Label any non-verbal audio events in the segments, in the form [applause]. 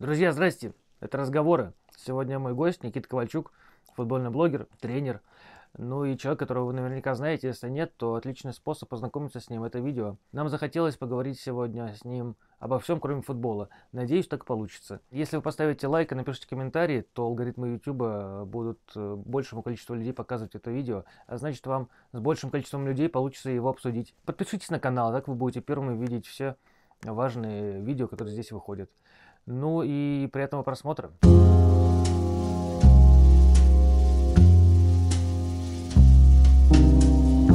Друзья, здрасте. Это «Разговоры». Сегодня мой гость Никита Ковальчук, футбольный блогер, тренер. Ну и человек, которого вы наверняка знаете, если нет, то отличный способ познакомиться с ним – это видео. Нам захотелось поговорить сегодня с ним обо всем, кроме футбола. Надеюсь, так получится. Если вы поставите лайк и напишите комментарий, то алгоритмы YouTube э, будут э, большему количеству людей показывать это видео, а значит вам с большим количеством людей получится его обсудить. Подпишитесь на канал, так вы будете первыми видеть все важные видео, которые здесь выходят. Ну и приятного просмотра.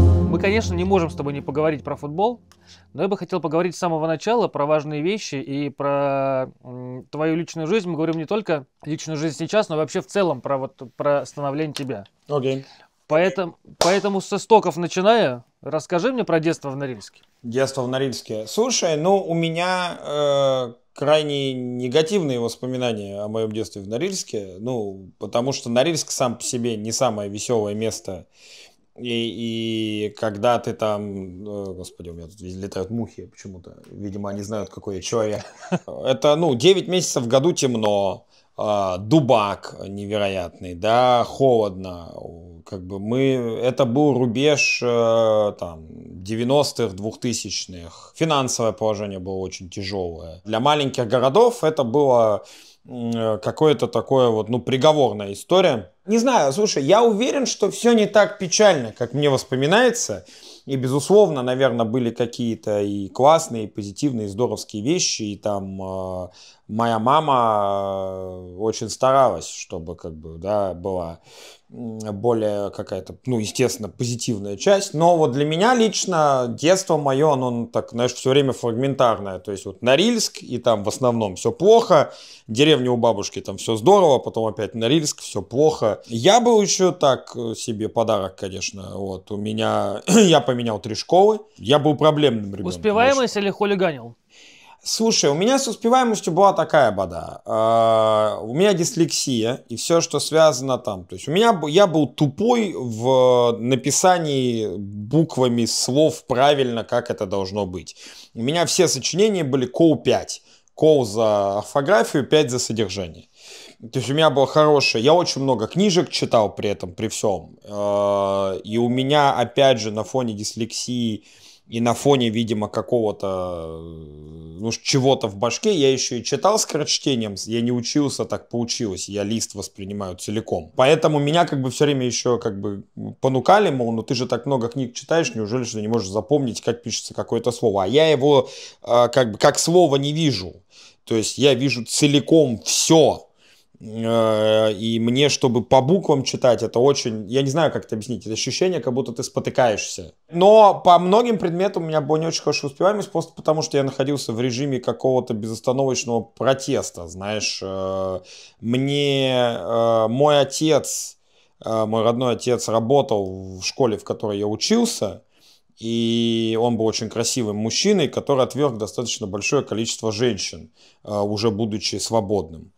Мы, конечно, не можем с тобой не поговорить про футбол, но я бы хотел поговорить с самого начала про важные вещи и про твою личную жизнь. Мы говорим не только личную жизнь сейчас, но вообще в целом про, вот, про становление тебя. Окей. Поэтому, поэтому со стоков начиная, расскажи мне про детство в Норильске. Детство в Норильске. Слушай, ну у меня э, крайне негативные воспоминания о моем детстве в Норильске, ну, потому что Норильск сам по себе не самое веселое место. И, и когда ты там... О, э, господи, у меня тут летают мухи почему-то. Видимо, они знают, какой я человек. [laughs] Это, ну, 9 месяцев в году темно. А, дубак невероятный, да, холодно, как бы мы, это был рубеж э, там 90-х, 2000-х, финансовое положение было очень тяжелое. Для маленьких городов это было э, какое-то такое вот, ну, приговорная история. Не знаю, слушай, я уверен, что все не так печально, как мне воспоминается. И, безусловно, наверное, были какие-то и классные, и позитивные, и здоровские вещи, и там э, моя мама э, очень старалась, чтобы как бы, да, была более какая-то, ну, естественно, позитивная часть. Но вот для меня лично детство мое, оно ну, так, знаешь, все время фрагментарное. То есть вот Норильск, и там в основном все плохо. Деревня у бабушки, там все здорово. Потом опять Норильск, все плохо. Я был еще так э, себе подарок, конечно. Вот у меня, [clears throat] я поменял три школы. Я был проблемным ребенком. Успеваемость или хулиганил? Слушай, у меня с успеваемостью была такая бада. Э, у меня дислексия и все, что связано там. То есть у меня я был тупой в написании буквами слов правильно, как это должно быть. У меня все сочинения были кол 5. Кол за орфографию, 5 за содержание. То есть у меня было хорошее. Я очень много книжек читал при этом, при всем. Э, и у меня, опять же, на фоне дислексии и на фоне, видимо, какого-то, э, ну, чего-то в башке, я еще и читал с крочтением, я не учился, так получилось, я лист воспринимаю целиком. Поэтому меня как бы все время еще как бы понукали, мол, ну ты же так много книг читаешь, неужели что не можешь запомнить, как пишется какое-то слово? А я его э, как бы как слово не вижу. То есть я вижу целиком все, Э, и мне, чтобы по буквам читать, это очень... Я не знаю, как это объяснить. Это ощущение, как будто ты спотыкаешься. Но по многим предметам у меня была не очень хорошая успеваемость, просто потому что я находился в режиме какого-то безостановочного протеста. Знаешь, э, мне э, мой отец, мой родной отец работал в школе, в которой я учился, и он был очень красивым мужчиной, который отверг достаточно большое количество женщин, уже будучи свободным.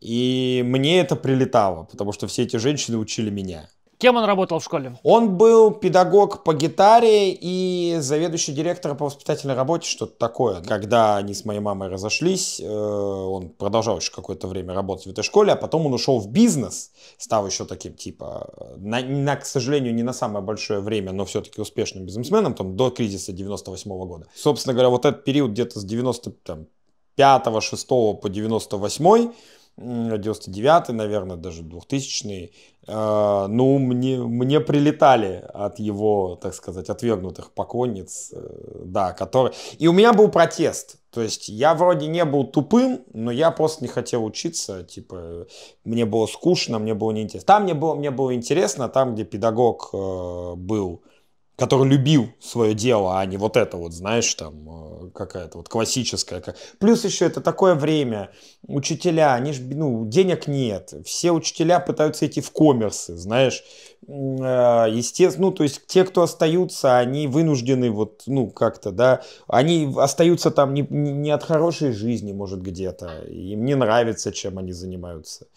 И мне это прилетало, потому что все эти женщины учили меня. Кем он работал в школе? Он был педагог по гитаре и заведующий директор по воспитательной работе, что-то такое. Когда они с моей мамой разошлись, э, он продолжал еще какое-то время работать в этой школе, а потом он ушел в бизнес, стал еще таким типа, на, на, к сожалению, не на самое большое время, но все-таки успешным бизнесменом, там, до кризиса 98 -го года. Собственно говоря, вот этот период где-то с 95 6 по 98 99 наверное, даже 2000 а, ну, мне, мне прилетали от его, так сказать, отвергнутых поклонниц, э, да, которые... И у меня был протест. То есть я вроде не был тупым, но я просто не хотел учиться. Типа, мне было скучно, мне было неинтересно. Там мне было, мне было интересно, там, где педагог э, был который любил свое дело, а не вот это вот, знаешь, там э, какая-то вот классическая. Плюс еще это такое время, учителя, они же, ну, денег нет, все учителя пытаются идти в коммерсы, знаешь, Э, естественно, ну, то есть те, кто остаются, они вынуждены вот, ну, как-то, да, они остаются там не, не от хорошей жизни, может, где-то, им не нравится, чем они занимаются.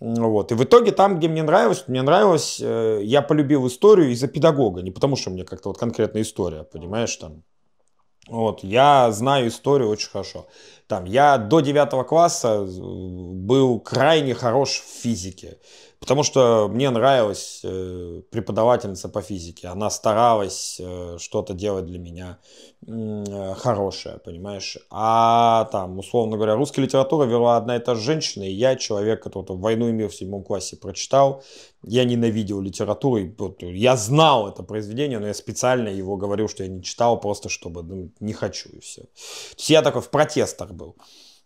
Вот, и в итоге там, где мне нравилось, мне нравилось, э, я полюбил историю из-за педагога, не потому что мне как-то вот конкретная история, понимаешь, там, вот, я знаю историю очень хорошо. Там, я до девятого класса э, был крайне хорош в физике. Потому что мне нравилась э, преподавательница по физике. Она старалась э, что-то делать для меня э, хорошее, понимаешь. А там, условно говоря, русская литература вела одна и та же женщина. И я, человек, который там, «Войну и мир» в седьмом классе прочитал, я ненавидел литературу. я знал это произведение, но я специально его говорил, что я не читал, просто чтобы ну, не хочу и все. То есть я такой в протестах был.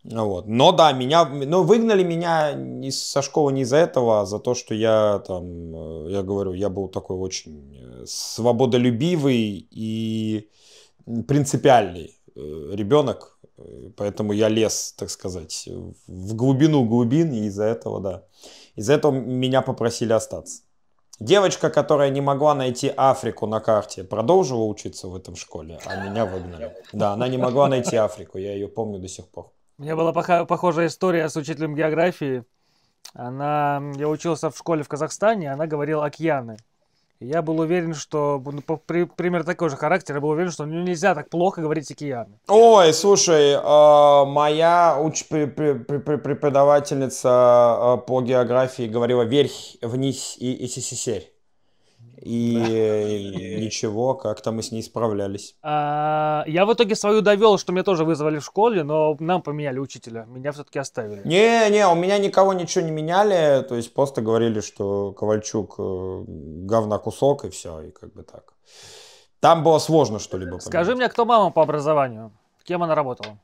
Ну вот. Но да, меня, ну, выгнали меня из со школы не из-за этого, а за то, что я там, э, я говорю, я был такой очень э, свободолюбивый и принципиальный э, ребенок, поэтому я лез, так сказать, в глубину глубин, и из-за этого, да, из-за этого меня попросили остаться. Девочка, которая не могла найти Африку на карте, продолжила учиться в этом школе, а меня выгнали. Да, она не могла найти Африку, я ее помню до сих пор. У меня была похожая история с учителем географии. Она, я учился в школе в Казахстане, она говорила океаны. Я был уверен, что ну, при, пример такой же характер, я был уверен, что ну, нельзя так плохо говорить океаны. Ой, слушай, э, моя уч при, при, при, преподавательница а, по географии говорила вверх вниз и, и сесерь. И [laughs] ничего, как-то мы с ней справлялись. А, я в итоге свою довел, что меня тоже вызвали в школе, но нам поменяли учителя. Меня все-таки оставили. Не-не, у меня никого ничего не меняли. То есть просто говорили, что Ковальчук э, говна кусок и все. И как бы так. Там было сложно что-либо Скажи мне, кто мама по образованию? Кем она работала?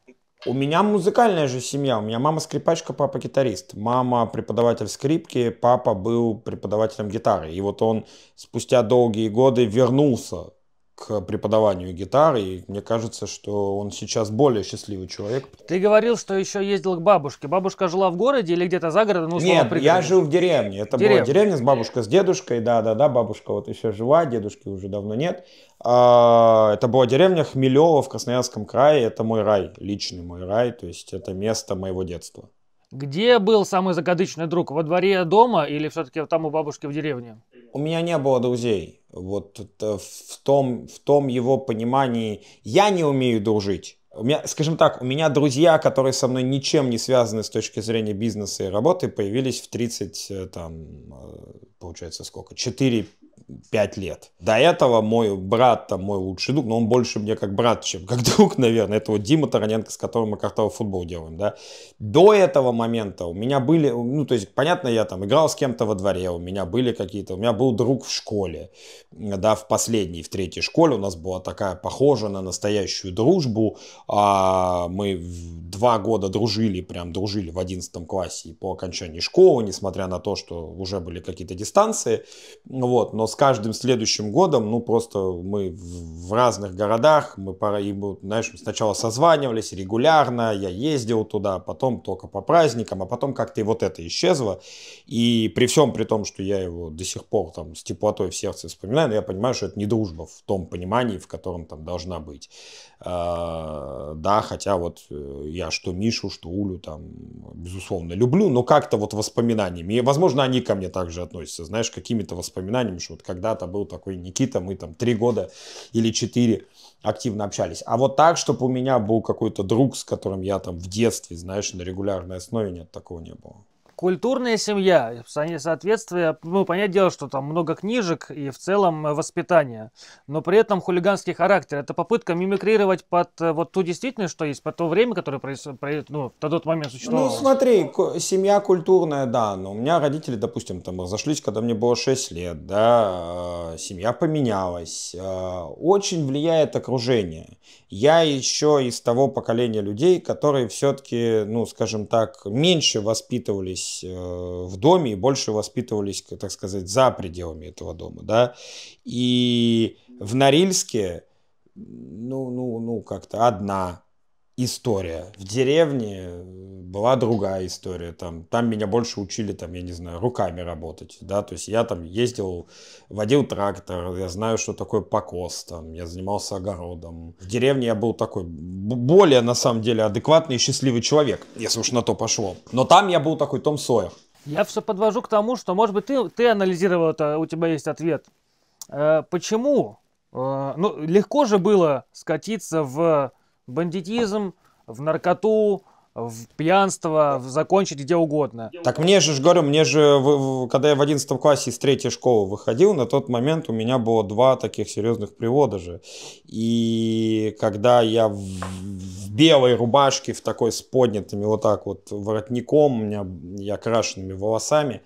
У меня музыкальная же семья. У меня мама скрипачка, папа гитарист. Мама преподаватель скрипки, папа был преподавателем гитары. И вот он спустя долгие годы вернулся к преподаванию гитары, и мне кажется, что он сейчас более счастливый человек. Ты говорил, что еще ездил к бабушке. Бабушка жила в городе или где-то за городом? Ну, Нет, я жил в деревне. Это деревня. была деревня с бабушкой, с дедушкой. Да-да-да, бабушка вот еще жива, дедушки уже давно нет. А, это была деревня Хмелева в Красноярском крае. Это мой рай, личный мой рай. То есть это место моего детства. Где был самый загадочный друг? Во дворе дома или все-таки там у бабушки в деревне? У меня не было друзей. Вот в том, в том его понимании я не умею дружить. У меня, скажем так, у меня друзья, которые со мной ничем не связаны с точки зрения бизнеса и работы, появились в 30, э, там, э, получается, сколько? 4 пять лет. До этого мой брат, там, мой лучший друг, но он больше мне как брат, чем как друг, наверное, это вот Дима Тараненко, с которым мы картовый футбол делаем, да. До этого момента у меня были, ну, то есть, понятно, я там играл с кем-то во дворе, у меня были какие-то, у меня был друг в школе, да, в последней, в третьей школе у нас была такая похожая на настоящую дружбу, а мы два года дружили, прям дружили в одиннадцатом классе по окончании школы, несмотря на то, что уже были какие-то дистанции, вот, но с каждым следующим годом, ну, просто мы в разных городах, мы пора, знаешь, сначала созванивались регулярно, я ездил туда, потом только по праздникам, а потом как-то и вот это исчезло. И при всем при том, что я его до сих пор там с теплотой в сердце вспоминаю, но я понимаю, что это не дружба в том понимании, в котором там должна быть. А, да, хотя вот э, я что Мишу, что Улю там, безусловно, люблю, но как-то вот воспоминаниями. И, возможно, они ко мне также относятся, знаешь, какими-то воспоминаниями, что вот когда-то был такой Никита, мы там три года или четыре активно общались. А вот так, чтобы у меня был какой-то друг, с которым я там в детстве, знаешь, на регулярной основе нет, такого не было. Культурная семья, соответствие, ну, понятное дело, что там много книжек и в целом э, воспитание, но при этом хулиганский характер. Это попытка мимикрировать под э, вот ту действительность, что есть, под то время, которое происходит, ну, на тот момент существовало. Ну, смотри, семья культурная, да, но у меня родители, допустим, там разошлись, когда мне было 6 лет, да, э, семья поменялась. Очень влияет окружение. Я еще из того поколения людей, которые все-таки, ну, скажем так, меньше воспитывались воспитывались э, в доме и больше воспитывались, так сказать, за пределами этого дома, да. И в Норильске, ну, ну, ну, как-то одна история. В деревне э, была другая история. Там, там меня больше учили, там, я не знаю, руками работать. Да? То есть я там ездил, водил трактор, я знаю, что такое покос, там, я занимался огородом. В деревне я был такой более, на самом деле, адекватный и счастливый человек, если уж на то пошло. Но там я был такой Том Сойер. Я все подвожу к тому, что, может быть, ты, ты анализировал это, у тебя есть ответ. Э, почему? Э, ну, легко же было скатиться в бандитизм, в наркоту, в пьянство, в закончить где угодно. Так мне же, говорю, мне же, когда я в 11 классе из третьей школы выходил, на тот момент у меня было два таких серьезных привода же. И когда я в, белой рубашке, в такой с поднятыми вот так вот воротником, у меня я крашенными волосами,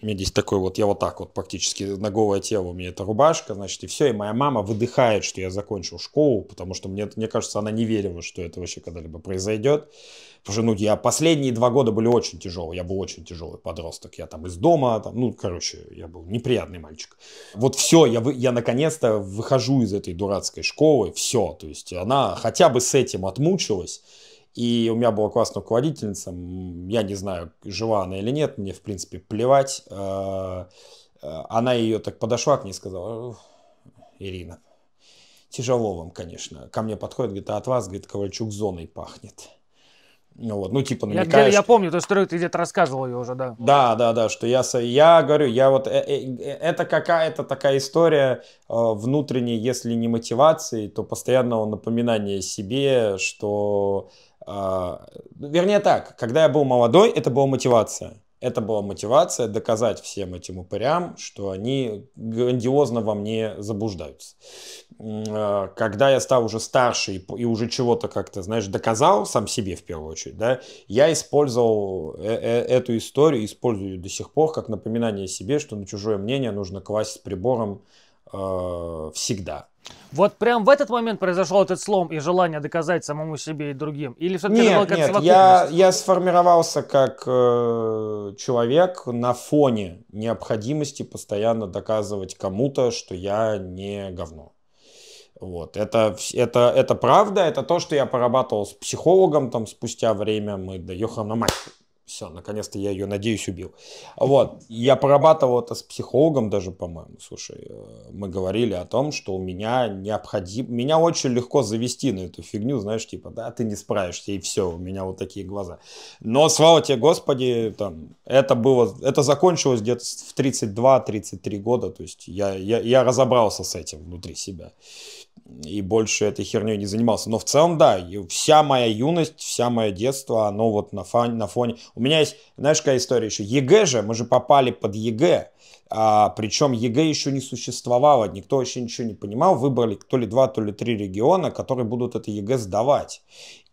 у меня здесь такой вот, я вот так вот практически, наголое тело, у меня эта рубашка, значит, и все. И моя мама выдыхает, что я закончил школу, потому что мне, мне кажется, она не верила, что это вообще когда-либо произойдет. Потому что, ну, я последние два года были очень тяжелые, я был очень тяжелый подросток. Я там из дома, там, ну, короче, я был неприятный мальчик. Вот все, я, вы, я наконец-то выхожу из этой дурацкой школы, все. То есть она хотя бы с этим отмучилась, и у меня была классная руководительница, я не знаю, жива она или нет, мне, в принципе, плевать. Э, э, она ее так подошла к ней и сказала, Ирина, тяжело вам, конечно. Ко мне подходит, говорит, а от вас, говорит, Ковальчук зоной пахнет. Ну, вот, ну типа намекаешь. Я, я, помню эту историю, ты где-то рассказывал ее уже, да. Да, да, да, что я, я говорю, я вот, э, э, э, это какая-то такая история э, внутренней, если не мотивации, то постоянного напоминания себе, что а, ну, вернее так, когда я был молодой, это была мотивация. Это была мотивация доказать всем этим упырям, что они грандиозно во мне заблуждаются. А, когда я стал уже старше и уже чего-то как-то, знаешь, доказал сам себе в первую очередь, да, я использовал э, э, эту историю, использую ее до сих пор как напоминание себе, что на чужое мнение нужно класть с прибором э, всегда. Вот прям в этот момент произошел этот слом и желание доказать самому себе и другим? Или все-таки нет, это была нет, я, я сформировался как э, человек на фоне необходимости постоянно доказывать кому-то, что я не говно. Вот. Это, это, это правда, это то, что я порабатывал с психологом там спустя время, мы да на мать все, наконец-то я ее, надеюсь, убил. Вот, я прорабатывал это с психологом даже, по-моему, слушай, э, мы говорили о том, что у меня необходимо, меня очень легко завести на эту фигню, знаешь, типа, да, ты не справишься, и все, у меня вот такие глаза. Но, слава тебе, Господи, там, это было, это закончилось где-то в 32-33 года, то есть я, я, я разобрался с этим внутри себя и больше этой херней не занимался. Но в целом, да, вся моя юность, вся мое детство, оно вот на, фоне, на фоне. У меня есть, знаешь, какая история еще? ЕГЭ же, мы же попали под ЕГЭ. А, причем ЕГЭ еще не существовало, никто вообще ничего не понимал. Выбрали то ли два, то ли три региона, которые будут это ЕГЭ сдавать.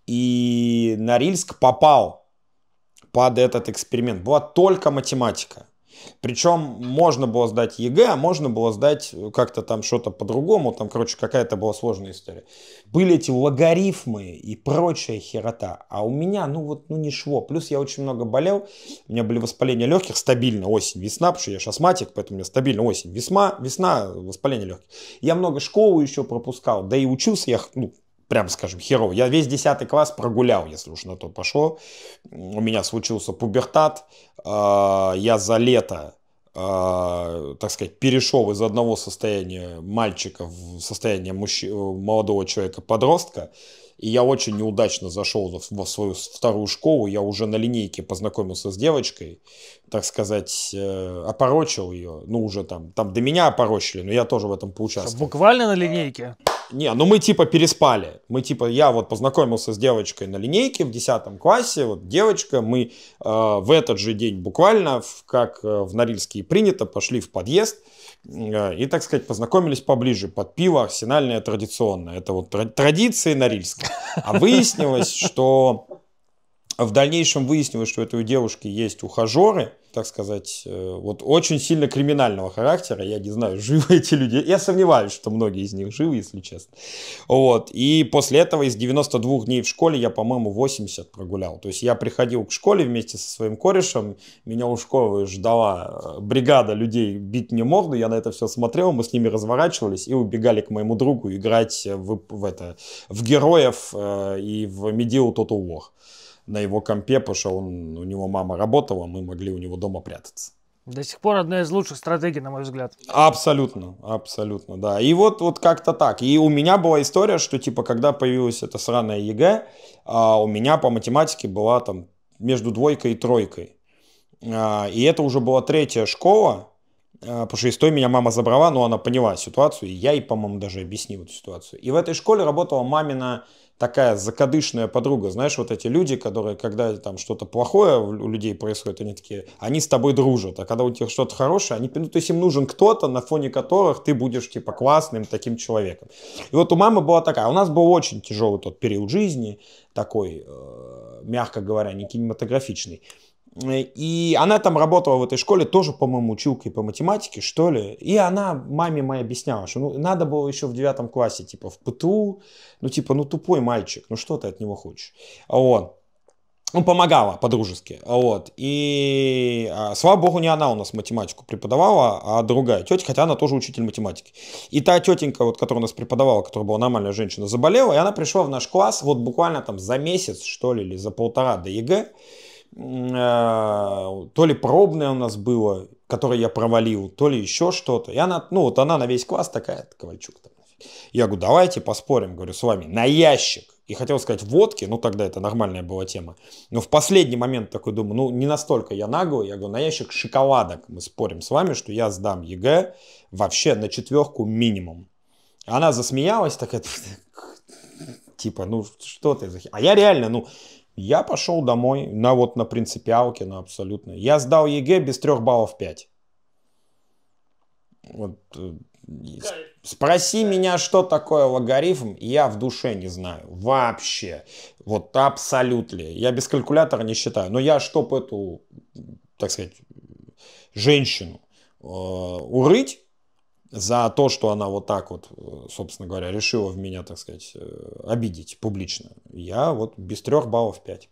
И Норильск попал под этот эксперимент. Была только математика. Причем можно было сдать ЕГЭ, а можно было сдать как-то там что-то по-другому, там, короче, какая-то была сложная история. Были эти логарифмы и прочая херота, а у меня, ну вот, ну не шло. Плюс я очень много болел, у меня были воспаления легких стабильно, осень, весна, потому что я шасматик, поэтому у меня стабильно осень, весна, весна, воспаление легких. Я много школу еще пропускал, да и учился я, ну, прям скажем, херово. Я весь 10 класс прогулял, если уж на то пошло. У меня случился пубертат. А, я за лето, а, так сказать, перешел из одного состояния мальчика в состояние мужч... молодого человека-подростка. И я очень неудачно зашел во свою вторую школу. Я уже на линейке познакомился с девочкой так сказать, э, опорочил ее. Ну, уже там, там до меня опорочили, но я тоже в этом поучаствовал. Буквально на линейке? Не, ну мы типа переспали. Мы типа, я вот познакомился с девочкой на линейке в 10 классе, вот девочка, мы э, в этот же день буквально, в, как э, в Норильске принято, пошли в подъезд э, и, так сказать, познакомились поближе под пиво арсенальное традиционное. Это вот традиции Норильска. А выяснилось, что а в дальнейшем выяснилось, что у этой девушки есть ухажеры, так сказать, э, вот очень сильно криминального характера. Я не знаю, [laughs] живы эти люди. Я сомневаюсь, что многие из них живы, если честно. Вот. И после этого из 92 дней в школе я, по-моему, 80 прогулял. То есть я приходил к школе вместе со своим корешем. Меня у школы ждала э, бригада людей бить не морду. Я на это все смотрел. Мы с ними разворачивались и убегали к моему другу играть в, в, это, в героев э, и в Медиу Total War на его компе, потому что он, у него мама работала, мы могли у него дома прятаться. До сих пор одна из лучших стратегий, на мой взгляд. Абсолютно, абсолютно, да. И вот, вот как-то так. И у меня была история, что типа, когда появилась эта сраная ЕГЭ, а у меня по математике была там между двойкой и тройкой. А, и это уже была третья школа, а, потому что из той меня мама забрала, но она поняла ситуацию, и я ей, по-моему, даже объяснил эту ситуацию. И в этой школе работала мамина такая закадышная подруга. Знаешь, вот эти люди, которые, когда там что-то плохое у людей происходит, они такие, они с тобой дружат. А когда у тебя что-то хорошее, они, ну, то есть им нужен кто-то, на фоне которых ты будешь, типа, классным таким человеком. И вот у мамы была такая. У нас был очень тяжелый тот период жизни, такой, э, мягко говоря, не кинематографичный. И она там работала в этой школе, тоже, по-моему, училкой по математике, что ли. И она маме моей объясняла, что ну, надо было еще в девятом классе, типа, в ПТУ. Ну, типа, ну, тупой мальчик, ну, что ты от него хочешь? А он, Ну, помогала по-дружески, вот, и, а, слава богу, не она у нас математику преподавала, а другая тетя, хотя она тоже учитель математики. И та тетенька, вот, которая у нас преподавала, которая была нормальная женщина, заболела, и она пришла в наш класс вот буквально там за месяц, что ли, или за полтора до ЕГЭ, Э, то ли пробное у нас было, которое я провалил, то ли еще что-то. И она, ну вот она на весь класс такая, Ковальчук. Я говорю, давайте поспорим, говорю, с вами на ящик. И хотел сказать водки, ну тогда это нормальная была тема. Но в последний момент такой думаю, ну не настолько я наглый, я говорю, на ящик шоколадок мы спорим с вами, что я сдам ЕГЭ вообще на четверку минимум. Она засмеялась такая, [laughs] типа, ну что ты за... А я реально, ну, я пошел домой на вот на принципиалке, на абсолютной. Я сдал ЕГЭ без трех баллов 5. Вот, э, Спроси меня, что такое логарифм, я в душе не знаю. Вообще. Вот абсолютно. Я без калькулятора не считаю. Но я, чтоб эту, так сказать, женщину э, урыть, за то, что она вот так вот, э, собственно говоря, решила в меня, так сказать, э, обидеть публично. Я вот без трех баллов пять.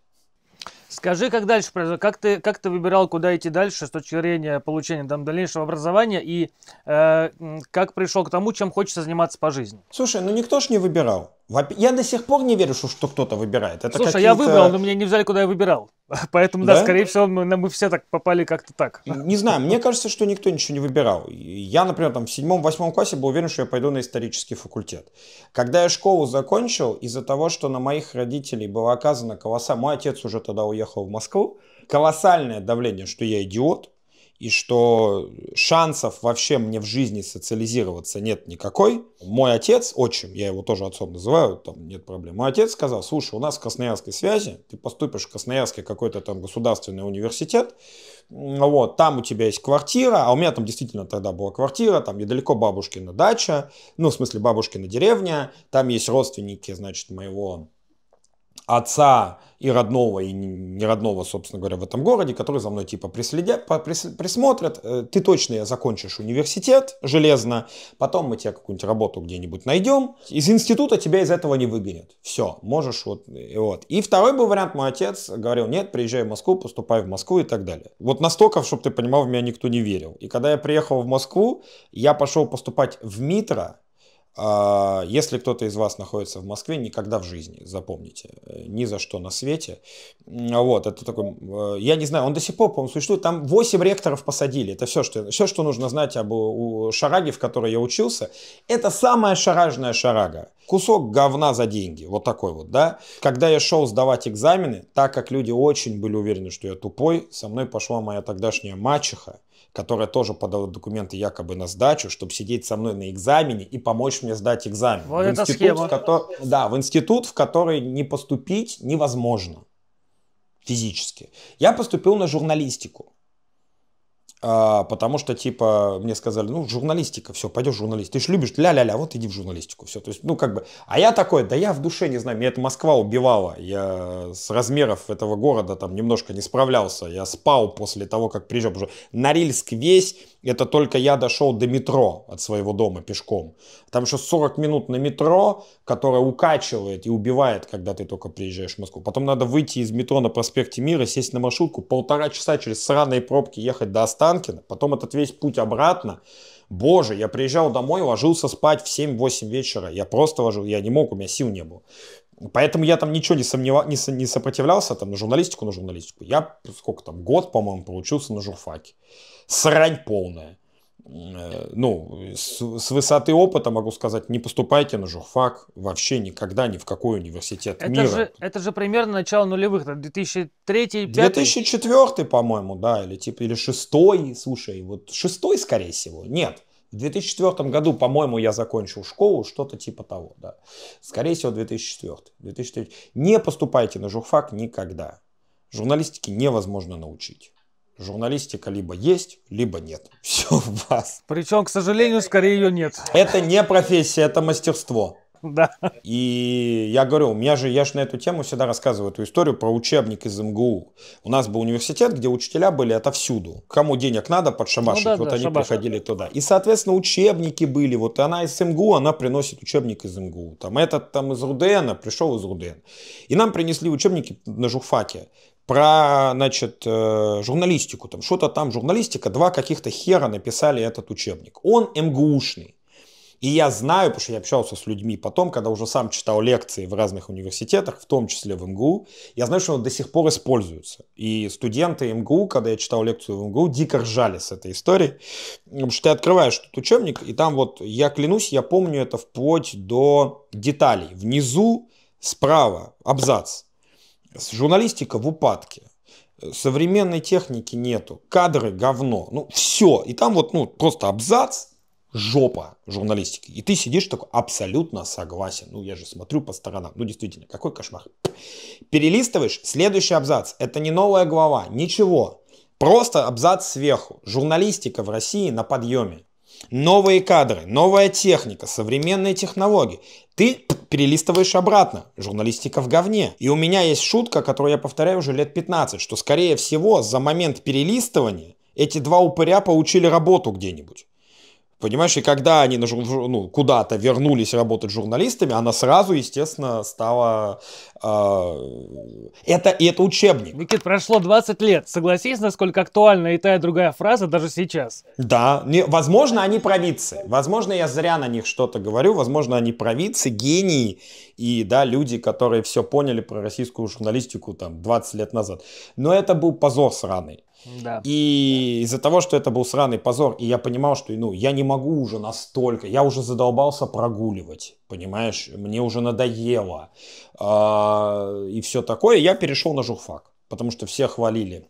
Скажи, как дальше произошло? Как ты, как ты выбирал, куда идти дальше с точки зрения получения там, дальнейшего образования и э, как пришел к тому, чем хочется заниматься по жизни? Слушай, ну никто ж не выбирал. Я до сих пор не верю, что кто-то выбирает. Это Слушай, я выбрал, но меня не взяли, куда я выбирал. [laughs] Поэтому, да, да скорее всего, мы, мы все так попали как-то так. Не знаю, мне кажется, что никто ничего не выбирал. Я, например, там в седьмом-восьмом классе был уверен, что я пойду на исторический факультет. Когда я школу закончил, из-за того, что на моих родителей было оказано колоссальное... Мой отец уже тогда уехал в Москву. Колоссальное давление, что я идиот, и что шансов вообще мне в жизни социализироваться нет никакой. Мой отец, отчим, я его тоже отцом называю, там нет проблем, мой отец сказал, слушай, у нас в Красноярской связи, ты поступишь в Красноярский какой-то там государственный университет, вот, там у тебя есть квартира, а у меня там действительно тогда была квартира, там недалеко бабушкина дача, ну, в смысле бабушкина деревня, там есть родственники, значит, моего отца и родного, и не родного, собственно говоря, в этом городе, которые за мной типа приследят, присмотрят. Э, ты точно я закончишь университет железно, потом мы тебе какую-нибудь работу где-нибудь найдем. Из института тебя из этого не выгонят. Все, можешь вот, и вот. И второй был вариант, мой отец говорил, нет, приезжай в Москву, поступай в Москву и так далее. Вот настолько, чтобы ты понимал, в меня никто не верил. И когда я приехал в Москву, я пошел поступать в Митро, а, если кто-то из вас находится в Москве, никогда в жизни, запомните, э, ни за что на свете. Вот, это такой, э, я не знаю, он до сих пор, по-моему, существует, там 8 ректоров посадили, это все, что, все, что нужно знать об у, шараге, в которой я учился. Это самая шаражная шарага. Кусок говна за деньги, вот такой вот, да. Когда я шел сдавать экзамены, так как люди очень были уверены, что я тупой, со мной пошла моя тогдашняя мачеха, которая тоже подала документы якобы на сдачу, чтобы сидеть со мной на экзамене и помочь мне сдать экзамен. Вот в институт, схема. В котор... Да, в институт, в который не поступить невозможно физически. Я поступил на журналистику а, потому что, типа, мне сказали, ну, журналистика, все, пойдешь журналист. Ты же любишь, ля-ля-ля, вот иди в журналистику, все. То есть, ну, как бы, а я такой, да я в душе не знаю, меня это Москва убивала. Я с размеров этого города там немножко не справлялся. Я спал после того, как приезжал, уже Норильск весь это только я дошел до метро от своего дома пешком. Там еще 40 минут на метро, которое укачивает и убивает, когда ты только приезжаешь в Москву. Потом надо выйти из метро на проспекте Мира, сесть на маршрутку, полтора часа через сраные пробки ехать до Останкина. Потом этот весь путь обратно. Боже, я приезжал домой, ложился спать в 7-8 вечера. Я просто ложил, я не мог, у меня сил не было. Поэтому я там ничего не, сомнева... не, со... не сопротивлялся, там, на журналистику, на журналистику. Я сколько там, год, по-моему, получился на журфаке срань полная. Э, ну, с, с высоты опыта могу сказать, не поступайте на журфак вообще никогда, ни в какой университет это мира. Же, это же примерно начало нулевых, 2003 2005 2004, по-моему, да, или типа, или 6 слушай, вот 6 скорее всего, нет. В 2004 году, по-моему, я закончил школу, что-то типа того, да. Скорее всего, 2004. 2003. Не поступайте на журфак никогда. Журналистики невозможно научить журналистика либо есть, либо нет. [laughs] Все в вас. Причем, к сожалению, скорее ее нет. Это не профессия, это мастерство. Да. И я говорю, у меня же, я же на эту тему всегда рассказываю эту историю про учебник из МГУ. У нас был университет, где учителя были отовсюду. Кому денег надо подшабашить, ну, да, вот да, они шабаш. приходили туда. И, соответственно, учебники были. Вот она из МГУ, она приносит учебник из МГУ. Там этот там из РУДН, пришел из РУДН. И нам принесли учебники на Жухфаке про, значит, э, журналистику, там что-то там, журналистика, два каких-то хера написали этот учебник. Он МГУшный. И я знаю, потому что я общался с людьми потом, когда уже сам читал лекции в разных университетах, в том числе в МГУ, я знаю, что он до сих пор используется. И студенты МГУ, когда я читал лекцию в МГУ, дико ржали с этой историей. Потому что ты открываешь этот учебник, и там вот, я клянусь, я помню это вплоть до деталей. Внизу справа абзац Журналистика в упадке. Современной техники нету. Кадры говно. Ну, все. И там вот, ну, просто абзац, жопа журналистики. И ты сидишь такой, абсолютно согласен. Ну, я же смотрю по сторонам. Ну, действительно, какой кошмар. Перелистываешь, следующий абзац. Это не новая глава, ничего. Просто абзац сверху. Журналистика в России на подъеме. Новые кадры, новая техника, современные технологии. Ты перелистываешь обратно. Журналистика в говне. И у меня есть шутка, которую я повторяю уже лет 15, что скорее всего за момент перелистывания эти два упыря получили работу где-нибудь. Понимаешь, и когда они на жур... ну, куда-то вернулись работать журналистами, она сразу, естественно, стала... Э... Это, и это учебник. Никит, прошло 20 лет. Согласись, насколько актуальна и та, и другая фраза даже сейчас. Да. Не... Возможно, они провидцы. Возможно, я зря на них что-то говорю. Возможно, они провидцы, гении и да, люди, которые все поняли про российскую журналистику там 20 лет назад. Но это был позор сраный. Да. И из-за того, что это был сраный позор, и я понимал, что ну, я не могу уже настолько, я уже задолбался прогуливать, понимаешь, мне уже надоело. А, и все такое, я перешел на журфак, потому что все хвалили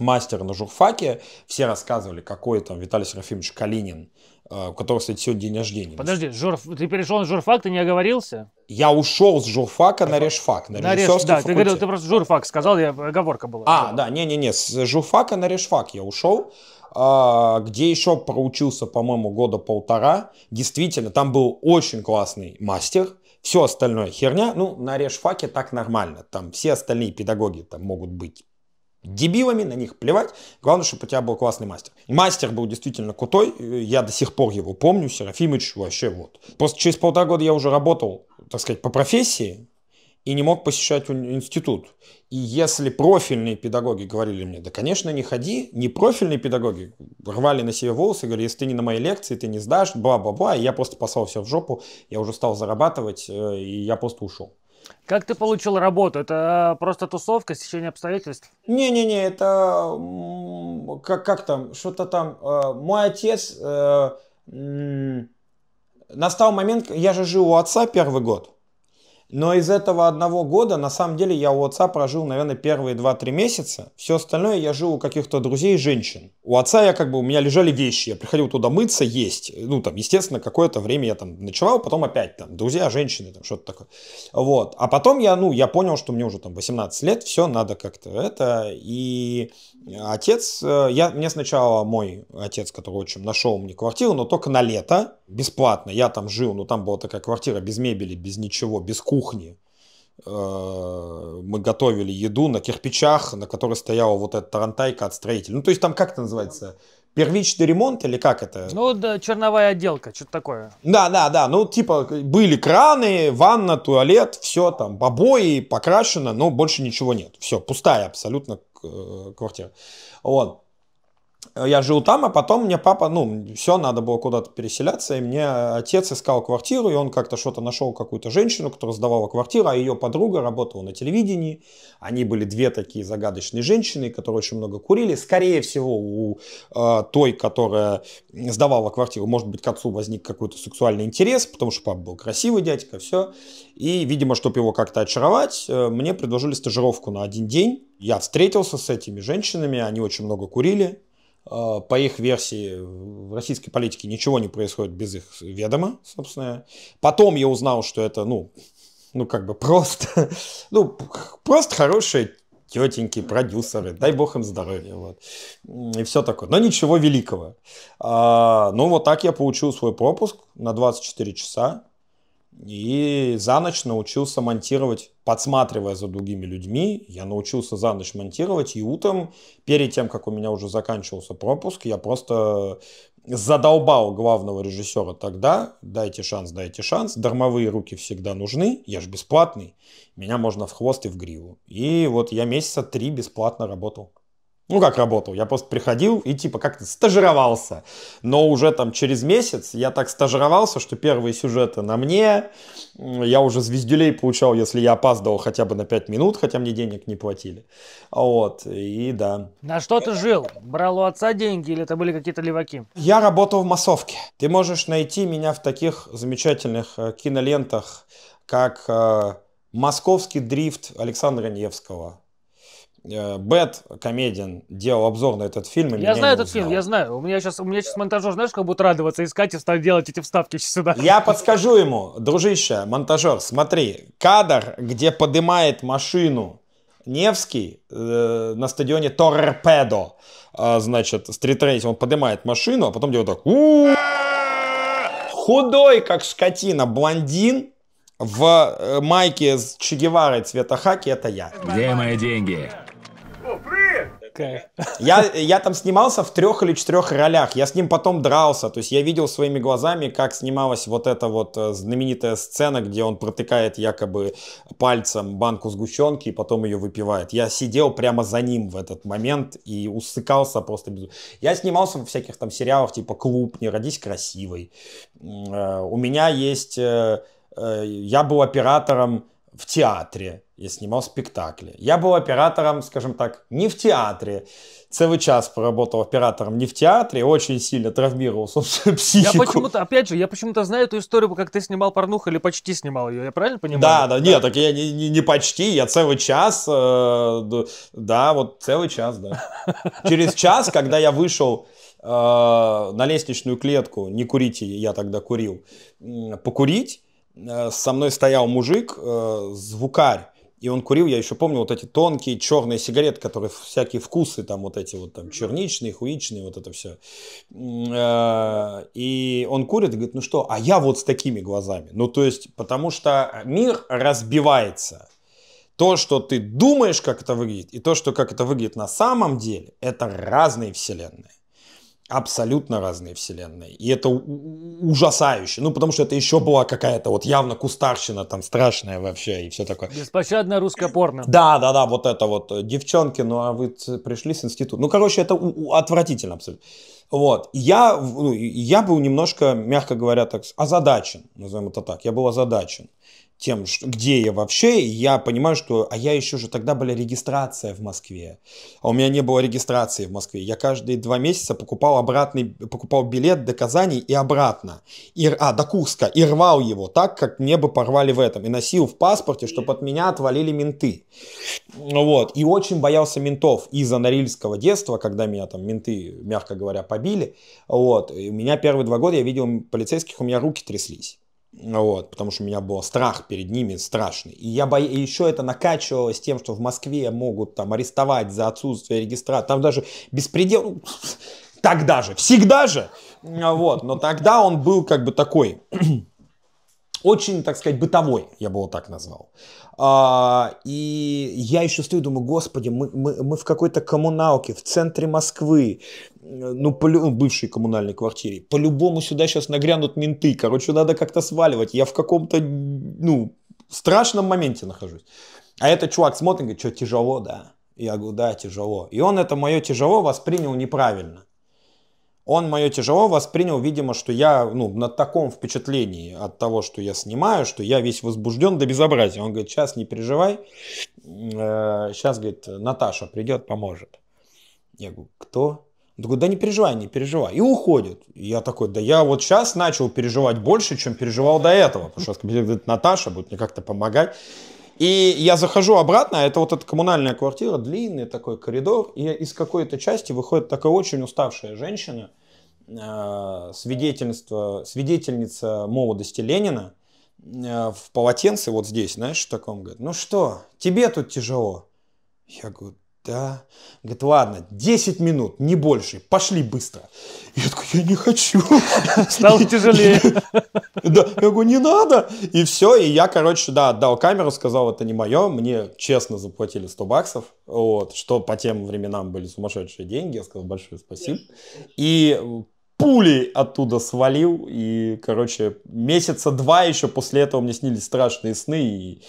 мастера на журфаке, все рассказывали, какой там Виталий Серафимович Калинин, э, у которого, кстати, сегодня день рождения. Подожди, журф... ты перешел на журфак, ты не оговорился? Я ушел с журфака на решфак, на, на реш... Да, факультет. ты говорил, ты просто журфак сказал, я оговорка была. А, да, не-не-не, с журфака на решфак я ушел а, где еще проучился, по-моему, года полтора. Действительно, там был очень классный мастер. Все остальное херня. Ну, на решфаке так нормально. Там все остальные педагоги там могут быть дебилами, на них плевать. Главное, чтобы у тебя был классный мастер. мастер был действительно крутой, я до сих пор его помню, Серафимыч вообще вот. Просто через полтора года я уже работал, так сказать, по профессии, и не мог посещать институт. И если профильные педагоги говорили мне, да, конечно, не ходи, не профильные педагоги рвали на себе волосы, говорили, если ты не на моей лекции, ты не сдашь, бла-бла-бла, и я просто послал все в жопу, я уже стал зарабатывать, э, и я просто ушел. Как ты получил работу? Это э, просто тусовка, стечение обстоятельств? Не-не-не, это как, как там, что-то там. Э, мой отец, э, настал момент, я же жил у отца первый год. Но из этого одного года, на самом деле, я у отца прожил, наверное, первые 2-3 месяца. Все остальное я жил у каких-то друзей и женщин. У отца я как бы, у меня лежали вещи. Я приходил туда мыться, есть. Ну, там, естественно, какое-то время я там ночевал, потом опять там друзья, женщины, там что-то такое. Вот. А потом я, ну, я понял, что мне уже там 18 лет, все, надо как-то это. И отец, э, я, мне сначала мой отец, который, в общем, нашел мне квартиру, но только на лето бесплатно. Я там жил, но там была такая квартира без мебели, без ничего, без кухни. Э, мы готовили еду на кирпичах, на которой стояла вот эта тарантайка от строителя. Ну, то есть там как это называется? Первичный ремонт или как это? Ну, да, черновая отделка, что-то такое. Да, да, да. Ну, типа, были краны, ванна, туалет, все там, обои, покрашено, но больше ничего нет. Все, пустая абсолютно э, квартира. Вот. Э, я жил там, а потом мне папа, ну, все, надо было куда-то переселяться, и мне отец искал квартиру, и он как-то что-то нашел какую-то женщину, которая сдавала квартиру, а ее подруга работала на телевидении. Они были две такие загадочные женщины, которые очень много курили. Скорее всего, у э, той, которая сдавала квартиру, может быть, к отцу возник какой-то сексуальный интерес, потому что папа был красивый дядька, все. И, видимо, чтобы его как-то очаровать, э, мне предложили стажировку на один день. Я встретился с этими женщинами, они очень много курили, а, по их версии, в российской политике ничего не происходит без их ведома, собственно. Потом я узнал, что это, ну, ну как бы просто, [laughs] ну, просто хорошие тетеньки, продюсеры, дай бог им здоровья, вот. И все такое. Но ничего великого. А, ну, вот так я получил свой пропуск на 24 часа и за ночь научился монтировать, подсматривая за другими людьми, я научился за ночь монтировать, и утром, перед тем, как у меня уже заканчивался пропуск, я просто задолбал главного режиссера тогда, дайте шанс, дайте шанс, дармовые руки всегда нужны, я же бесплатный, меня можно в хвост и в гриву. И вот я месяца три бесплатно работал. Ну как работал? Я просто приходил и типа как-то стажировался. Но уже там через месяц я так стажировался, что первые сюжеты на мне. Я уже звездюлей получал, если я опаздывал хотя бы на 5 минут, хотя мне денег не платили. Вот, и да. На что ты жил? Брал у отца деньги или это были какие-то леваки? Я работал в массовке. Ты можешь найти меня в таких замечательных э, кинолентах, как э, «Московский дрифт» Александра Невского, Э, Бэт Комедиан делал обзор на этот фильм. я знаю этот узнал. фильм, я знаю. У меня сейчас, у меня сейчас монтажер, знаешь, как будет радоваться, искать и встав, делать эти вставки сюда. Я подскажу ему, дружище, монтажер, смотри, кадр, где поднимает машину Невский э, на стадионе Торпедо, э, значит, стритрейс, он поднимает машину, а потом делает так. Худой, как скотина, блондин, в э, майке с Че Геварой цвета хаки, это я. Где мои деньги? Я, я там снимался в трех или четырех ролях. Я с ним потом дрался. То есть я видел своими глазами, как снималась вот эта вот э, знаменитая сцена, где он протыкает якобы пальцем банку сгущенки и потом ее выпивает. Я сидел прямо за ним в этот момент и усыкался просто. Я снимался во всяких там сериалах типа «Клуб», «Не родись красивой». Э, у меня есть... Э, я был оператором в театре. Я снимал спектакли. Я был оператором, скажем так, не в театре. Целый час проработал оператором не в театре, очень сильно травмировал собственную [laughs] психику. Я почему-то, опять же, я почему-то знаю эту историю, как ты снимал порнуху или почти снимал ее, я правильно понимаю? Да, да, да. нет, так я не, не, не почти, я целый час, э, да, вот целый час, да. [laughs] Через час, когда я вышел э, на лестничную клетку, не курите, я тогда курил, покурить, Э, со мной стоял мужик, э, звукарь, и он курил, я еще помню, вот эти тонкие черные сигареты, которые всякие вкусы, там вот эти вот там черничные, хуичные, вот это все. Э, и он курит и говорит, ну что, а я вот с такими глазами. Ну то есть, потому что мир разбивается. То, что ты думаешь, как это выглядит, и то, что как это выглядит на самом деле, это разные вселенные абсолютно разные вселенные. И это ужасающе. Ну, потому что это еще была какая-то вот явно кустарщина там страшная вообще и все такое. Беспощадная русская порно. Да, да, да, вот это вот. Э, девчонки, ну а вы пришли с института. Ну, короче, это отвратительно абсолютно. Вот. Я, ну, я был немножко, мягко говоря, так озадачен, назовем это так. Я был озадачен тем, что, где я вообще, и я понимаю, что, а я еще же, тогда была регистрация в Москве, а у меня не было регистрации в Москве. Я каждые два месяца покупал обратный, покупал билет до Казани и обратно, и, а, до Курска, и рвал его так, как мне бы порвали в этом, и носил в паспорте, чтобы от меня отвалили менты. Ну вот, и очень боялся ментов из-за норильского детства, когда меня там менты, мягко говоря, побили, вот, и у меня первые два года я видел полицейских, у меня руки тряслись. Вот, потому что у меня был страх перед ними страшный. И я бо... и еще это накачивалось тем, что в Москве могут там арестовать за отсутствие регистра. Там даже беспредел... Ну, [laughs] тогда же, всегда же. Вот, но тогда он был как бы такой [clears throat] очень, так сказать, бытовой, я бы его так назвал. А, и я еще стою, думаю, господи, мы, мы, мы в какой-то коммуналке в центре Москвы, ну, по, бывшей коммунальной квартире. По-любому сюда сейчас нагрянут менты. Короче, надо как-то сваливать. Я в каком-то, ну, страшном моменте нахожусь. А этот чувак смотрит и говорит, что тяжело, да? Я говорю, да, тяжело. И он это мое тяжело воспринял неправильно. Он мое тяжело воспринял, видимо, что я ну, на таком впечатлении от того, что я снимаю, что я весь возбужден до безобразия. Он говорит, сейчас не переживай, э, сейчас, говорит, Наташа придет, поможет. Я говорю, кто? Он говорит: да не переживай, не переживай. И уходит. И я такой, да я вот сейчас начал переживать больше, чем переживал до этого. Потому что говорит, Наташа будет мне как-то помогать. И я захожу обратно, а это вот эта коммунальная квартира, длинный такой коридор, и из какой-то части выходит такая очень уставшая женщина, Э, свидетельство, свидетельница молодости Ленина э, в полотенце вот здесь, знаешь, в таком, говорит, ну что, тебе тут тяжело? Я говорю, да. Говорит, ладно, 10 минут, не больше, пошли быстро. Я такой, я не хочу. [laughs] Стало тяжелее. [laughs] Да, я говорю, не надо. И все, и я, короче, да, отдал камеру, сказал, это не мое, мне честно заплатили 100 баксов, вот, что по тем временам были сумасшедшие деньги, я сказал большое спасибо. И пулей оттуда свалил. И, короче, месяца два еще после этого мне снились страшные сны. И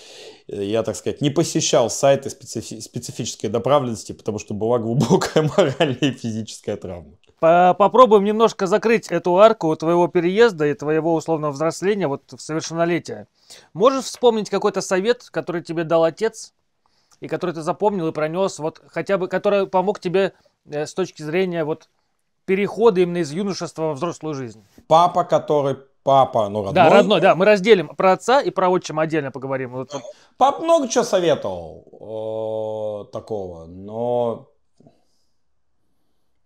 э, я, так сказать, не посещал сайты специфи- специфической направленности, потому что была глубокая [laughs] моральная и физическая травма. Попробуем немножко закрыть эту арку твоего переезда и твоего условного взросления вот в совершеннолетие. Можешь вспомнить какой-то совет, который тебе дал отец, и который ты запомнил и пронес, вот хотя бы, который помог тебе э, с точки зрения вот переходы именно из юношества во взрослую жизнь. Папа, который папа, ну родной. Да, родной, да. Мы разделим про отца и про отчим отдельно поговорим. Вот. Пап много чего советовал э, такого, но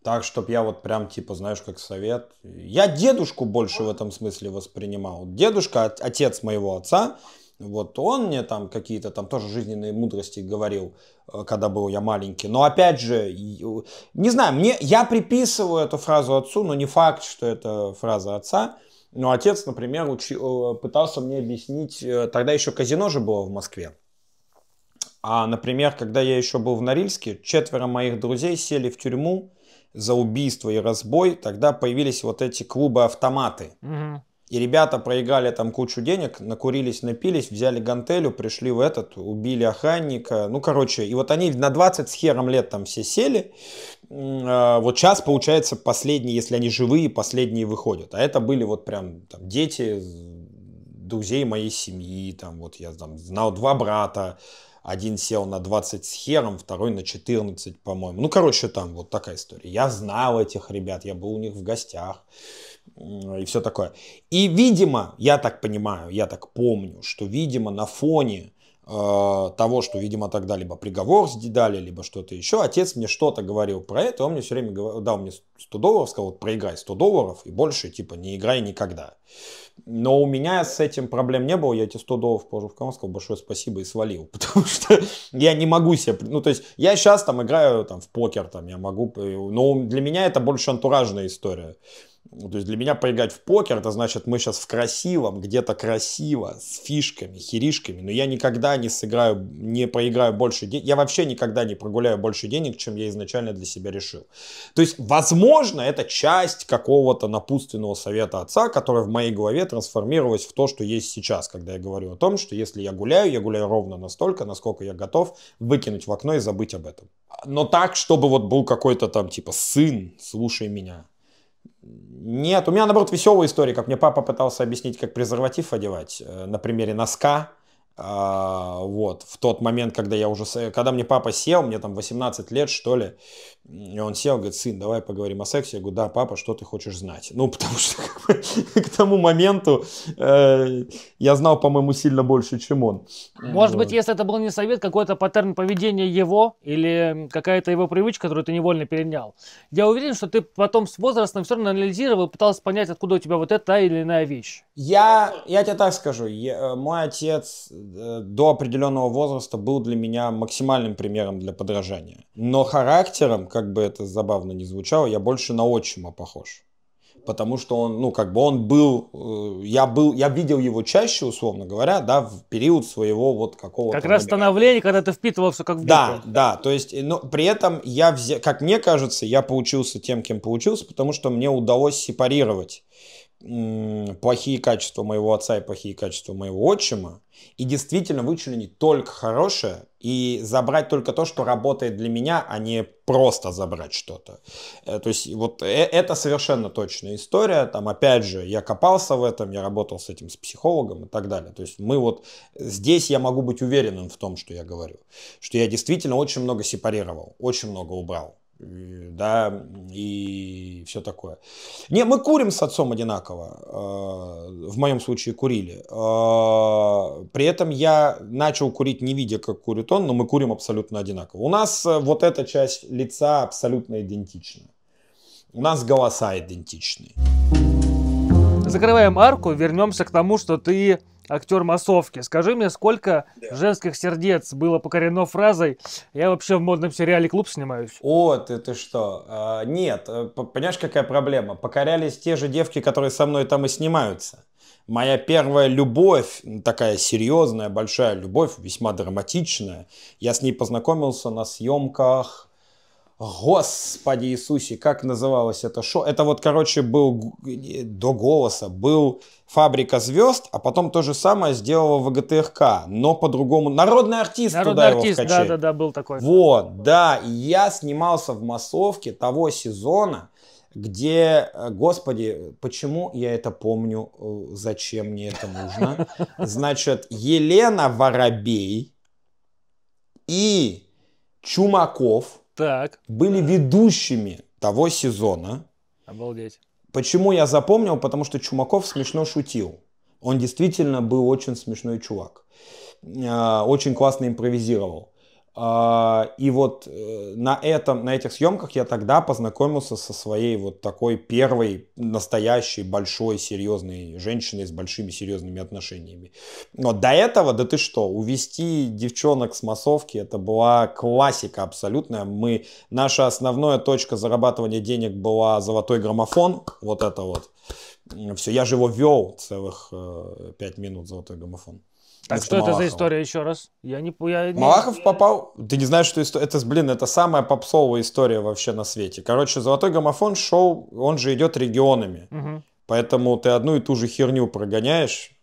так, чтобы я вот прям типа, знаешь, как совет. Я дедушку больше в этом смысле воспринимал. Дедушка, отец моего отца, вот он мне там какие-то там тоже жизненные мудрости говорил, э, когда был я маленький. Но опять же, не знаю, мне, я приписываю эту фразу отцу, но не факт, что это фраза отца. Но отец, например, учи, э, пытался мне объяснить, э, тогда еще казино же было в Москве. А, например, когда я еще был в Норильске, четверо моих друзей сели в тюрьму за убийство и разбой. Тогда появились вот эти клубы-автоматы. Угу. И ребята проиграли там кучу денег, накурились, напились, взяли гантелю, пришли в этот, убили охранника. Ну, короче, и вот они на 20 с хером лет там все сели. А, вот сейчас, получается, последние, если они живые, последние выходят. А это были вот прям там, дети друзей моей семьи. Там вот я там знал два брата. Один сел на 20 с хером, второй на 14, по-моему. Ну, короче, там вот такая история. Я знал этих ребят, я был у них в гостях и все такое. И, видимо, я так понимаю, я так помню, что, видимо, на фоне э, того, что, видимо, тогда либо приговор дали, либо что-то еще. Отец мне что-то говорил про это, он мне все время говорил, дал мне 100 долларов, сказал, вот проиграй 100 долларов и больше, типа, не играй никогда. Но у меня с этим проблем не было, я эти 100 долларов положил в карман, сказал большое спасибо и свалил, [laughs] потому что я не могу себе, ну, то есть, я сейчас там играю там в покер, там, я могу, э, но для меня это больше антуражная история. Ну, то есть для меня поиграть в покер, это значит, мы сейчас в красивом, где-то красиво, с фишками, херишками, но я никогда не сыграю, не проиграю больше денег, я вообще никогда не прогуляю больше денег, чем я изначально для себя решил. То есть, возможно, это часть какого-то напутственного совета отца, который в моей голове трансформировалась в то, что есть сейчас, когда я говорю о том, что если я гуляю, я гуляю ровно настолько, насколько я готов выкинуть в окно и забыть об этом. Но так, чтобы вот был какой-то там типа сын, слушай меня, нет, у меня наоборот веселая история, как мне папа пытался объяснить, как презерватив одевать э, на примере носка. А, вот, в тот момент, когда я уже, когда мне папа сел, мне там 18 лет, что ли, и он сел, говорит, сын, давай поговорим о сексе. Я говорю, да, папа, что ты хочешь знать? Ну, [laughs] потому что к тому моменту э, я знал, по-моему, сильно больше, чем он. Может быть, если это был не совет, какой-то паттерн поведения его или какая-то его привычка, которую ты невольно перенял. Я уверен, что ты потом с возрастом все равно анализировал, пытался понять, откуда у тебя вот эта или иная вещь. Я, я тебе так скажу, я, э, мой отец Э, до определенного возраста был для меня максимальным примером для подражания. Но характером, как бы это забавно не звучало, я больше на отчима похож. Потому что он, ну, как бы он был, э, я был, я видел его чаще, условно говоря, да, в период своего вот какого-то... Как раз момента. становление, когда ты впитывался, как в Да, да, то есть, э, но при этом я, взя... как мне кажется, я получился тем, кем получился, потому что мне удалось сепарировать плохие качества моего отца и плохие качества моего отчима, и действительно вычленить только хорошее и забрать только то, что работает для меня, а не просто забрать что-то. Э, то есть вот э, это совершенно точная история. Там опять же, я копался в этом, я работал с этим, с психологом и так далее. То есть мы вот э, здесь я могу быть уверенным в том, что я говорю, что я действительно очень много сепарировал, очень много убрал Э, да, и все такое. Не, мы курим с отцом одинаково, э, в моем случае курили. Э, при этом я начал курить, не видя, как курит он, но мы курим абсолютно одинаково. У нас вот эта часть лица абсолютно идентична. У нас голоса идентичны. Закрываем арку, вернемся к тому, что ты актер массовки. Скажи мне, сколько да. женских сердец было покорено фразой «Я вообще в модном сериале «Клуб» снимаюсь». О, ты, ты что? А, нет, э, понимаешь, какая проблема? Покорялись те же девки, которые со мной там и снимаются. Моя первая любовь, такая серьезная, большая любовь, весьма драматичная, я с ней познакомился на съемках Господи Иисусе, как называлось это шоу? Это вот, короче, был до голоса, был «Фабрика звезд», а потом то же самое сделала ВГТРК, но по-другому. «Народный артист» Народный туда артист, его вкачали. да-да-да, был такой. Вот, да, и я снимался в массовке того сезона, где, э, господи, почему я это помню, э, зачем мне это нужно? [laughs] Значит, Елена Воробей и Чумаков – так. Были ведущими того сезона. Обалдеть. Почему я запомнил? Потому что Чумаков смешно шутил. Он действительно был очень смешной чувак. Э, очень классно импровизировал. А, и вот э, на, этом, на этих съемках я тогда познакомился со своей вот такой первой настоящей большой серьезной женщиной с большими серьезными отношениями. Но до этого, да ты что, увести девчонок с массовки, это была классика абсолютная. Мы, наша основная точка зарабатывания денег была золотой граммофон, вот это вот. Все, я же его вел целых э, пять минут, золотой граммофон. Так что Малахова. это за история еще раз? Я не, я, не... Малахов попал. Ты не знаешь, что история? Это, блин, это самая попсовая история вообще на свете. Короче, золотой гомофон шоу, он же идет регионами, угу. поэтому ты одну и ту же херню прогоняешь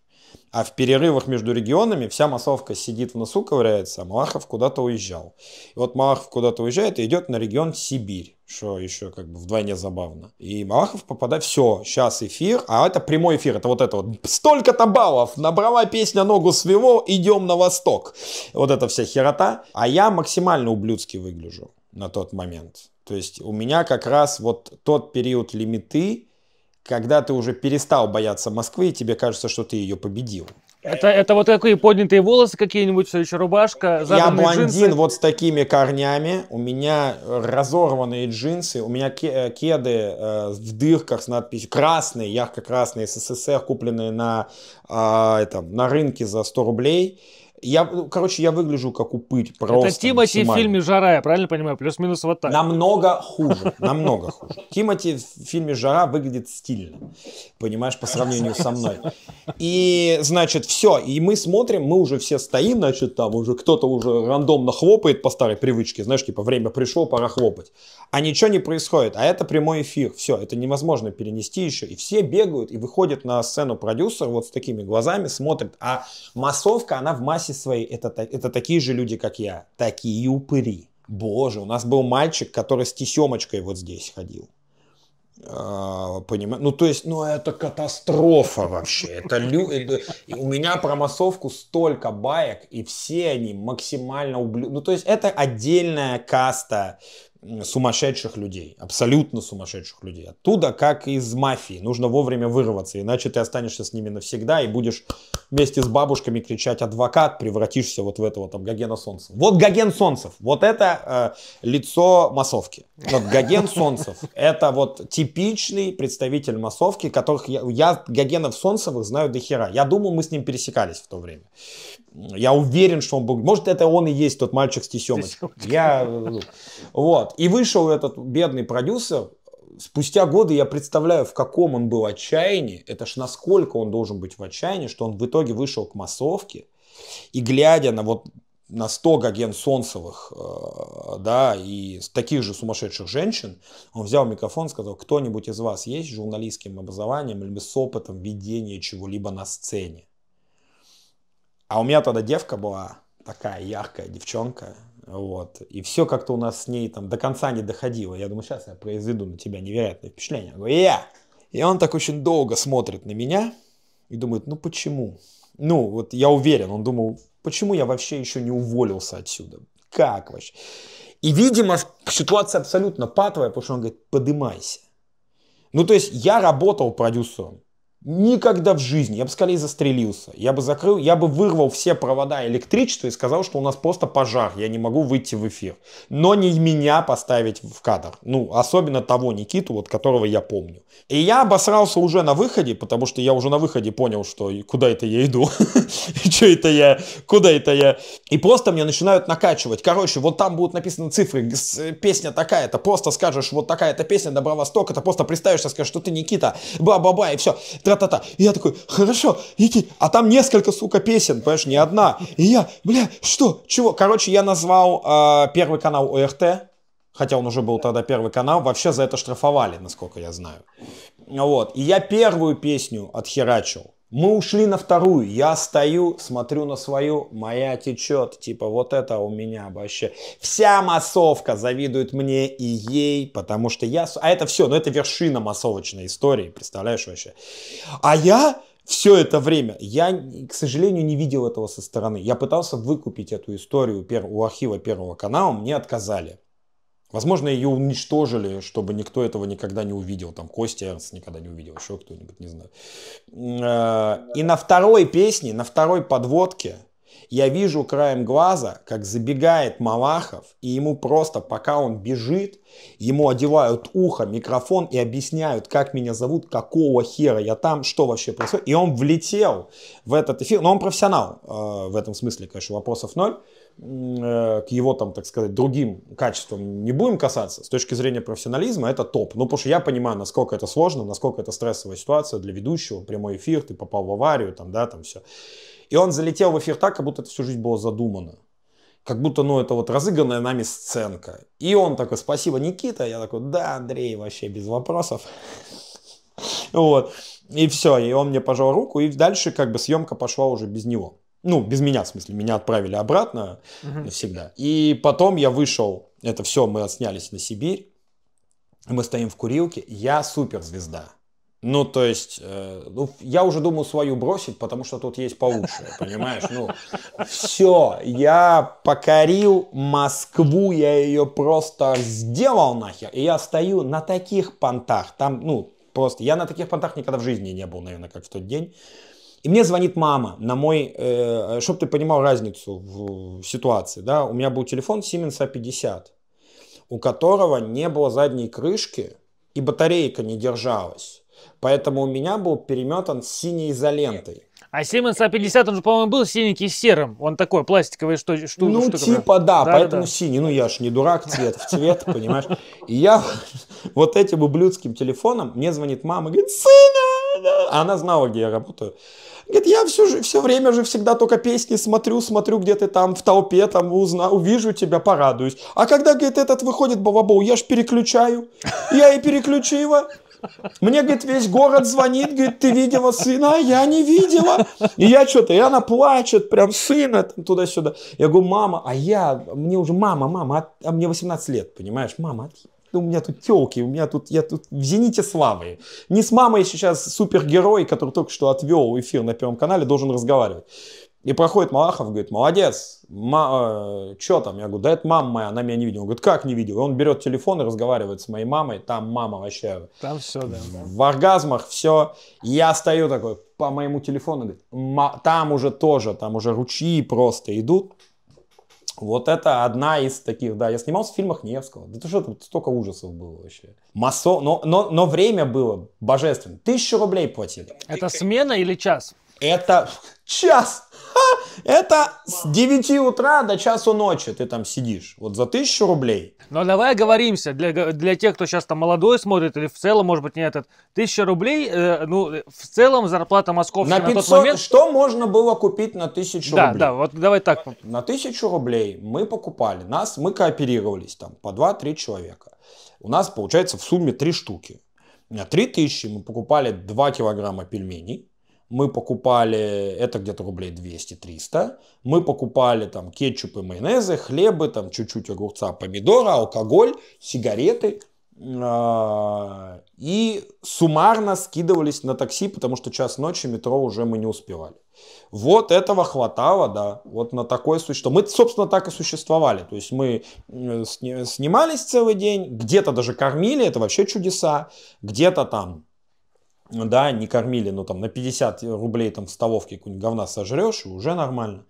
а в перерывах между регионами вся массовка сидит в носу, ковыряется, а Малахов куда-то уезжал. И вот Малахов куда-то уезжает и идет на регион Сибирь, что еще как бы вдвойне забавно. И Малахов попадает, все, сейчас эфир, а это прямой эфир, это вот это вот. Столько-то баллов, набрала песня ногу своего, идем на восток. Вот эта вся херота. А я максимально ублюдски выгляжу на тот момент. То есть у меня как раз вот тот период лимиты, когда ты уже перестал бояться Москвы, и тебе кажется, что ты ее победил. Это, это вот такие поднятые волосы какие-нибудь, все еще рубашка, Я блондин джинсы. вот с такими корнями, у меня разорванные джинсы, у меня э, кеды э, в дырках с надписью красные, ярко-красные СССР, купленные на, э, а, это, на рынке за 100 рублей. Я, ну, короче, я выгляжу как упыть просто. Это Тимати в фильме «Жара», я правильно понимаю? Плюс-минус вот так. Намного хуже, намного хуже. Тимати в фильме «Жара» выглядит стильно, понимаешь, по сравнению со мной. И, значит, все, и мы смотрим, мы уже все стоим, значит, там уже кто-то уже рандомно хлопает по старой привычке, знаешь, типа время пришло, пора хлопать. А ничего не происходит, а это прямой эфир, все, это невозможно перенести еще. И все бегают, и выходят на сцену продюсер вот с такими глазами, смотрит, а массовка, она в массе массе своей это, это такие же люди, как я, такие упыри. Боже, у нас был мальчик, который с тесемочкой вот здесь ходил. А, понимаю. Ну, то есть, ну, это катастрофа вообще. Это лю... у меня про массовку столько баек, и все они максимально ублю... Ну, то есть, это отдельная каста сумасшедших людей, абсолютно сумасшедших людей. Оттуда, как из мафии, нужно вовремя вырваться, иначе ты останешься с ними навсегда и будешь вместе с бабушками кричать «адвокат», превратишься вот в этого там Гогена Солнцев. Вот Гоген Солнцев, вот это э, лицо массовки. Вот Гоген Солнцев, это вот типичный представитель массовки, которых я, я Гогенов Солнцевых знаю до хера. Я думаю, мы с ним пересекались в то время. Я уверен, что он был. Может, это он и есть тот мальчик с тесемочкой. Я... Ну, вот. И вышел этот бедный продюсер. Спустя годы я представляю, в каком он был отчаянии. Это ж насколько он должен быть в отчаянии, что он в итоге вышел к массовке. И глядя на вот на 100 Гоген Солнцевых, э, да, и таких же сумасшедших женщин, он взял микрофон и сказал, кто-нибудь из вас есть с журналистским образованием или с опытом ведения чего-либо на сцене? А у меня тогда девка была, такая яркая девчонка, вот. И все как-то у нас с ней там до конца не доходило. Я думаю, сейчас я произведу на тебя невероятное впечатление. Я говорю, я! «Э!» и он так очень долго смотрит на меня и думает, ну почему? Ну, вот я уверен, он думал, почему я вообще еще не уволился отсюда? Как вообще? И, видимо, ситуация абсолютно патовая, потому что он говорит, подымайся. Ну, то есть я работал продюсером. Никогда в жизни. Я бы скорее застрелился. Я бы закрыл, я бы вырвал все провода электричества и сказал, что у нас просто пожар, я не могу выйти в эфир. Но не меня поставить в кадр. Ну, особенно того Никиту, вот которого я помню. И я обосрался уже на выходе, потому что я уже на выходе понял, что куда это я иду, [laughs] что это я, куда это я. И просто мне начинают накачивать. Короче, вот там будут написаны цифры, э, песня такая-то, просто скажешь, вот такая-то песня, Добра Восток, это просто представишься, скажешь, что ты Никита, ба-ба-ба и все тра-та-та. И я такой, хорошо, иди. А там несколько, сука, песен, понимаешь, не одна. И я, бля, что, чего? Короче, я назвал э, первый канал ОРТ, хотя он уже был тогда первый канал, вообще за это штрафовали, насколько я знаю. Вот. И я первую песню отхерачил. Мы ушли на вторую. Я стою, смотрю на свою, моя течет. Типа вот это у меня вообще. Вся массовка завидует мне и ей, потому что я... А это все, но ну, это вершина массовочной истории, представляешь вообще. А я все это время. Я, к сожалению, не видел этого со стороны. Я пытался выкупить эту историю у архива Первого канала, мне отказали. Возможно, ее уничтожили, чтобы никто этого никогда не увидел. Там Костя Эрнст никогда не увидел, еще кто-нибудь, не знаю. Э, и на второй песне, на второй подводке я вижу краем глаза, как забегает Малахов, и ему просто, пока он бежит, ему одевают ухо, микрофон и объясняют, как меня зовут, какого хера я там, что вообще происходит. И он влетел в этот эфир, но он профессионал э, в этом смысле, конечно, вопросов ноль. Э, к его, там, так сказать, другим качествам не будем касаться, с точки зрения профессионализма это топ. Ну, потому что я понимаю, насколько это сложно, насколько это стрессовая ситуация для ведущего, прямой эфир, ты попал в аварию, там, да, там все. И он залетел в эфир так, как будто это всю жизнь было задумано. Как будто, ну, это вот разыгранная нами сценка. И он такой, спасибо, Никита. Я такой, да, Андрей, вообще без вопросов. [laughs] Вот. И все, и он мне пожал руку, и дальше как бы съемка пошла уже без него. Ну, без меня, в смысле, меня отправили обратно угу. навсегда. И потом я вышел, это все мы отснялись на Сибирь, мы стоим в курилке, я суперзвезда. Ну, то есть, э, ну, я уже думал свою бросить, потому что тут есть получше, понимаешь? Ну, все, я покорил Москву, я ее просто сделал нахер. И я стою на таких понтах, там, ну, просто, я на таких понтах никогда в жизни не был, наверное, как в тот день. И мне звонит мама на мой, э, э чтобы ты понимал разницу в ситуации, да, у меня был телефон Siemens A50, у которого не было задней крышки и батарейка не держалась. Поэтому у меня был переметан синей изолентой. А Siemens A50, он же, по-моему, был синенький с серым. Он такой, пластиковый, что что Ну, штука, типа, да, да поэтому да. синий. Ну, я ж не дурак, цвет в цвет, понимаешь. И я [laughs] вот этим ублюдским телефоном, мне звонит мама, говорит, сына! Она знала, где я работаю. Говорит, я все, все время же всегда только песни смотрю, смотрю, где ты там в толпе, там узна, увижу тебя, порадуюсь. А когда, говорит, этот выходит балабол, я ж переключаю. Я и переключу его. Мне, говорит, весь город звонит, говорит, ты видела сына, а я не видела. И я что-то, и она плачет, прям сына туда-сюда. Я говорю, мама, а я, мне уже мама, мама, а, а мне 18 лет, понимаешь, мама, ну, у меня тут телки, у меня тут, я тут в зените славы. Не с мамой сейчас супергерой, который только что отвел эфир на Первом канале, должен разговаривать. И проходит Малахов, говорит, молодец, ма, э, что там? Я говорю, да это мама моя, она меня не видела. Он говорит, как не видела? И он берет телефон и разговаривает с моей мамой, там мама вообще... Там все, да. В, в оргазмах все. Я стою такой по моему телефону, говорит, там уже тоже, там уже ручьи просто идут. Вот это одна из таких, да. Я снимался в фильмах Невского. Да ты что, там столько ужасов было вообще. Массо... Но, но, но время было божественно. Тысячу рублей платили. Это смена или час? Это час. Это с 9 утра до часу ночи ты там сидишь. Вот за тысячу рублей. Но давай оговоримся, для, для тех, кто сейчас там молодой смотрит, или в целом, может быть, не этот, тысяча рублей, э, ну, в целом зарплата московская на, 500, на тот момент... Что можно было купить на тысячу да, рублей? Да, да, вот давай так. На тысячу рублей мы покупали, нас, мы кооперировались там по 2-3 человека. У нас, получается, в сумме 3 штуки. На 3 тысячи мы покупали 2 килограмма пельменей, мы покупали, это где-то рублей 200-300, мы покупали там кетчупы, майонезы, хлебы, там чуть-чуть огурца, помидора, алкоголь, сигареты, а, и суммарно скидывались на такси, потому что час ночи метро уже мы не успевали. Вот этого хватало, да, вот на такое существо. Мы, собственно, так и существовали. То есть мы э, снимались целый день, где-то даже кормили, это вообще чудеса, где-то там да, не кормили, но там, на 50 рублей там в столовке какую-нибудь говна сожрешь, и уже нормально.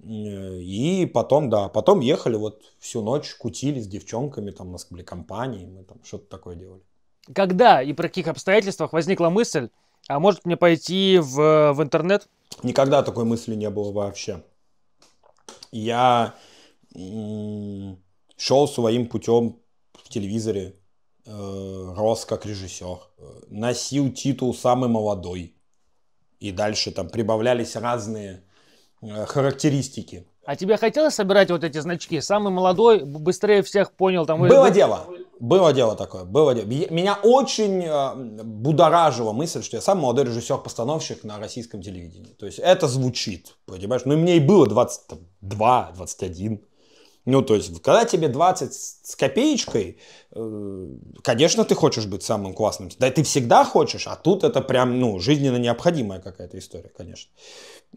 Э, и потом, да, потом ехали вот всю ночь, кутили с девчонками, там, у нас были компании, мы там что-то такое делали. Когда и при каких обстоятельствах возникла мысль, а может мне пойти в, в интернет? Никогда такой мысли не было вообще. Я шел своим путем в телевизоре, э, рос как режиссер, э, носил титул самый молодой. И дальше там прибавлялись разные э, характеристики. А тебе хотелось собирать вот эти значки? Самый молодой, быстрее всех понял. Там, было или... дело. Было дело такое. Было дело. Меня очень э, будоражила мысль, что я самый молодой режиссер-постановщик на российском телевидении. То есть это звучит, понимаешь? Ну, и мне и было 22, 21. Ну, то есть, когда тебе 20 с копеечкой, э, конечно, ты хочешь быть самым классным. Да ты всегда хочешь, а тут это прям, ну, жизненно необходимая какая-то история, конечно.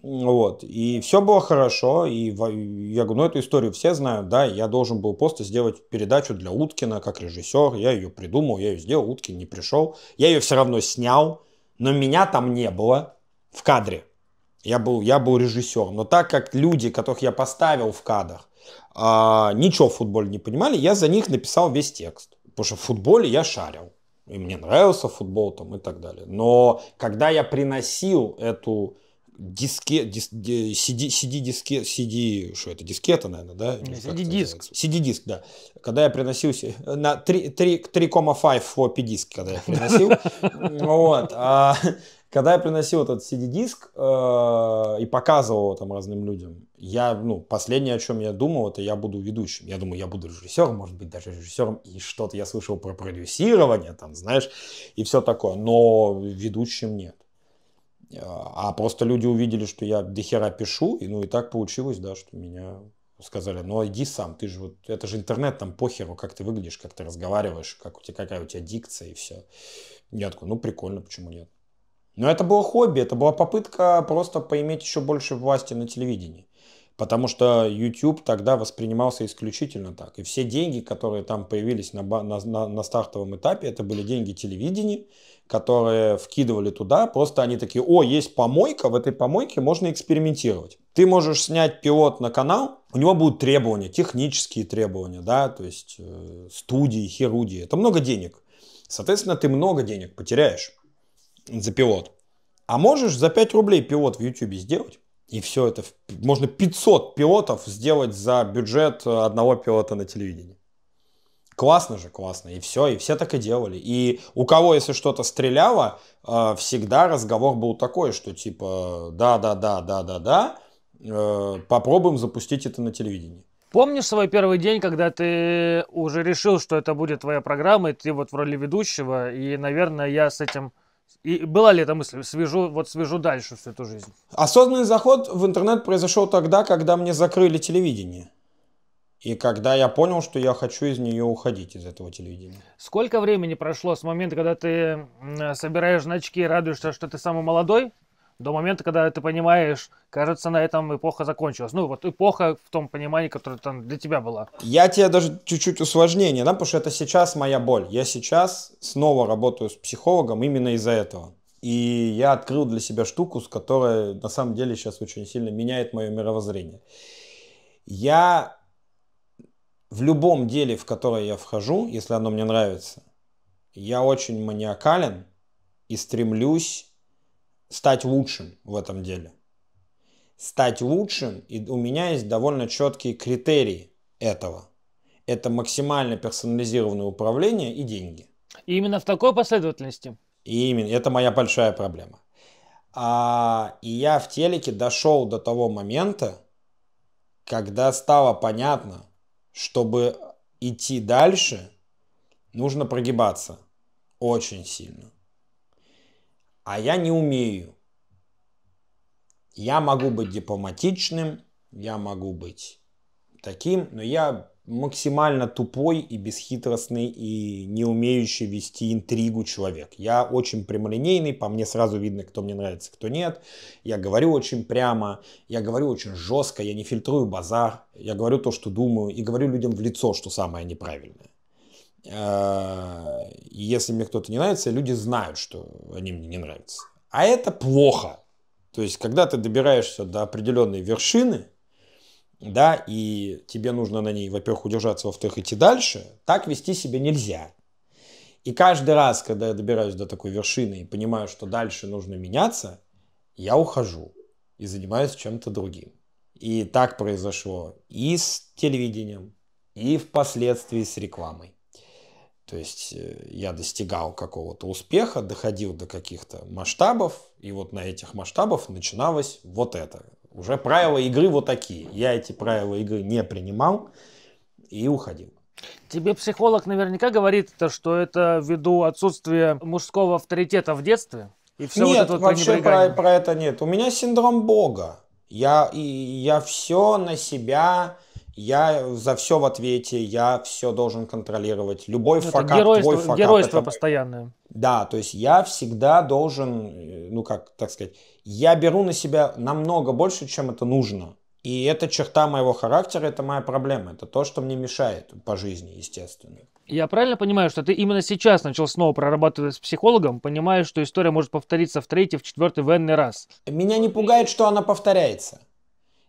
Вот. И все было хорошо. И я говорю, ну, эту историю все знают, да, я должен был просто сделать передачу для Уткина как режиссер. Я ее придумал, я ее сделал, Уткин не пришел. Я ее все равно снял, но меня там не было в кадре. Я был, я был режиссером. Но так как люди, которых я поставил в кадр, а, ничего в футболе не понимали, я за них написал весь текст. Потому что в футболе я шарил. И мне нравился футбол там и так далее. Но когда я приносил эту диске, дис, CD, CD, диске, CD, что это, дискета, наверное, да? CD-диск. CD-диск, да. Когда я приносил на 3,5 floppy диск, когда я приносил, [laughs] вот, а, когда я приносил этот CD-диск э, и показывал его там разным людям, я, ну, последнее, о чем я думал, это я буду ведущим. Я думаю, я буду режиссером, может быть, даже режиссером, и что-то я слышал про продюсирование, там, знаешь, и все такое, но ведущим нет. А, а просто люди увидели, что я дохера пишу, и ну и так получилось, да, что меня сказали, ну иди сам, ты же вот, это же интернет, там похеру, как ты выглядишь, как ты разговариваешь, как у тебя, какая у тебя дикция и все. Я такой, ну прикольно, почему нет. Но это было хобби, это была попытка просто поиметь еще больше власти на телевидении. Потому что YouTube тогда воспринимался исключительно так. И все деньги, которые там появились на, на, на, на стартовом этапе, это были деньги телевидения, которые вкидывали туда. Просто они такие, о, есть помойка, в этой помойке можно экспериментировать. Ты можешь снять пилот на канал, у него будут требования, технические требования, да, то есть э, студии, хирургии. Это много денег. Соответственно, ты много денег потеряешь за пилот. А можешь за 5 рублей пилот в YouTube сделать? И все это, можно 500 пилотов сделать за бюджет э, одного пилота на телевидении. Классно же, классно. И все, и все так и делали. И у кого, если что-то стреляло, э, всегда разговор был такой, что типа, да-да-да, да-да-да, э, попробуем запустить это на телевидении. Помнишь свой первый день, когда ты уже решил, что это будет твоя программа, и ты вот в роли ведущего, и, наверное, я с этим и была ли эта мысль, свяжу, вот свяжу дальше всю эту жизнь? Осознанный заход в интернет произошел тогда, когда мне закрыли телевидение. И когда я понял, что я хочу из нее уходить, из этого телевидения. Сколько времени прошло с момента, когда ты собираешь значки и радуешься, что ты самый молодой, до момента, когда ты понимаешь, кажется, на этом эпоха закончилась. Ну, вот эпоха в том понимании, которое там для тебя была. Я тебе даже чуть-чуть усложнение, да, потому что это сейчас моя боль. Я сейчас снова работаю с психологом именно из-за этого. И я открыл для себя штуку, с которой на самом деле сейчас очень сильно меняет мое мировоззрение. Я в любом деле, в которое я вхожу, если оно мне нравится, я очень маниакален и стремлюсь стать лучшим в этом деле. Стать лучшим, и у меня есть довольно четкие критерии этого. Это максимально персонализированное управление и деньги. И именно в такой последовательности. И именно, это моя большая проблема. А, и я в телеке дошел до того момента, когда стало понятно, чтобы идти дальше, нужно прогибаться очень сильно а я не умею. Я могу быть дипломатичным, я могу быть таким, но я максимально тупой и бесхитростный и не умеющий вести интригу человек. Я очень прямолинейный, по мне сразу видно, кто мне нравится, кто нет. Я говорю очень прямо, я говорю очень жестко, я не фильтрую базар, я говорю то, что думаю, и говорю людям в лицо, что самое неправильное. А, если мне кто-то не нравится, люди знают, что они мне не нравятся. А это плохо. То есть, когда ты добираешься до определенной вершины, да, и тебе нужно на ней, во-первых, удержаться, во-вторых, идти дальше, так вести себя нельзя. И каждый раз, когда я добираюсь до такой вершины и понимаю, что дальше нужно меняться, я ухожу и занимаюсь чем-то другим. И так произошло и с телевидением, и впоследствии с рекламой. То есть э, я достигал какого-то успеха, доходил до каких-то масштабов, и вот на этих масштабах начиналось вот это. Уже правила игры вот такие. Я эти правила игры не принимал и уходил. Тебе психолог наверняка говорит, то, что это ввиду отсутствия мужского авторитета в детстве? И все нет, вот это вообще про, про это нет. У меня синдром Бога. Я, и, я все на себя я за все в ответе, я все должен контролировать. Любой ну, это факап, геройство, твой факап. Геройство это... постоянное. Да, то есть я всегда должен, э, ну как, так сказать, я беру на себя намного больше, чем это нужно. И это черта моего характера, это моя проблема, это то, что мне мешает по жизни, естественно. Я правильно понимаю, что ты именно сейчас начал снова прорабатывать с психологом, понимая, что история может повториться в третий, в четвертый, в энный раз? Меня не пугает, что она повторяется.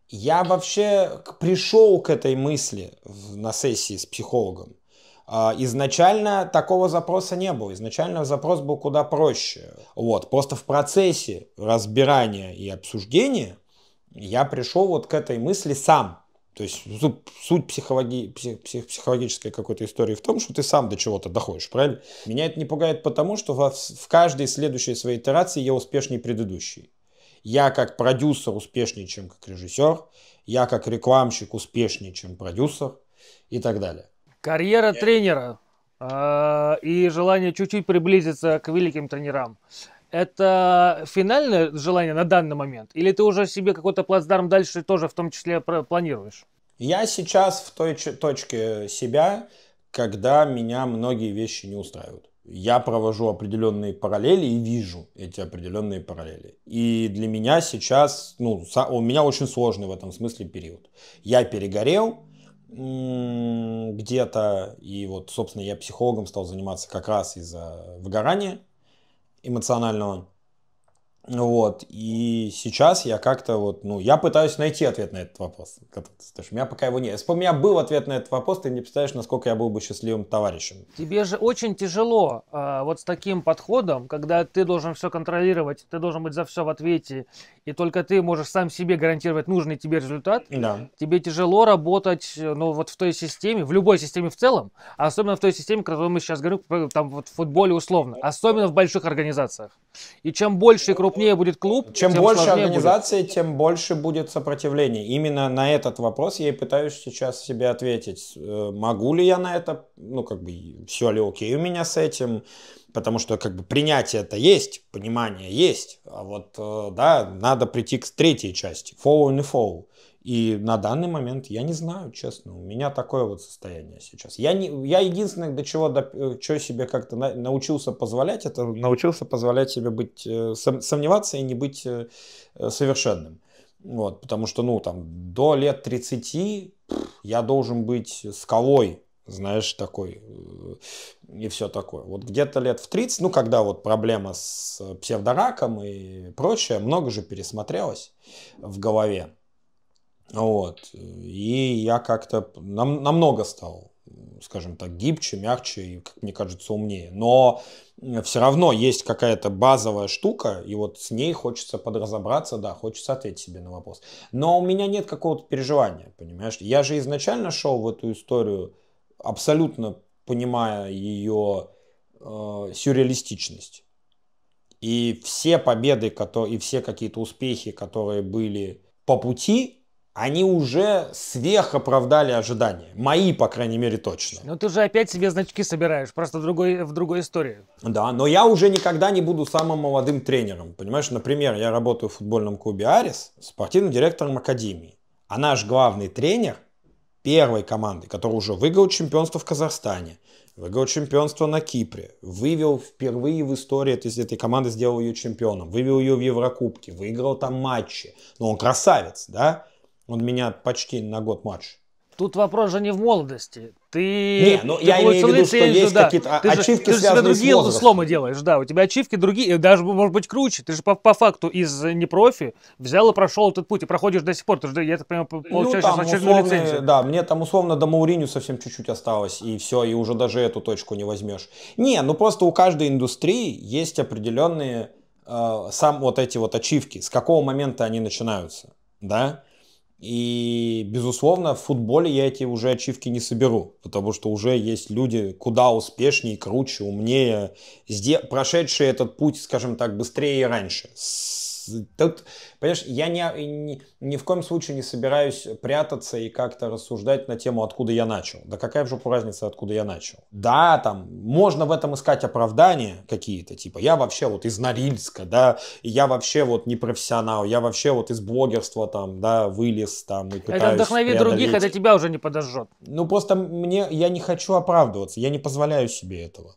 Я вообще пришел к этой мысли на сессии с психологом. А, изначально такого запроса не было. Изначально запрос был куда проще. Вот. Просто в процессе разбирания и обсуждения я пришел вот к этой мысли сам. То есть суть психологи... псих... психологической какой-то истории в том, что ты сам до чего-то доходишь, правильно? Меня это не пугает потому, что в каждой следующей своей итерации я успешнее предыдущей. Я как продюсер успешнее, чем как режиссер. Я как рекламщик успешнее, чем продюсер и так далее. Карьера Я... тренера а, и желание чуть-чуть приблизиться к великим тренерам. Это финальное желание на данный момент? Или ты уже себе какой-то плацдарм дальше тоже в том числе планируешь? Я сейчас в той точке себя, когда меня многие вещи не устраивают я провожу определенные параллели и вижу эти определенные параллели. И для меня сейчас, ну, у меня очень сложный в этом смысле период. Я перегорел где-то, и вот, собственно, я психологом стал заниматься как раз из-за выгорания эмоционального. Вот, и сейчас я как-то вот, ну, я пытаюсь найти ответ на этот вопрос. у меня пока его нет. Если бы у меня был ответ на этот вопрос, ты не представляешь, насколько я был бы счастливым товарищем. Тебе же очень тяжело э, вот с таким подходом, когда ты должен все контролировать, ты должен быть за все в ответе, и только ты можешь сам себе гарантировать нужный тебе результат. Да. Тебе тяжело работать, ну, вот в той системе, в любой системе в целом, а особенно в той системе, которую мы сейчас говорим, там вот в футболе условно, особенно в больших организациях. И чем больше и крупнее ну, будет клуб, чем тем больше организации, будет. тем больше будет сопротивление. Именно на этот вопрос я и пытаюсь сейчас себе ответить. Э, могу ли я на это, ну как бы, все ли окей у меня с этим? Потому что как бы принятие это есть, понимание есть, а вот э, да, надо прийти к третьей части. Follow and follow и на данный момент я не знаю, честно, у меня такое вот состояние сейчас. Я, не, я единственное, до чего, до, э, чего себе как-то на, научился позволять, это научился позволять себе быть, э, сом, сомневаться и не быть э, совершенным. Вот, потому что, ну, там, до лет 30 я должен быть скалой, знаешь, такой, и все такое. Вот где-то лет в 30, ну, когда вот проблема с псевдораком и прочее, много же пересмотрелось в голове. Вот. И я как-то нам, намного стал, скажем так, гибче, мягче и, как мне кажется, умнее. Но все равно есть какая-то базовая штука, и вот с ней хочется подразобраться, да, хочется ответить себе на вопрос. Но у меня нет какого-то переживания, понимаешь? Я же изначально шел в эту историю, абсолютно понимая ее э, сюрреалистичность. И все победы которые, и все какие-то успехи, которые были по пути, они уже сверх оправдали ожидания. Мои, по крайней мере, точно. Но ну, ты же опять себе значки собираешь, просто в другой, в другой истории. Да, но я уже никогда не буду самым молодым тренером. Понимаешь, например, я работаю в футбольном клубе «Арис» спортивным директором академии. А наш главный тренер первой команды, которая уже выиграл чемпионство в Казахстане, выиграл чемпионство на Кипре, вывел впервые в истории то есть этой команды, сделал ее чемпионом, вывел ее в Еврокубке, выиграл там матчи. Но ну, он красавец, да? Он меня почти на год младше. Тут вопрос же не в молодости. Ты не, ну ты я имею в виду, что есть да. какие-то ты ачивки, же, ты связанные другие с возрастом. сломы делаешь, да, у тебя ачивки другие, э, даже может быть круче. Ты же по, по факту из э, непрофи взял и прошел этот путь и проходишь до сих пор. Ты же, я так понимаю, получаешь ну, там, условно, Да, мне там условно до Мауриню совсем чуть-чуть осталось и все, и уже даже эту точку не возьмешь. Не, ну просто у каждой индустрии есть определенные э, сам вот эти вот ачивки. С какого момента они начинаются, да? И, безусловно, в футболе я эти уже ачивки не соберу, потому что уже есть люди куда успешнее, круче, умнее, прошедшие этот путь, скажем так, быстрее и раньше. С Тут, понимаешь, я ни, ни, ни в коем случае не собираюсь прятаться и как-то рассуждать на тему, откуда я начал. Да какая в жопу разница, откуда я начал? Да, там, можно в этом искать оправдания какие-то, типа, я вообще вот из Норильска, да, я вообще вот не профессионал, я вообще вот из блогерства там, да, вылез там и пытаюсь Это вдохнови преодолеть. других, это тебя уже не подожжет. Ну, просто мне, я не хочу оправдываться, я не позволяю себе этого.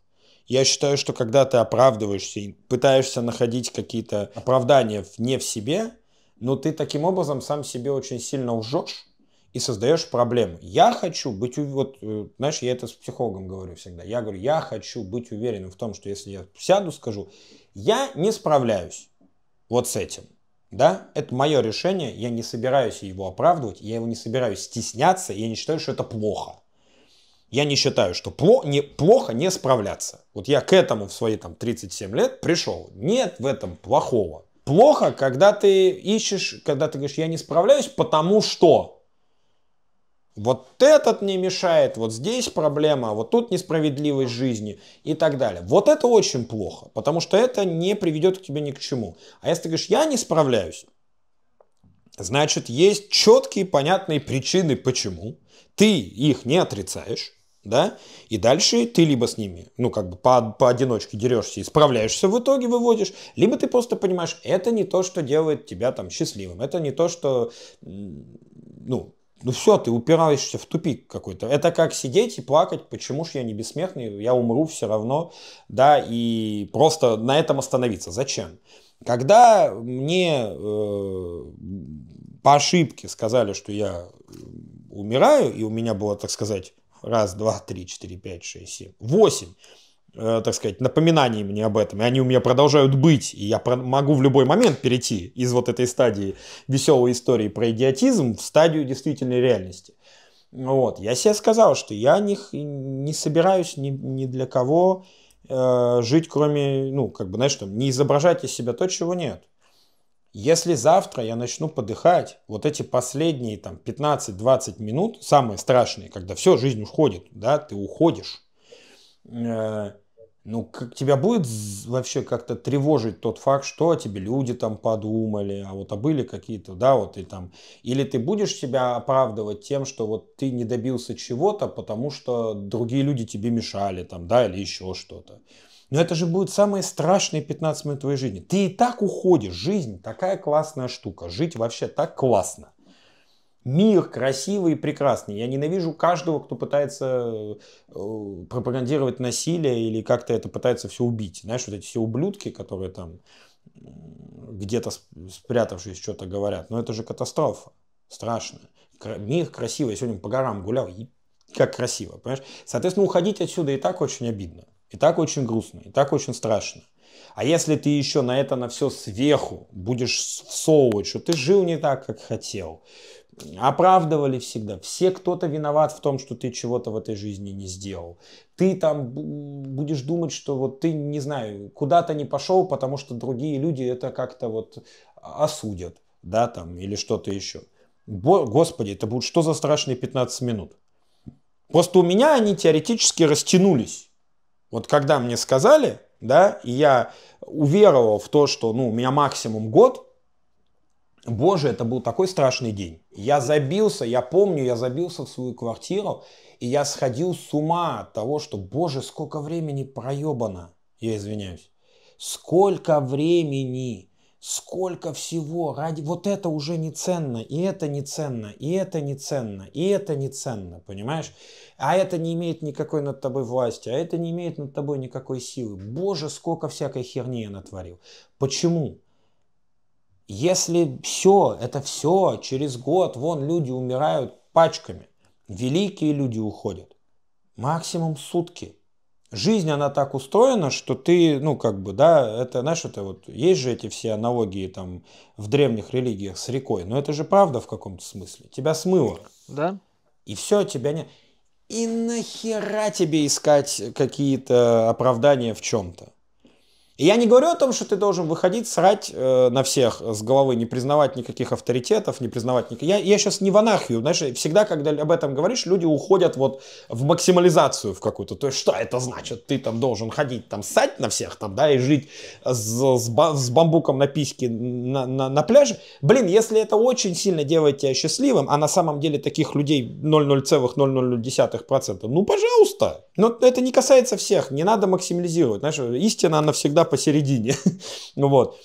Я считаю, что когда ты оправдываешься и пытаешься находить какие-то оправдания не в себе, но ты таким образом сам себе очень сильно лжешь и создаешь проблемы. Я хочу быть, вот, э, знаешь, я это с психологом говорю всегда. Я говорю, я хочу быть уверенным в том, что если я сяду, скажу, я не справляюсь вот с этим. Да, это мое решение, я не собираюсь его оправдывать, я его не собираюсь стесняться, я не считаю, что это плохо я не считаю, что плохо не справляться. Вот я к этому в свои там 37 лет пришел. Нет в этом плохого. Плохо, когда ты ищешь, когда ты говоришь, я не справляюсь, потому что вот этот мне мешает, вот здесь проблема, а вот тут несправедливость жизни и так далее. Вот это очень плохо, потому что это не приведет к тебе ни к чему. А если ты говоришь, я не справляюсь, значит, есть четкие понятные причины, почему. Ты их не отрицаешь, да, и дальше ты либо с ними, ну, как бы по, поодиночке дерешься и справляешься в итоге, выводишь, либо ты просто понимаешь, это не то, что делает тебя там счастливым, это не то, что, ну, ну все, ты упираешься в тупик какой-то. Это как сидеть и плакать, почему же я не бессмертный, я умру все равно, да, и просто на этом остановиться. Зачем? Когда мне э, по ошибке сказали, что я умираю, и у меня было, так сказать, Раз, два, три, четыре, пять, шесть, семь, восемь э, так сказать, напоминаний мне об этом, и они у меня продолжают быть, и я могу в любой момент перейти из вот этой стадии веселой истории про идиотизм в стадию действительной реальности. Вот, я себе сказал, что я не, не собираюсь ни, ни для кого э, жить, кроме, ну, как бы, знаешь, там, не изображать из себя то, чего нет. Если завтра я начну подыхать, вот эти последние там 15-20 минут, самые страшные, когда все, жизнь уходит, да, ты уходишь, э, ну, как тебя будет вообще как-то тревожить тот факт, что о тебе люди там подумали, а вот а были какие-то, да, вот и там. Или ты будешь себя оправдывать тем, что вот ты не добился чего-то, потому что другие люди тебе мешали там, да, или еще что-то. Но это же будет самые страшные 15 минут твоей жизни. Ты и так уходишь. Жизнь такая классная штука. Жить вообще так классно. Мир красивый и прекрасный. Я ненавижу каждого, кто пытается э, пропагандировать насилие или как-то это пытается все убить. Знаешь, вот эти все ублюдки, которые там где-то спрятавшись что-то говорят. Но это же катастрофа. Страшно. Мир красивый. Я сегодня по горам гулял. как красиво, понимаешь? Соответственно, уходить отсюда и так очень обидно. И так очень грустно, и так очень страшно. А если ты еще на это, на все сверху будешь всовывать, что ты жил не так, как хотел, оправдывали всегда. Все кто-то виноват в том, что ты чего-то в этой жизни не сделал. Ты там будешь думать, что вот ты, не знаю, куда-то не пошел, потому что другие люди это как-то вот осудят, да, там, или что-то еще. Господи, это будет что за страшные 15 минут? Просто у меня они теоретически растянулись вот когда мне сказали, да, и я уверовал в то, что ну, у меня максимум год, боже, это был такой страшный день. Я забился, я помню, я забился в свою квартиру, и я сходил с ума от того, что, боже, сколько времени проебано, я извиняюсь, сколько времени, сколько всего ради... Вот это уже не ценно, и это не ценно, и это не ценно, и это не ценно, понимаешь? А это не имеет никакой над тобой власти, а это не имеет над тобой никакой силы. Боже, сколько всякой херни я натворил. Почему? Если все, это все, через год, вон люди умирают пачками, великие люди уходят. Максимум сутки – жизнь, она так устроена, что ты, ну, как бы, да, это, знаешь, это вот, есть же эти все аналогии там в древних религиях с рекой, но это же правда в каком-то смысле. Тебя смыло. Да. И все, тебя не... И нахера тебе искать какие-то оправдания в чем-то? И я не говорю о том, что ты должен выходить, срать э, на всех с головы, не признавать никаких авторитетов, не признавать никаких... Я, я сейчас не в анархию, знаешь, всегда, когда об этом говоришь, люди уходят вот в максимализацию в какую-то. То есть, что это значит? Ты там должен ходить, там, ссать на всех, там, да, и жить с, с, с бамбуком на письке на, на, на пляже. Блин, если это очень сильно делает тебя счастливым, а на самом деле таких людей 0,0,0,0%, ну, пожалуйста. Но это не касается всех, не надо максимализировать. Знаешь, истина, она всегда посередине. [laughs] вот.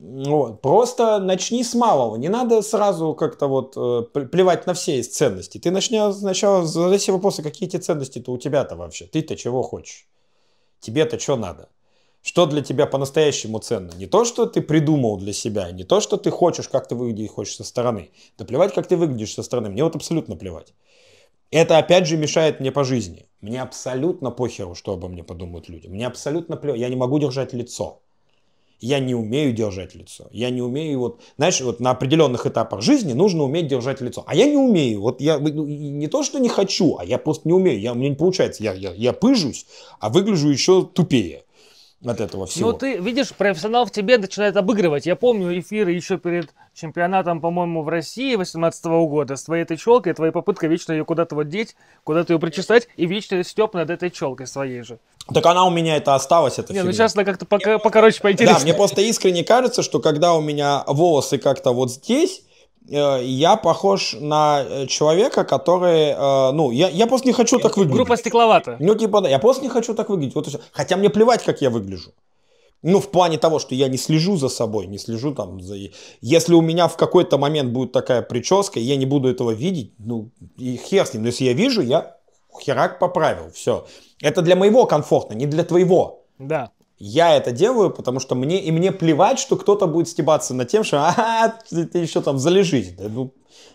Вот. Просто начни с малого. Не надо сразу как-то вот э, плевать на все из ценностей. Ты начни сначала задай себе вопросы, какие эти ценности-то у тебя-то вообще? Ты-то чего хочешь? Тебе-то что надо? Что для тебя по-настоящему ценно? Не то, что ты придумал для себя, не то, что ты хочешь, как ты выглядишь хочешь со стороны. Да плевать, как ты выглядишь со стороны. Мне вот абсолютно плевать. Это опять же мешает мне по жизни. Мне абсолютно похеру, что обо мне подумают люди. Мне абсолютно плевать. Я не могу держать лицо. Я не умею держать лицо. Я не умею вот, знаешь, вот на определенных этапах жизни нужно уметь держать лицо. А я не умею. Вот я ну, не то, что не хочу, а я просто не умею. Я, у меня не получается. Я, я, я пыжусь, а выгляжу еще тупее от этого всего. Ну, ты видишь, профессионал в тебе начинает обыгрывать. Я помню эфиры еще перед чемпионатом, по-моему, в России 18 года с твоей этой челкой, твоя попытка вечно ее куда-то вот деть, куда-то ее причесать, и вечно степ над этой челкой своей же. Так она у меня это осталась, это Не, ну, фигня. ну сейчас она как-то пока, покороче поинтереснее. Да, мне просто искренне кажется, что когда у меня волосы как-то вот здесь, Э, я похож на э, человека, который, э, ну, я, я просто не хочу так выглядеть. Группа стекловата. Ну, типа, да, я просто не хочу так выглядеть. Вот и все. Хотя мне плевать, как я выгляжу. Ну, в плане того, что я не слежу за собой, не слежу там за... Если у меня в какой-то момент будет такая прическа, я не буду этого видеть, ну, и хер с ним. Но если я вижу, я херак поправил, все. Это для моего комфорта, не для твоего. Да я это делаю, потому что мне и мне плевать, что кто-то будет стебаться над тем, что а, ты, ты еще там залежись. Да, ну,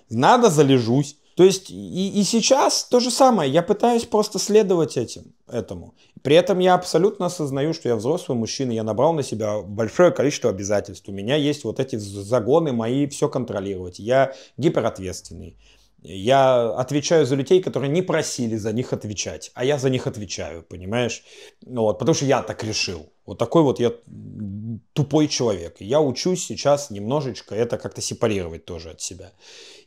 надо залежусь. То есть и, и сейчас то же самое. Я пытаюсь просто следовать этим, этому. При этом я абсолютно осознаю, что я взрослый мужчина, я набрал на себя большое количество обязательств. У меня есть вот эти загоны мои все контролировать. Я гиперответственный. Я отвечаю за людей, которые не просили за них отвечать, а я за них отвечаю, понимаешь? Ну вот, потому что я так решил. Вот такой вот я тупой человек. я учусь сейчас немножечко это как-то сепарировать тоже от себя.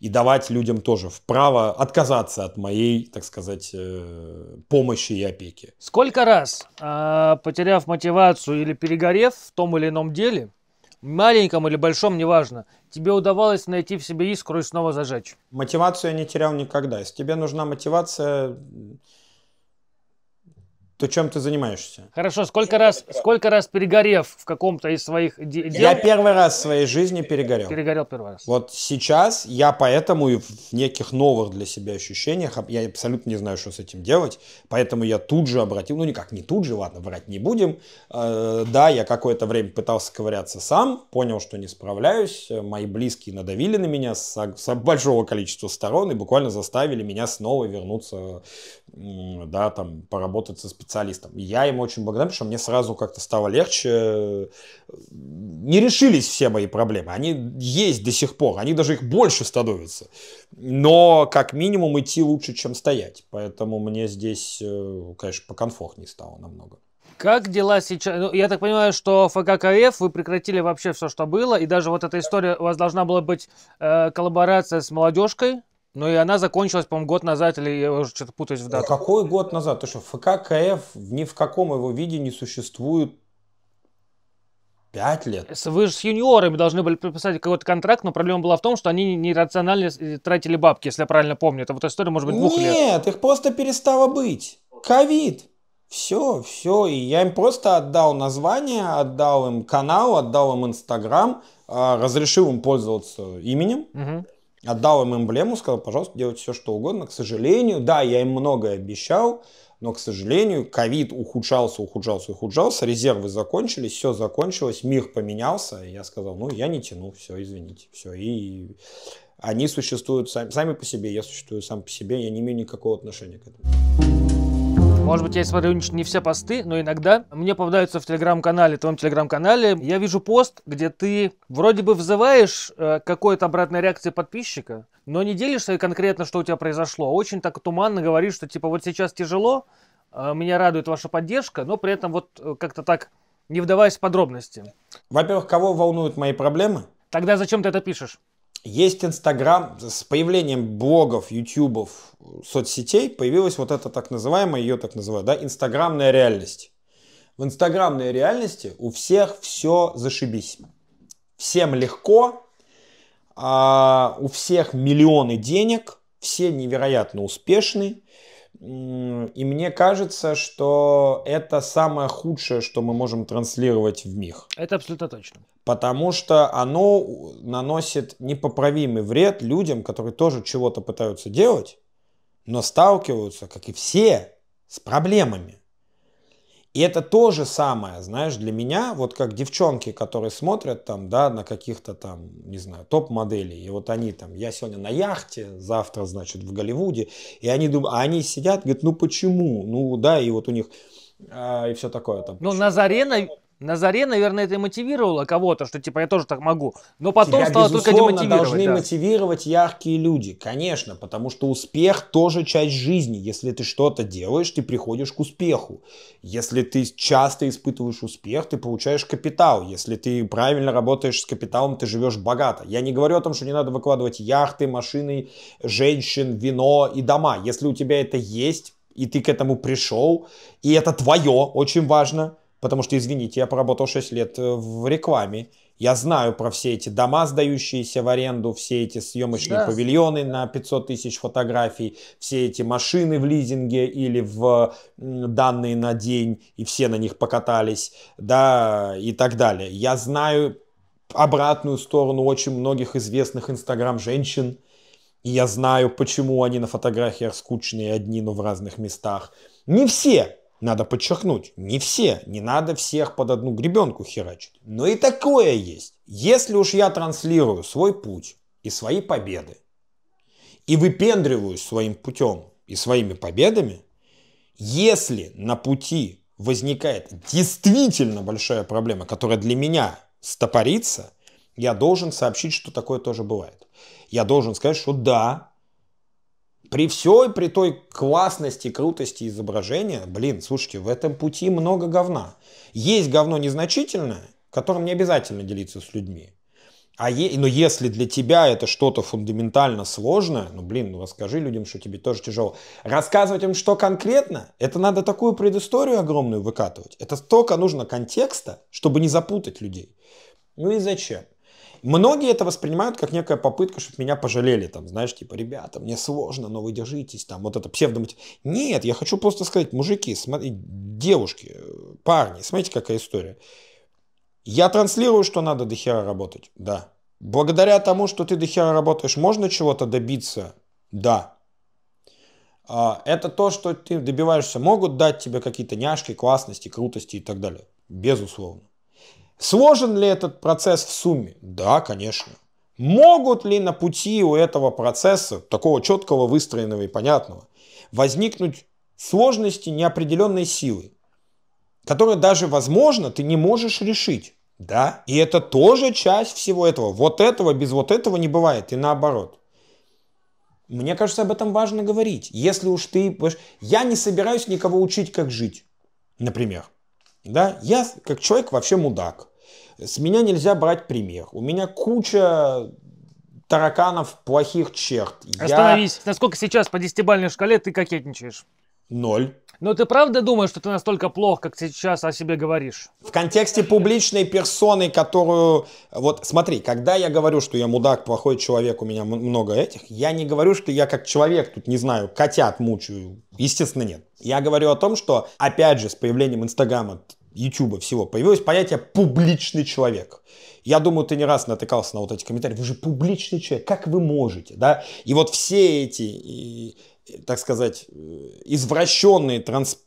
И давать людям тоже вправо отказаться от моей, так сказать, э, помощи и опеки. Сколько раз, а, потеряв мотивацию или перегорев в том или ином деле, маленьком или большом, неважно, тебе удавалось найти в себе искру и снова зажечь? Мотивацию я не терял никогда. Если тебе нужна мотивация, то чем ты занимаешься? Хорошо, сколько раз, сколько раз перегорев в каком-то из своих дел? Я первый раз в своей жизни перегорел. Перегорел первый раз. Вот сейчас я поэтому и в неких новых для себя ощущениях, я абсолютно не знаю, что с этим делать, поэтому я тут же обратил, ну никак не тут же, ладно, врать не будем. Э, да, я какое-то время пытался ковыряться сам, понял, что не справляюсь, э, мои близкие надавили на меня с, с большого количества сторон и буквально заставили меня снова вернуться, да, там, поработать со специалистом специалистом. И я им очень благодарен, потому что мне сразу как-то стало легче. Не решились все мои проблемы. Они есть до сих пор. Они даже их больше становятся. Но как минимум идти лучше, чем стоять. Поэтому мне здесь, э, конечно, покомфортнее стало намного. Как дела сейчас? Ну, я так понимаю, что ФК КФ вы прекратили вообще все, что было, и даже вот эта история, у вас должна была быть э, коллаборация с молодежкой, ну и она закончилась, по-моему, год назад, или я уже что-то путаюсь в дату. Какой год назад? Ты что, ФК КФ ни в каком его виде не существует Пять лет. Вы же с юниорами должны были подписать какой-то контракт, но проблема была в том, что они нерационально э, тратили бабки, если я правильно помню. Это вот история, может быть, двух Нет, лет. Нет, их просто перестало быть. Ковид. Все, все. И я им просто отдал название, отдал им канал, отдал им Инстаграм, а, разрешил им пользоваться именем. Угу отдал им эмблему, сказал, пожалуйста, делайте все, что угодно. К сожалению, да, я им многое обещал, но, к сожалению, ковид ухудшался, ухудшался, ухудшался, резервы закончились, все закончилось, мир поменялся. И я сказал, ну, я не тяну, все, извините, все. И они существуют сами, сами по себе, я существую сам по себе, я не имею никакого отношения к этому. Может быть, я смотрю не все посты, но иногда мне попадаются в телеграм-канале, твоем телеграм-канале, я вижу пост, где ты вроде бы взываешь э, какой-то обратной реакции подписчика, но не делишься конкретно, что у тебя произошло. Очень так туманно говоришь, что типа вот сейчас тяжело, э, меня радует ваша поддержка, но при этом вот э, как-то так не вдаваясь в подробности. Во-первых, кого волнуют мои проблемы? Тогда зачем ты это пишешь? Есть Инстаграм, с появлением блогов, ютубов, соцсетей появилась вот эта так называемая, ее так называют, да, инстаграмная реальность. В инстаграмной реальности у всех все зашибись. Всем легко, а у всех миллионы денег, все невероятно успешны, и мне кажется, что это самое худшее, что мы можем транслировать в мир. Это абсолютно точно. Потому что оно наносит непоправимый вред людям, которые тоже чего-то пытаются делать, но сталкиваются, как и все, с проблемами. И это то же самое, знаешь, для меня, вот как девчонки, которые смотрят там, да, на каких-то там, не знаю, топ-моделей, и вот они там, я сегодня на яхте, завтра, значит, в Голливуде, и они думают, а они сидят, говорят, ну почему, ну да, и вот у них, а, и все такое там. Ну, на заре, на, на заре, наверное, это мотивировало кого-то, что типа я тоже так могу. Но потом Тебя, стало только демотивировать. должны да. мотивировать яркие люди, конечно, потому что успех тоже часть жизни. Если ты что-то делаешь, ты приходишь к успеху. Если ты часто испытываешь успех, ты получаешь капитал. Если ты правильно работаешь с капиталом, ты живешь богато. Я не говорю о том, что не надо выкладывать яхты, машины, женщин, вино и дома. Если у тебя это есть, и ты к этому пришел, и это твое, очень важно – Потому что, извините, я поработал 6 лет э, в рекламе. Я знаю про все эти дома, сдающиеся в аренду, все эти съемочные да. павильоны на 500 тысяч фотографий, все эти машины в лизинге или в данные на день, и все на них покатались, да, и так далее. Я знаю обратную сторону очень многих известных инстаграм-женщин, и я знаю, почему они на фотографиях скучные одни, но в разных местах. Не все, надо подчеркнуть, не все, не надо всех под одну гребенку херачить. Но и такое есть. Если уж я транслирую свой путь и свои победы, и выпендриваюсь своим путем и своими победами, если на пути возникает действительно большая проблема, которая для меня стопорится, я должен сообщить, что такое тоже бывает. Я должен сказать, что да, при всей, при той классности, крутости изображения, блин, слушайте, в этом пути много говна. Есть говно незначительное, которым не обязательно делиться с людьми. А е, но если для тебя это что-то фундаментально сложное, ну блин, ну расскажи людям, что тебе тоже тяжело. Рассказывать им, что конкретно, это надо такую предысторию огромную выкатывать. Это столько нужно контекста, чтобы не запутать людей. Ну и зачем? Многие это воспринимают как некая попытка, чтобы меня пожалели, там, знаешь, типа, ребята, мне сложно, но вы держитесь, там, вот это псевдомотив. Нет, я хочу просто сказать, мужики, смотри, девушки, э, парни, смотрите, какая история. Я транслирую, что надо до хера работать, да. Благодаря тому, что ты до хера работаешь, можно чего-то добиться? Да. А, это то, что ты добиваешься. Могут дать тебе какие-то няшки, классности, крутости и так далее. Безусловно. Сложен ли этот процесс в сумме? Да, конечно. Могут ли на пути у этого процесса, такого четкого, выстроенного и понятного, возникнуть сложности неопределенной силы, которые даже, возможно, ты не можешь решить? Да, и это тоже часть всего этого. Вот этого без вот этого не бывает, и наоборот. Мне кажется, об этом важно говорить. Если уж ты... Я не собираюсь никого учить, как жить, например. Да? Я как человек вообще мудак. С меня нельзя брать пример. У меня куча тараканов плохих черт. Остановись. Я... Насколько сейчас по десятибальной шкале ты кокетничаешь? Ноль. Но ну, ты правда думаешь, что ты настолько плох, как сейчас о себе говоришь? В контексте публичной персоны, которую... Вот смотри, когда я говорю, что я мудак, плохой человек, у меня много этих, я не говорю, что я как человек тут, не знаю, котят мучаю. Естественно, нет. Я говорю о том, что, опять же, с появлением Инстаграма, Ютуба, всего, появилось понятие «публичный человек». Я думаю, ты не раз натыкался на вот эти комментарии. Вы же публичный человек, как вы можете, да? И вот все эти и так сказать, э, извращенные транс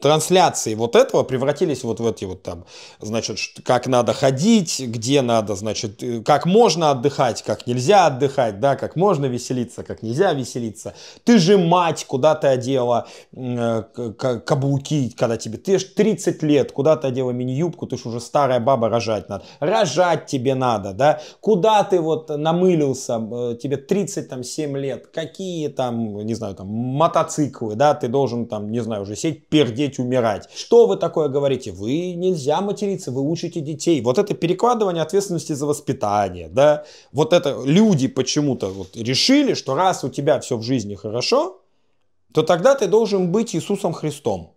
трансляции вот этого превратились вот в эти вот там, значит, как надо ходить, где надо, значит, э, как можно отдыхать, как нельзя отдыхать, да, как можно веселиться, как нельзя веселиться. Ты же мать, куда ты одела э, каблуки, когда тебе, ты же 30 лет, куда ты одела мини-юбку, ты же уже старая баба, рожать надо. Рожать тебе надо, да, куда ты вот намылился, э, тебе 37 лет, какие там, не знаю, там, мотоциклы, да, ты должен там, не знаю, уже сеть пердеть, умирать. Что вы такое говорите? Вы нельзя материться, вы учите детей. Вот это перекладывание ответственности за воспитание, да, вот это люди почему-то вот решили, что раз у тебя все в жизни хорошо, то тогда ты должен быть Иисусом Христом.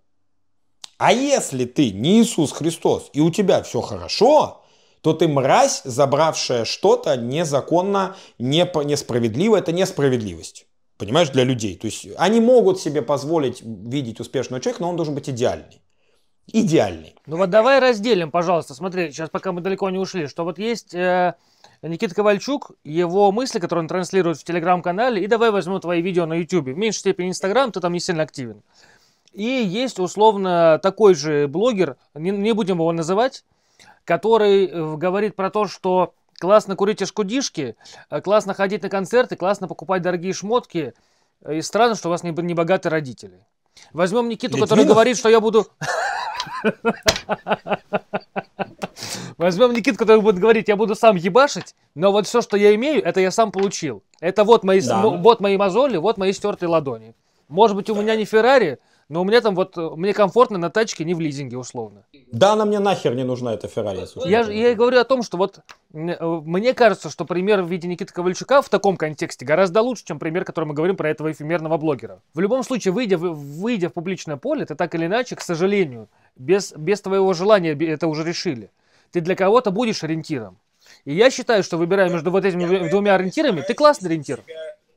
А если ты не Иисус Христос и у тебя все хорошо, то ты мразь, забравшая что-то незаконно, несправедливо. Это несправедливость понимаешь, для людей. То есть они могут себе позволить видеть успешного человека, но он должен быть идеальный. Идеальный. Ну вот давай разделим, пожалуйста. Смотри, сейчас пока мы далеко не ушли, что вот есть э, Никита Ковальчук, его мысли, которые он транслирует в телеграм-канале, и давай возьму твои видео на YouTube. В меньшей степени Инстаграм, ты там не сильно активен. И есть условно такой же блогер, не, не будем его называть, который э, говорит про то, что Классно курить эшкудишки, э, классно ходить на концерты, классно покупать дорогие шмотки. Э, и странно, что у вас не, не богатые родители. Возьмем Никиту, Литвинов? который говорит, что я буду... Возьмем Никиту, который будет говорить, я буду сам ебашить, но вот все, что я имею, это я сам получил. Это вот мои, да. вот мои мозоли, вот мои стертые ладони. Может быть, у да. меня не Феррари, но у меня там вот, э, мне комфортно на тачке, не в лизинге условно. Да, она мне нахер не нужна, эта Феррари. Я, я говорю о том, что вот э, мне кажется, что пример в виде Никиты Ковальчука в таком контексте гораздо лучше, чем пример, который мы говорим про этого эфемерного блогера. В любом случае, выйдя, выйдя в публичное поле, ты так или иначе, к сожалению, без, без твоего желания это уже решили. Ты для кого-то будешь ориентиром. И я считаю, что выбирая между вот этими двумя ориентирами, ты классный ориентир.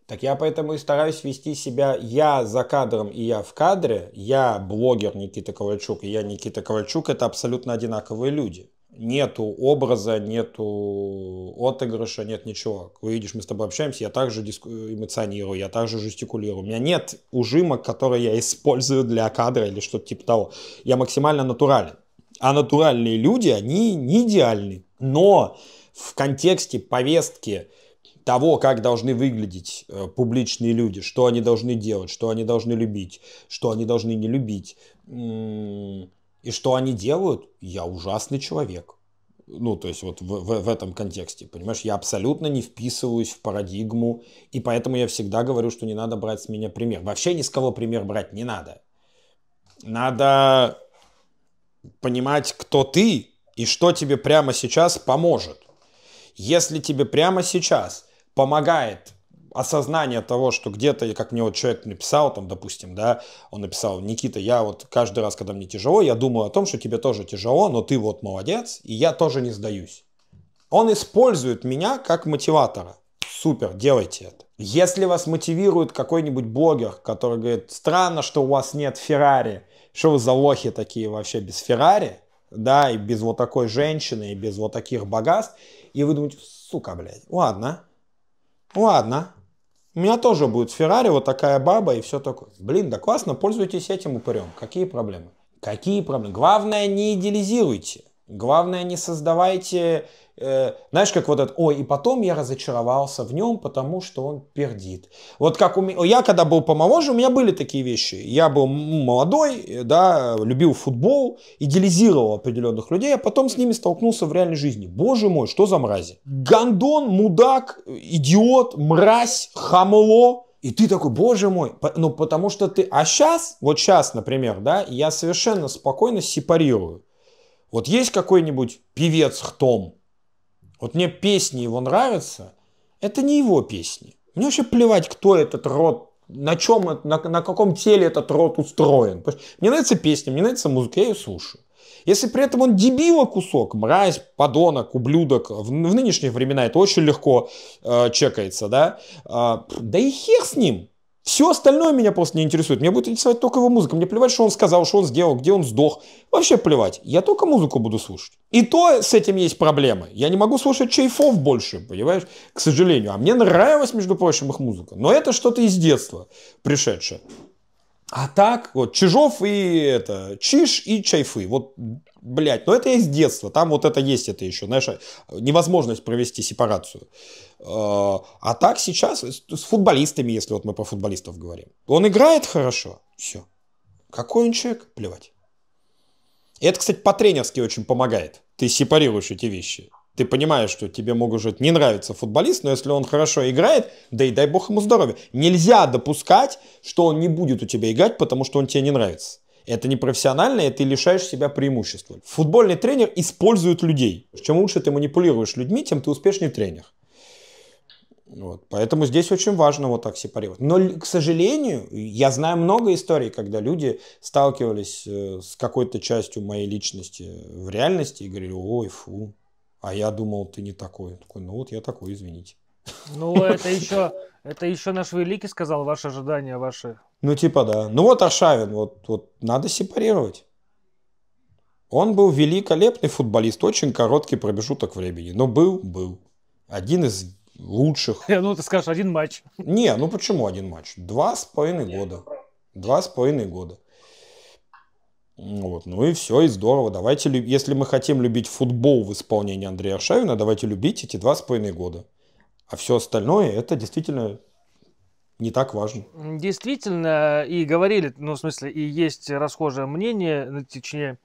Так я поэтому и стараюсь вести себя я за кадром и я в кадре, я блогер Никита Ковальчук и я Никита Ковальчук, это абсолютно одинаковые люди. Нету образа, нету отыгрыша, нет ничего. Вы видишь, мы с тобой общаемся, я также диску... эмоционирую, я также жестикулирую. У меня нет ужимок, которые я использую для кадра или что-то типа того. Я максимально натурален. А натуральные люди, они не идеальны. Но в контексте повестки, того, как должны выглядеть э, публичные люди, что они должны делать, что они должны любить, что они должны не любить. И что они делают? Я ужасный человек. Ну, то есть вот в, в, в этом контексте, понимаешь, я абсолютно не вписываюсь в парадигму, и поэтому я всегда говорю, что не надо брать с меня пример. Вообще ни с кого пример брать не надо. Надо понимать, кто ты и что тебе прямо сейчас поможет. Если тебе прямо сейчас помогает осознание того, что где-то, как мне вот человек написал, там, допустим, да, он написал, Никита, я вот каждый раз, когда мне тяжело, я думаю о том, что тебе тоже тяжело, но ты вот молодец, и я тоже не сдаюсь. Он использует меня как мотиватора. Супер, делайте это. Если вас мотивирует какой-нибудь блогер, который говорит, странно, что у вас нет Феррари, что вы за лохи такие вообще без Феррари, да, и без вот такой женщины, и без вот таких богатств, и вы думаете, сука, блядь, ладно, Ладно. У меня тоже будет Феррари, вот такая баба и все такое. Блин, да классно, пользуйтесь этим упырем. Какие проблемы? Какие проблемы? Главное, не идеализируйте. Главное, не создавайте, э, знаешь, как вот этот, ой, и потом я разочаровался в нем, потому что он пердит. Вот как у меня, я когда был помоложе, у меня были такие вещи. Я был молодой, э, да, любил футбол, идеализировал определенных людей, а потом с ними столкнулся в реальной жизни. Боже мой, что за мрази? Гандон, мудак, идиот, мразь, хамло. И ты такой, боже мой, ну потому что ты... А сейчас, вот сейчас, например, да, я совершенно спокойно сепарирую вот есть какой-нибудь певец Хтом, вот мне песни его нравятся, это не его песни. Мне вообще плевать, кто этот род, на чем, на, на каком теле этот род устроен. Мне нравится песня, мне нравится музыка, я ее слушаю. Если при этом он дебила кусок, мразь, подонок, ублюдок, в, в нынешние времена это очень легко э, чекается, да, э, да и хер с ним, все остальное меня просто не интересует. Меня будет интересовать только его музыка. Мне плевать, что он сказал, что он сделал, где он сдох. Вообще плевать. Я только музыку буду слушать. И то с этим есть проблемы. Я не могу слушать чайфов больше, понимаешь? К сожалению. А мне нравилась, между прочим, их музыка. Но это что-то из детства пришедшее. А так, вот, Чижов и это, Чиж и Чайфы. Вот, блядь, но ну это из детства. Там вот это есть это еще, знаешь, невозможность провести сепарацию. А так сейчас с футболистами, если вот мы про футболистов говорим, он играет хорошо, все. Какой он человек? Плевать. это, кстати, по-тренерски очень помогает. Ты сепарируешь эти вещи. Ты понимаешь, что тебе могут уже не нравиться футболист, но если он хорошо играет, да и дай бог ему здоровья. Нельзя допускать, что он не будет у тебя играть, потому что он тебе не нравится. Это не профессионально, и ты лишаешь себя преимущества. Футбольный тренер использует людей. Чем лучше ты манипулируешь людьми, тем ты успешнее тренер. Вот. Поэтому здесь очень важно вот так сепарировать. Но, к сожалению, я знаю много историй, когда люди сталкивались э, с какой-то частью моей личности в реальности и говорили, ой, фу, а я думал, ты не такой. такой, ну вот я такой, извините. Ну, [laughs] это еще, это еще наш великий сказал, ваши ожидания, ваши. Ну, типа, да. Ну, вот Аршавин, вот, вот надо сепарировать. Он был великолепный футболист, очень короткий промежуток времени, но был, был. Один из лучших. [laughs] Ну, ты скажешь, один матч. Не, ну почему один матч? Два с половиной года. Ну, два с половиной года. Вот, ну и все, и здорово. Давайте, если мы хотим любить футбол в исполнении Андрея Шавина, давайте любить эти два с половиной года. А все остальное, это действительно не так важно. Действительно, и говорили, ну, в смысле, и есть расхожее мнение, ну, точнее,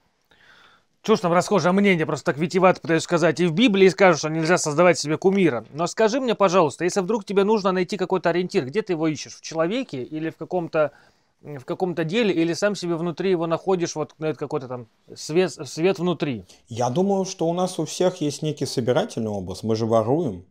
чего ж там расхожее мнение, просто так витивато пытаюсь сказать. И в Библии скажут, что нельзя создавать себе кумира. Но скажи мне, пожалуйста, если вдруг тебе нужно найти какой-то ориентир, где ты его ищешь? В человеке или в каком-то в каком-то деле, или сам себе внутри его находишь, вот ну, какой-то там свет, свет внутри? Я думаю, что у нас у всех есть некий собирательный образ. Мы же воруем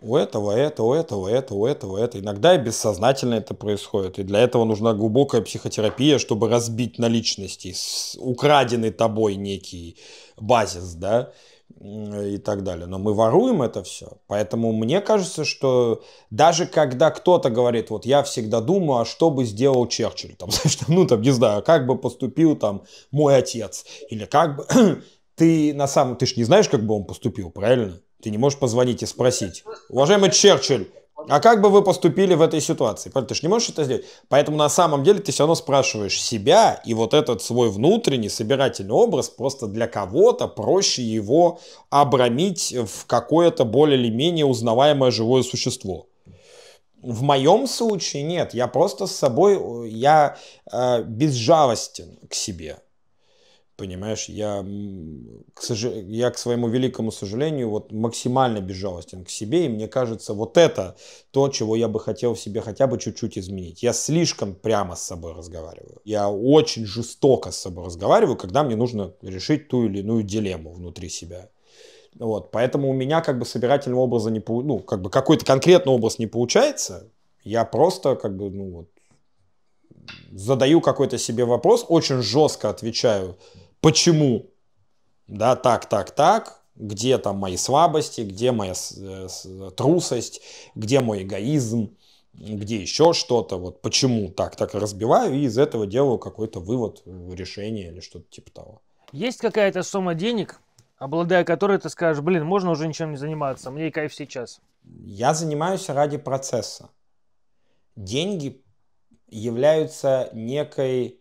у этого это, у этого это, у этого это. Иногда и бессознательно это происходит. И для этого нужна глубокая психотерапия, чтобы разбить на личности украденный тобой некий базис, да, и так далее. Но мы воруем это все. Поэтому мне кажется, что даже когда кто-то говорит, вот я всегда думаю, а что бы сделал Черчилль, там, [laughs] ну, там, не знаю, а как бы поступил там мой отец, или как бы... [clears throat] Ты на самом... Ты же не знаешь, как бы он поступил, правильно? Ты не можешь позвонить и спросить. Уважаемый Черчилль, а как бы вы поступили в этой ситуации? Ты же не можешь это сделать. Поэтому на самом деле ты все равно спрашиваешь себя, и вот этот свой внутренний собирательный образ просто для кого-то проще его обрамить в какое-то более или менее узнаваемое живое существо. В моем случае нет, я просто с собой, э, я э, безжалостен к себе. Понимаешь, я к, сож... я, к своему великому сожалению, вот максимально безжалостен к себе, и мне кажется, вот это то, чего я бы хотел в себе хотя бы чуть-чуть изменить. Я слишком прямо с собой разговариваю. Я очень жестоко с собой разговариваю, когда мне нужно решить ту или иную дилемму внутри себя. Вот, поэтому у меня как бы собирательного образа не получается, ну, как бы какой-то конкретный образ не получается. Я просто как бы, ну, вот, задаю какой-то себе вопрос, очень жестко отвечаю почему, да, так, так, так, где там мои слабости, где моя э, трусость, где мой эгоизм, где еще что-то, вот почему так, так разбиваю и из этого делаю какой-то вывод, э, решение или что-то типа того. Есть какая-то сумма денег, обладая которой ты скажешь, блин, можно уже ничем не заниматься, мне и кайф сейчас? Я занимаюсь ради процесса. Деньги являются некой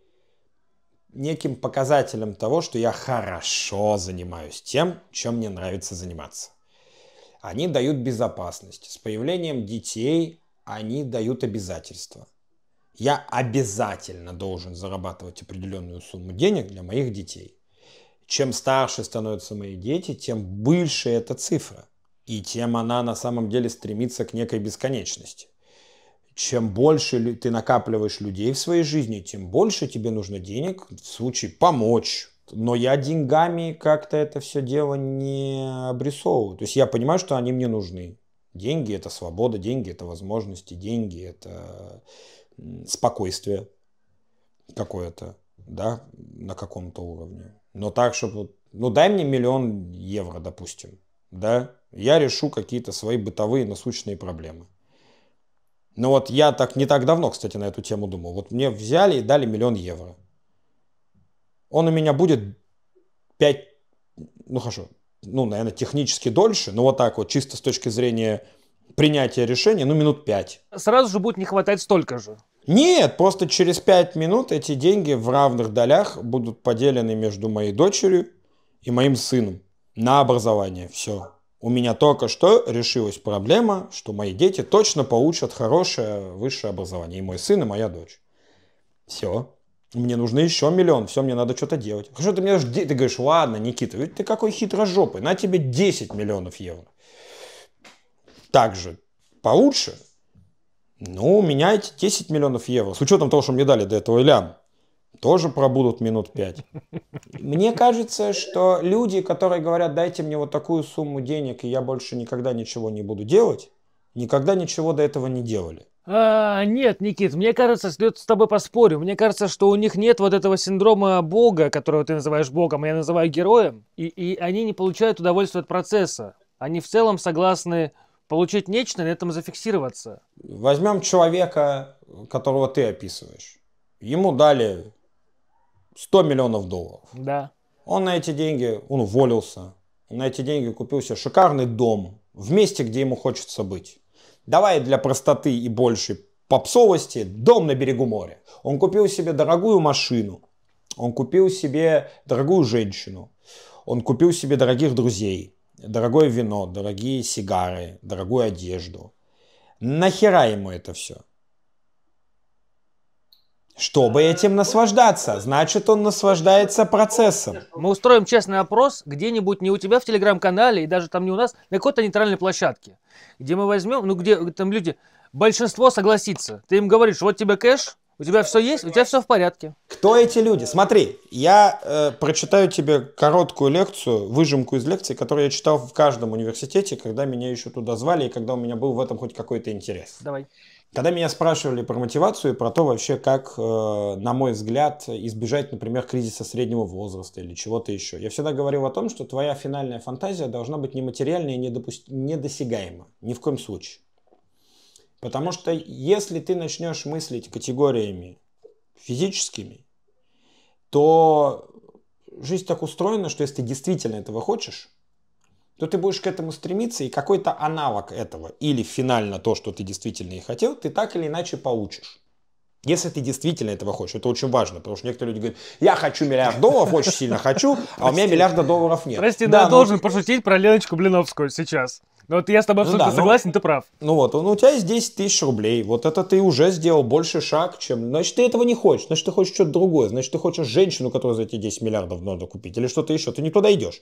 неким показателем того, что я хорошо занимаюсь тем, чем мне нравится заниматься. Они дают безопасность. С появлением детей они дают обязательства. Я обязательно должен зарабатывать определенную сумму денег для моих детей. Чем старше становятся мои дети, тем больше эта цифра. И тем она на самом деле стремится к некой бесконечности чем больше ты накапливаешь людей в своей жизни, тем больше тебе нужно денег в случае помочь. Но я деньгами как-то это все дело не обрисовываю. То есть я понимаю, что они мне нужны. Деньги – это свобода, деньги – это возможности, деньги – это спокойствие какое-то, да, на каком-то уровне. Но так, чтобы, ну дай мне миллион евро, допустим, да, я решу какие-то свои бытовые насущные проблемы но ну вот я так не так давно, кстати, на эту тему думал. Вот мне взяли и дали миллион евро. Он у меня будет 5, ну хорошо, ну, наверное, технически дольше, но вот так вот, чисто с точки зрения принятия решения, ну, минут 5. Сразу же будет не хватать столько же. Нет, просто через 5 минут эти деньги в равных долях будут поделены между моей дочерью и моим сыном на образование. Все. У меня только что решилась проблема, что мои дети точно получат хорошее высшее образование. И мой сын, и моя дочь. Все. Мне нужно еще миллион, все, мне надо что-то делать. Хорошо, ты мне ты говоришь, ладно, Никита, ведь ты какой хитрожопый, на тебе 10 миллионов евро. Так же, получше. Ну, у меня эти 10 миллионов евро, с учетом того, что мне дали до этого лям, тоже пробудут минут пять. Мне кажется, что люди, которые говорят, дайте мне вот такую сумму денег, и я больше никогда ничего не буду делать, никогда ничего до этого не делали. А, нет, Никит, мне кажется, с тобой поспорю. Мне кажется, что у них нет вот этого синдрома Бога, которого ты называешь Богом, а я называю героем, и, и они не получают удовольствия от процесса. Они в целом согласны получить нечто, на этом зафиксироваться. Возьмем человека, которого ты описываешь. Ему дали 100 миллионов долларов. Да. Он на эти деньги, он уволился, на эти деньги купил себе шикарный дом в месте, где ему хочется быть. Давай для простоты и большей попсовости дом на берегу моря. Он купил себе дорогую машину, он купил себе дорогую женщину, он купил себе дорогих друзей, дорогое вино, дорогие сигары, дорогую одежду. Нахера ему это все? чтобы этим наслаждаться. Значит, он наслаждается процессом. Мы устроим честный опрос где-нибудь не у тебя в телеграм-канале и даже там не у нас, на какой-то нейтральной площадке, где мы возьмем, ну где там люди, большинство согласится. Ты им говоришь, вот тебе кэш, у тебя все есть, у тебя все в порядке. Кто эти люди? Смотри, я э, прочитаю тебе короткую лекцию, выжимку из лекции, которую я читал в каждом университете, когда меня еще туда звали и когда у меня был в этом хоть какой-то интерес. Давай. Когда меня спрашивали про мотивацию, про то вообще, как, э, на мой взгляд, избежать, например, кризиса среднего возраста или чего-то еще, я всегда говорил о том, что твоя финальная фантазия должна быть нематериальная и недопуст... недосягаема. Ни в коем случае. Потому что если ты начнешь мыслить категориями физическими, то жизнь так устроена, что если ты действительно этого хочешь, то ты будешь к этому стремиться, и какой-то аналог этого, или финально то, что ты действительно и хотел, ты так или иначе получишь. Если ты действительно этого хочешь, это очень важно, потому что некоторые люди говорят, я хочу миллиард долларов, очень сильно хочу, а у меня миллиарда долларов нет. Прости, да, я ну должен пошутить про Леночку Блиновскую сейчас. Но вот я с тобой ну абсолютно ну, да, согласен, ну, ты прав. Ну вот, ну, у тебя есть 10 тысяч рублей, вот это ты уже сделал больше шаг, чем... Значит, ты этого не хочешь, значит, ты хочешь что-то другое, значит, ты хочешь женщину, которую за эти 10 миллиардов надо купить, или что-то еще, ты не туда идешь.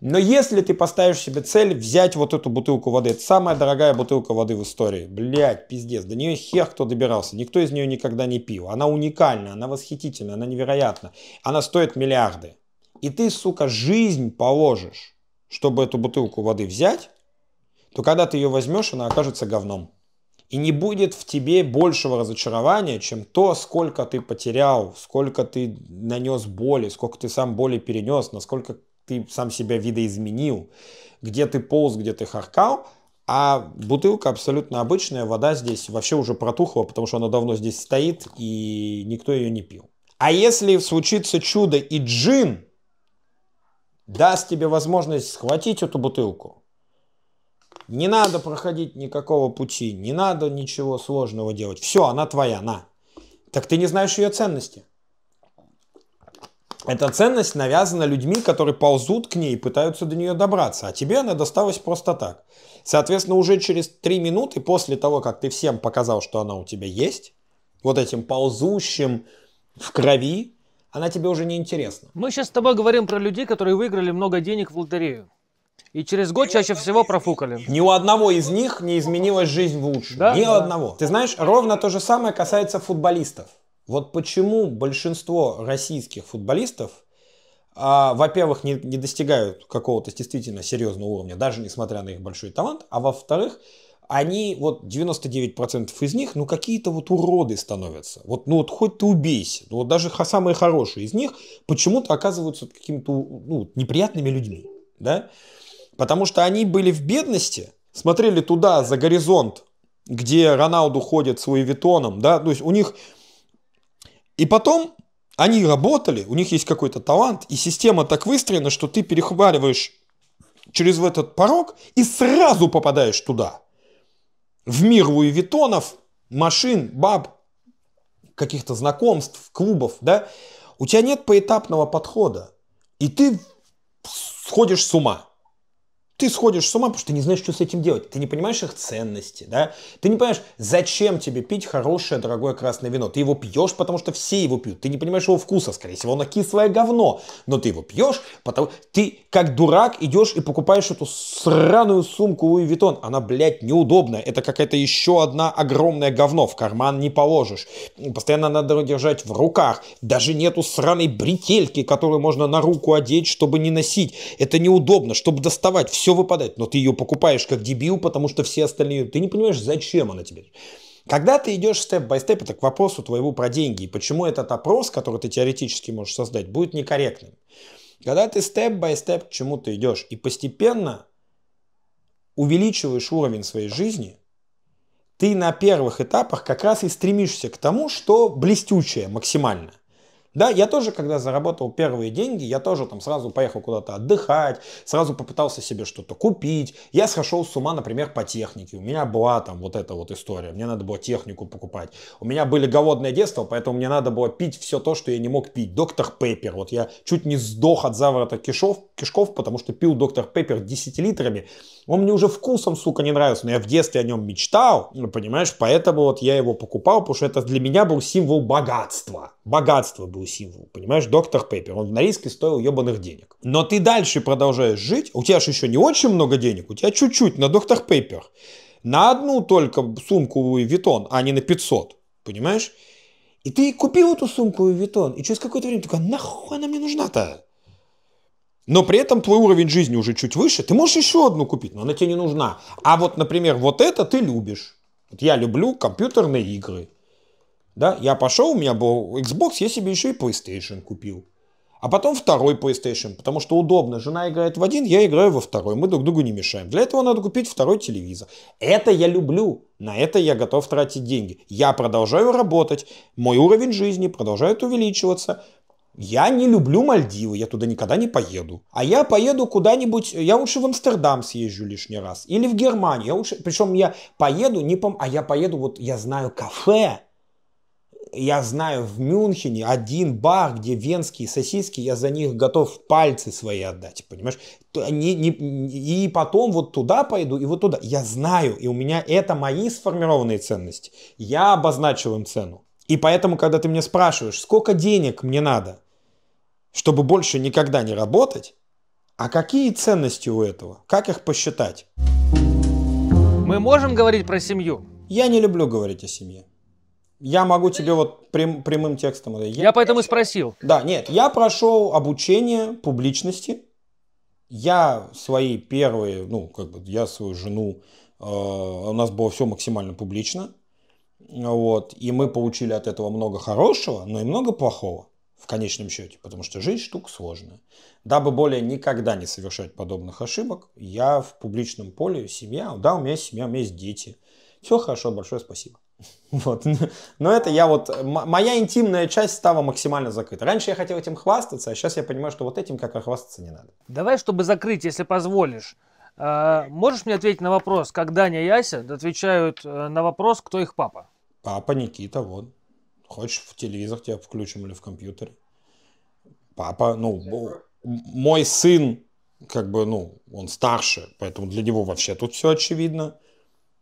Но если ты поставишь себе цель взять вот эту бутылку воды, это самая дорогая бутылка воды в истории, блять пиздец, до нее хер кто добирался, никто из нее никогда не пил. Она уникальна, она восхитительна, она невероятна, она стоит миллиарды. И ты, сука, жизнь положишь, чтобы эту бутылку воды взять, то когда ты ее возьмешь, она окажется говном. И не будет в тебе большего разочарования, чем то, сколько ты потерял, сколько ты нанес боли, сколько ты сам боли перенес, насколько ты сам себя видоизменил, где ты полз, где ты харкал, а бутылка абсолютно обычная, вода здесь вообще уже протухла, потому что она давно здесь стоит, и никто ее не пил. А если случится чудо, и джин даст тебе возможность схватить эту бутылку, не надо проходить никакого пути, не надо ничего сложного делать. Все, она твоя, на. Так ты не знаешь ее ценности. Эта ценность навязана людьми, которые ползут к ней и пытаются до нее добраться, а тебе она досталась просто так. Соответственно, уже через три минуты после того, как ты всем показал, что она у тебя есть, вот этим ползущим в крови, она тебе уже не интересна. Мы сейчас с тобой говорим про людей, которые выиграли много денег в лотерею. И через год чаще всего профукали. Ни у одного из них не изменилась жизнь в лучшее. Да? Ни у да. одного. Ты знаешь, ровно то же самое касается футболистов. Вот почему большинство российских футболистов, а, во-первых, не, не достигают какого-то действительно серьезного уровня, даже несмотря на их большой талант, а во-вторых, они, вот 99% из них, ну какие-то вот уроды становятся. Вот, ну вот хоть ты убейся. Ну вот даже самые хорошие из них почему-то оказываются какими-то ну, неприятными людьми. Да? Потому что они были в бедности, смотрели туда, за горизонт, где Роналду ходит с Луи Витоном, да, то есть у них и потом они работали, у них есть какой-то талант, и система так выстроена, что ты перехваливаешь через этот порог и сразу попадаешь туда. В мир Витонов, машин, баб, каких-то знакомств, клубов, да? У тебя нет поэтапного подхода. И ты сходишь с ума ты сходишь с ума, потому что ты не знаешь, что с этим делать. Ты не понимаешь их ценности, да? Ты не понимаешь, зачем тебе пить хорошее, дорогое красное вино. Ты его пьешь, потому что все его пьют. Ты не понимаешь его вкуса, скорее всего, оно кислое говно. Но ты его пьешь, потому... Ты, как дурак, идешь и покупаешь эту сраную сумку у Витон. Она, блядь, неудобная. Это какая-то еще одна огромное говно. В карман не положишь. Постоянно надо держать в руках. Даже нету сраной бретельки, которую можно на руку одеть, чтобы не носить. Это неудобно, чтобы доставать. Все все выпадает, но ты ее покупаешь как дебил, потому что все остальные... Ты не понимаешь, зачем она тебе. Когда ты идешь степ-бай-степ, это к вопросу твоего про деньги. И почему этот опрос, который ты теоретически можешь создать, будет некорректным. Когда ты степ-бай-степ к чему-то идешь и постепенно увеличиваешь уровень своей жизни, ты на первых этапах как раз и стремишься к тому, что блестючее максимально – да, я тоже, когда заработал первые деньги, я тоже там сразу поехал куда-то отдыхать, сразу попытался себе что-то купить. Я сошел с ума, например, по технике. У меня была там вот эта вот история. Мне надо было технику покупать. У меня были голодное детство, поэтому мне надо было пить все то, что я не мог пить. Доктор Пеппер. Вот я чуть не сдох от заворота кишов, кишков, потому что пил доктор Пеппер десятилитрами он мне уже вкусом, сука, не нравился, но я в детстве о нем мечтал, ну, понимаешь, поэтому вот я его покупал, потому что это для меня был символ богатства. Богатство был символ, понимаешь, доктор Пеппер, он в Норильске стоил ебаных денег. Но ты дальше продолжаешь жить, у тебя же еще не очень много денег, у тебя чуть-чуть на доктор Пеппер. На одну только сумку Луи Витон, а не на 500, понимаешь? И ты купил эту сумку Луи Витон, и через какое-то время ты такой, нахуй она мне нужна-то? но при этом твой уровень жизни уже чуть выше, ты можешь еще одну купить, но она тебе не нужна. А вот, например, вот это ты любишь. Вот я люблю компьютерные игры. Да, я пошел, у меня был Xbox, я себе еще и PlayStation купил. А потом второй PlayStation, потому что удобно. Жена играет в один, я играю во второй. Мы друг другу не мешаем. Для этого надо купить второй телевизор. Это я люблю. На это я готов тратить деньги. Я продолжаю работать. Мой уровень жизни продолжает увеличиваться. Я не люблю Мальдивы, я туда никогда не поеду. А я поеду куда-нибудь, я лучше в Амстердам съезжу лишний раз. Или в Германию. Я лучше, причем я поеду не пом... А я поеду, вот я знаю кафе, я знаю в Мюнхене один бар, где венские сосиски, я за них готов пальцы свои отдать, понимаешь? Не, не, и потом вот туда пойду, и вот туда. Я знаю, и у меня это мои сформированные ценности. Я обозначил им цену. И поэтому, когда ты меня спрашиваешь, сколько денег мне надо, чтобы больше никогда не работать? А какие ценности у этого? Как их посчитать? Мы можем говорить про семью? Я не люблю говорить о семье. Я могу тебе вот прям, прямым текстом... Я, я поэтому и спросил. Да, нет, я прошел обучение публичности. Я свои первые, ну, как бы, я свою жену, э, у нас было все максимально публично. Вот, и мы получили от этого много хорошего, но и много плохого в конечном счете, потому что жизнь штука сложная. Дабы более никогда не совершать подобных ошибок, я в публичном поле, семья, да, у меня есть семья, у меня есть дети. Все хорошо, большое спасибо. [laughs] Вот. Но это я вот... Моя интимная часть стала максимально закрыта. Раньше я хотел этим хвастаться, а сейчас я понимаю, что вот этим как раз хвастаться не надо. Давай, чтобы закрыть, если позволишь. А, можешь мне ответить на вопрос, как Даня и Ася отвечают э, на вопрос, кто их папа? Папа Никита, вот. Хочешь в телевизор тебя включим или в компьютере. Папа, ну, мой сын, как бы, ну, он старше, поэтому для него вообще тут все очевидно.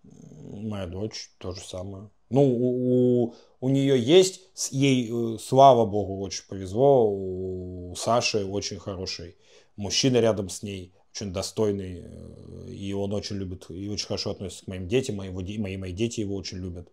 Моя дочь то же самое. Ну, у, у, у нее есть, ей, э, слава богу, очень повезло, у Саши очень хороший мужчина рядом с ней, очень достойный, э, и он очень любит, и очень хорошо относится к моим детям, моего, мои, мои дети его очень любят.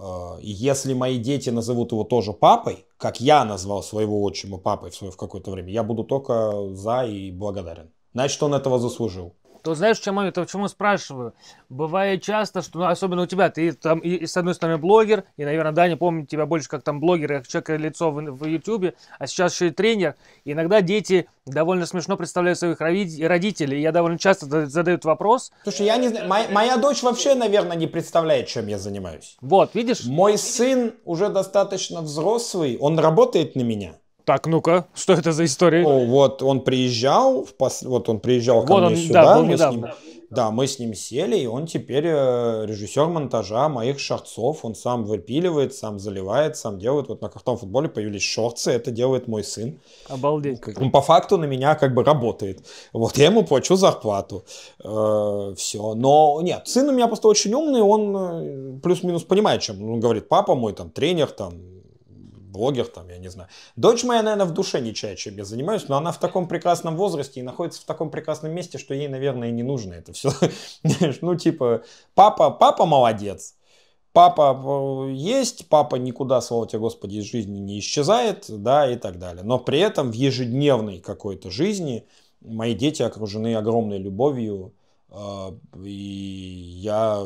А, если мои дети назовут его тоже папой, как я назвал своего отчима папой в, свое в какое-то время, я буду только за и благодарен. Значит, он этого заслужил то знаешь, чем я почему спрашиваю? Бывает часто, что, ну, особенно у тебя, ты там, и, и, с одной стороны, блогер, и, наверное, Даня помнит тебя больше как там блогер, как человек э, лицо в, в YouTube, а сейчас еще и тренер. И иногда дети довольно смешно представляют своих родителей. Я довольно часто задают вопрос. Слушай, я не знаю, моя, моя дочь вообще, наверное, не представляет, чем я занимаюсь. Вот, видишь? Мой сын уже достаточно взрослый, он работает на меня. Так, ну-ка, что это за история? Ну, вот он приезжал, в пос... вот он приезжал вот ко он, мне сюда, да, мы недавно. с ним... Да, мы с ним сели, и он теперь э, режиссер монтажа моих шорцов. Он сам выпиливает, сам заливает, сам делает. Вот на картон футболе появились шорцы, это делает мой сын. Обалдеть. Как. Он по факту на меня как бы работает. Вот я ему плачу зарплату. Э, все. Но нет, сын у меня просто очень умный, он э, плюс-минус понимает, чем он говорит. Папа мой там тренер, там блогер там, я не знаю. Дочь моя, наверное, в душе не чая, чем я занимаюсь, но она в таком прекрасном возрасте и находится в таком прекрасном месте, что ей, наверное, не нужно это все. [laughs] ну, типа, папа, папа молодец, папа э, есть, папа никуда, слава тебе, Господи, из жизни не исчезает, да, и так далее. Но при этом в ежедневной какой-то жизни мои дети окружены огромной любовью, э, и я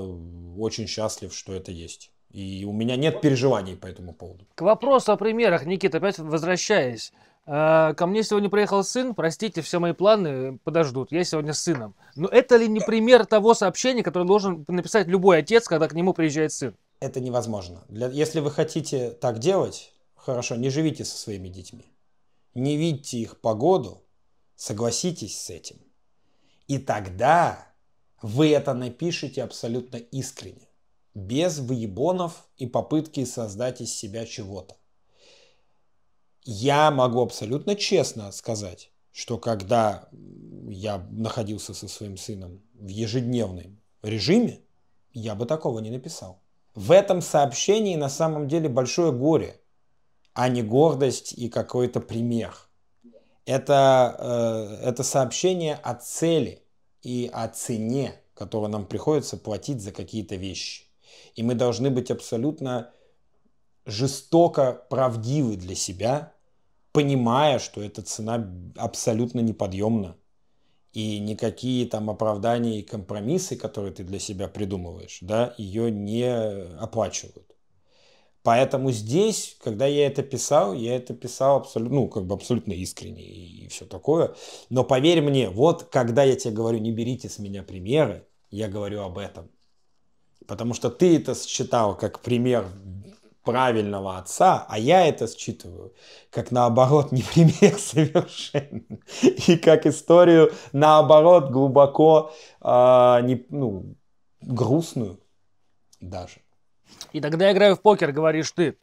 очень счастлив, что это есть. И у меня нет переживаний по этому поводу. К вопросу о примерах, Никита, опять возвращаясь. Э, ко мне сегодня приехал сын, простите, все мои планы подождут, я сегодня с сыном. Но это ли не пример того сообщения, которое должен написать любой отец, когда к нему приезжает сын? Это невозможно. Для, если вы хотите так делать, хорошо, не живите со своими детьми. Не видите их погоду, согласитесь с этим. И тогда вы это напишите абсолютно искренне без выебонов и попытки создать из себя чего-то. Я могу абсолютно честно сказать, что когда я находился со своим сыном в ежедневном режиме, я бы такого не написал. В этом сообщении на самом деле большое горе, а не гордость и какой-то пример. Это, э, это сообщение о цели и о цене, которую нам приходится платить за какие-то вещи. И мы должны быть абсолютно жестоко правдивы для себя, понимая, что эта цена абсолютно неподъемна. И никакие там оправдания и компромиссы, которые ты для себя придумываешь, да, ее не оплачивают. Поэтому здесь, когда я это писал, я это писал абсолютно, ну, как бы абсолютно искренне и, и все такое. Но поверь мне, вот когда я тебе говорю, не берите с меня примеры, я говорю об этом. Потому что ты это считал как пример правильного отца, а я это считываю как наоборот не пример [laughs] совершенно и как историю наоборот глубоко э, не, ну, грустную даже. И тогда я играю в покер, говоришь ты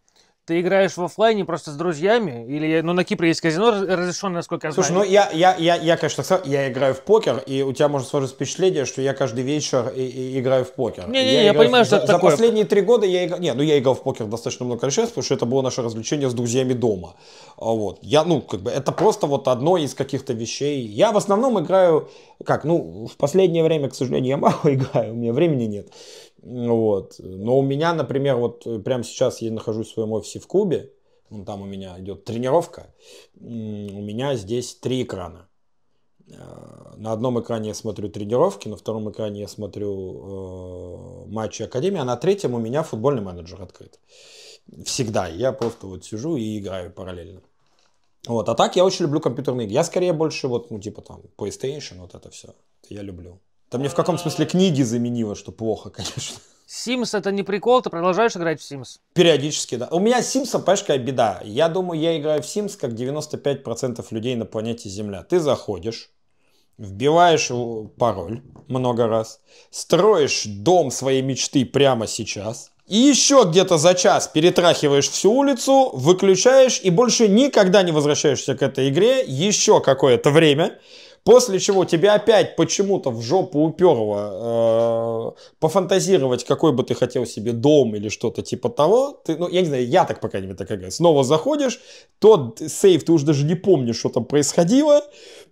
ты играешь в офлайне просто с друзьями? Или ну, на Кипре есть казино разрешенное, насколько я знаю? Слушай, ну я, я, я, я, конечно, я играю в покер, и у тебя может сложиться впечатление, что я каждый вечер и, и играю в покер. не не я, я понимаю, в... что это за, такое. За последние три года я играл... Не, ну я играл в покер достаточно много раз, потому что это было наше развлечение с друзьями дома. А вот. Я, ну, как бы, это просто вот одно из каких-то вещей. Я в основном играю, как, ну, в последнее время, к сожалению, я [laughs] мало играю, у меня времени нет. Вот. Но у меня, например, вот э, прямо сейчас я нахожусь в своем офисе в Кубе, ну, там у меня идет тренировка, у меня здесь три экрана. Э, на одном экране я смотрю тренировки, на втором экране я смотрю э, матчи Академии, а на третьем у меня футбольный менеджер открыт. Всегда. Я просто вот сижу и играю параллельно. Вот. А так я очень люблю компьютерные игры. Я скорее больше вот, ну, типа там, PlayStation, вот это все. Это я люблю. Там мне в каком смысле книги заменило, что плохо, [laughs] конечно. Sims это не прикол, ты продолжаешь играть в Sims? Периодически, да. У меня с Sims, понимаешь, какая беда. Я думаю, я играю в Sims, как 95% людей на планете Земля. Ты заходишь, вбиваешь пароль много раз, строишь дом своей мечты прямо сейчас, и еще где-то за час перетрахиваешь всю улицу, выключаешь и больше никогда не возвращаешься к этой игре еще какое-то время, После чего тебя опять почему-то в жопу уперло э, пофантазировать, какой бы ты хотел себе дом или что-то типа того. Ты, ну, я не знаю, я так, по крайней мере, так играю. Снова заходишь, тот сейф, ты уже даже не помнишь, что там происходило.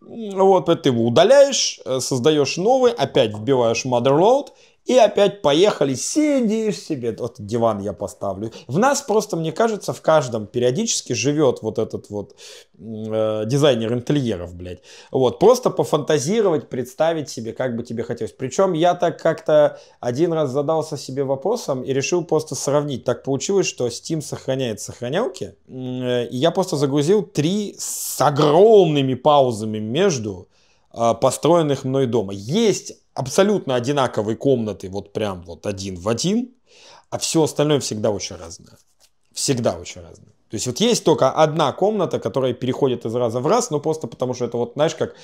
Вот, ты его удаляешь, э, создаешь новый, опять вбиваешь Motherload, и опять поехали, сидишь себе, вот диван я поставлю. В нас просто, мне кажется, в каждом периодически живет вот этот вот э, дизайнер интерьеров, блядь. Вот, просто пофантазировать, представить себе, как бы тебе хотелось. Причем я так как-то один раз задался себе вопросом и решил просто сравнить. Так получилось, что Steam сохраняет сохранялки, э, и я просто загрузил три с огромными паузами между э, построенных мной дома. Есть абсолютно одинаковой комнаты, вот прям вот один в один, а все остальное всегда очень разное. Всегда очень разное. То есть вот есть только одна комната, которая переходит из раза в раз, но просто потому что это вот, знаешь, как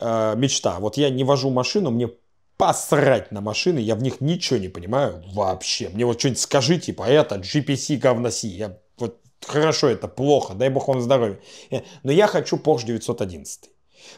э, мечта. Вот я не вожу машину, мне посрать на машины, я в них ничего не понимаю вообще. Мне вот что-нибудь скажи, типа, это GPC говноси, я вот хорошо, это плохо, дай бог вам здоровья. Э, но я хочу Porsche 911.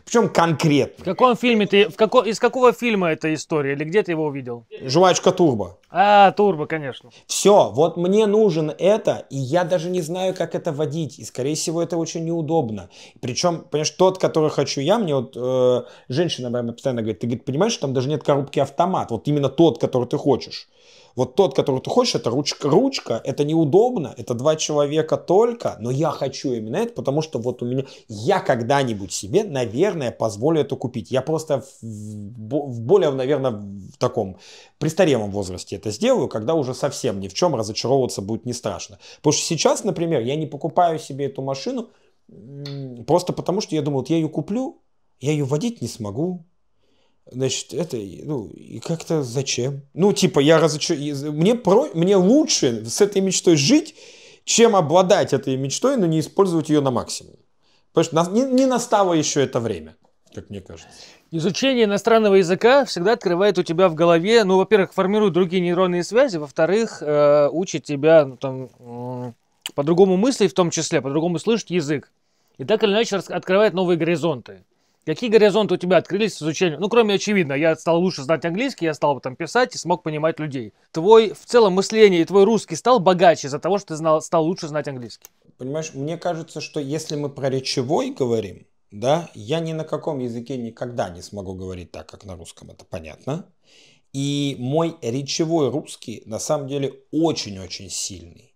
Причем конкретно. В каком фильме ты, в како, из какого фильма эта история? Или где ты его увидел? Жвачка Турбо. А, Турбо, конечно. Все, вот мне нужен это, и я даже не знаю, как это водить. И, скорее всего, это очень неудобно. Причем, понимаешь, тот, который хочу я, мне вот э, женщина постоянно говорит, ты говорит, понимаешь, там даже нет коробки автомат. Вот именно тот, который ты хочешь вот тот, который ты хочешь, это ручка-ручка, это неудобно, это два человека только, но я хочу именно это, потому что вот у меня, я когда-нибудь себе, наверное, позволю это купить. Я просто в, в более, наверное, в таком престарелом возрасте это сделаю, когда уже совсем ни в чем разочаровываться будет не страшно. Потому что сейчас, например, я не покупаю себе эту машину, Просто потому, что я думал, вот я ее куплю, я ее водить не смогу, Значит, это, ну, и как-то зачем? Ну, типа, я разочарован. Мне, про... Мне лучше с этой мечтой жить, чем обладать этой мечтой, но не использовать ее на максимум. Потому что не, не настало еще это время, как мне кажется. Изучение иностранного языка всегда открывает у тебя в голове, ну, во-первых, формирует другие нейронные связи, во-вторых, э, учит тебя ну, там, э, по-другому мыслить в том числе, по-другому слышать язык. И так или иначе открывает новые горизонты. Какие горизонты у тебя открылись с изучением? Ну, кроме очевидно, я стал лучше знать английский, я стал там писать и смог понимать людей. Твой в целом мышление и твой русский стал богаче из-за того, что ты знал, стал лучше знать английский. Понимаешь, мне кажется, что если мы про речевой говорим, да, я ни на каком языке никогда не смогу говорить так, как на русском, это понятно. И мой речевой русский на самом деле очень-очень сильный.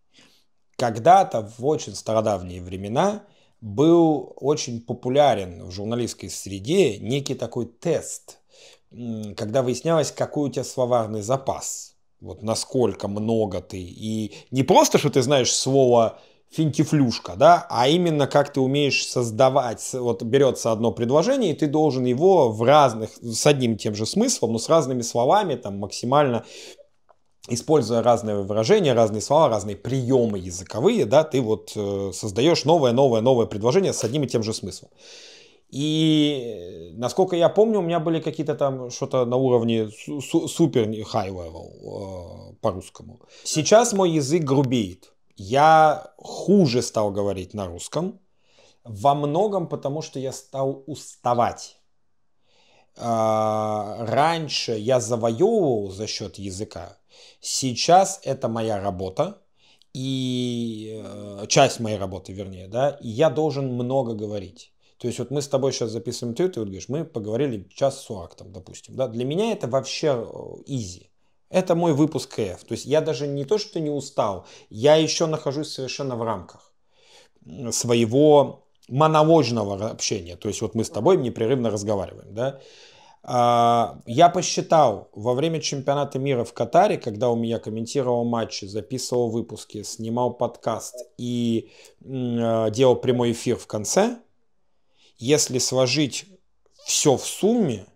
Когда-то в очень стародавние времена был очень популярен в журналистской среде некий такой тест, когда выяснялось, какой у тебя словарный запас, вот насколько много ты. И не просто, что ты знаешь слово финтифлюшка, да, а именно как ты умеешь создавать, вот берется одно предложение, и ты должен его в разных, с одним тем же смыслом, но с разными словами, там максимально используя разные выражения, разные слова, разные приемы языковые, да, ты вот э, создаешь новое, новое, новое предложение с одним и тем же смыслом. И, э, насколько я помню, у меня были какие-то там что-то на уровне супер high level э, по-русскому. Сейчас мой язык грубеет. Я хуже стал говорить на русском. Во многом потому, что я стал уставать. Э, раньше я завоевывал за счет языка Сейчас это моя работа, и э, часть моей работы, вернее, да, и я должен много говорить. То есть вот мы с тобой сейчас записываем интервью, ты вот говоришь, мы поговорили час с Уактом, допустим. Да? Для меня это вообще э, изи. Это мой выпуск КФ. То есть я даже не то, что не устал, я еще нахожусь совершенно в рамках своего монологного общения. То есть вот мы с тобой непрерывно разговариваем, да. А, я посчитал, во время чемпионата мира в Катаре, когда у меня комментировал матчи, записывал выпуски, снимал подкаст и э, делал прямой эфир в конце, если сложить все в сумме,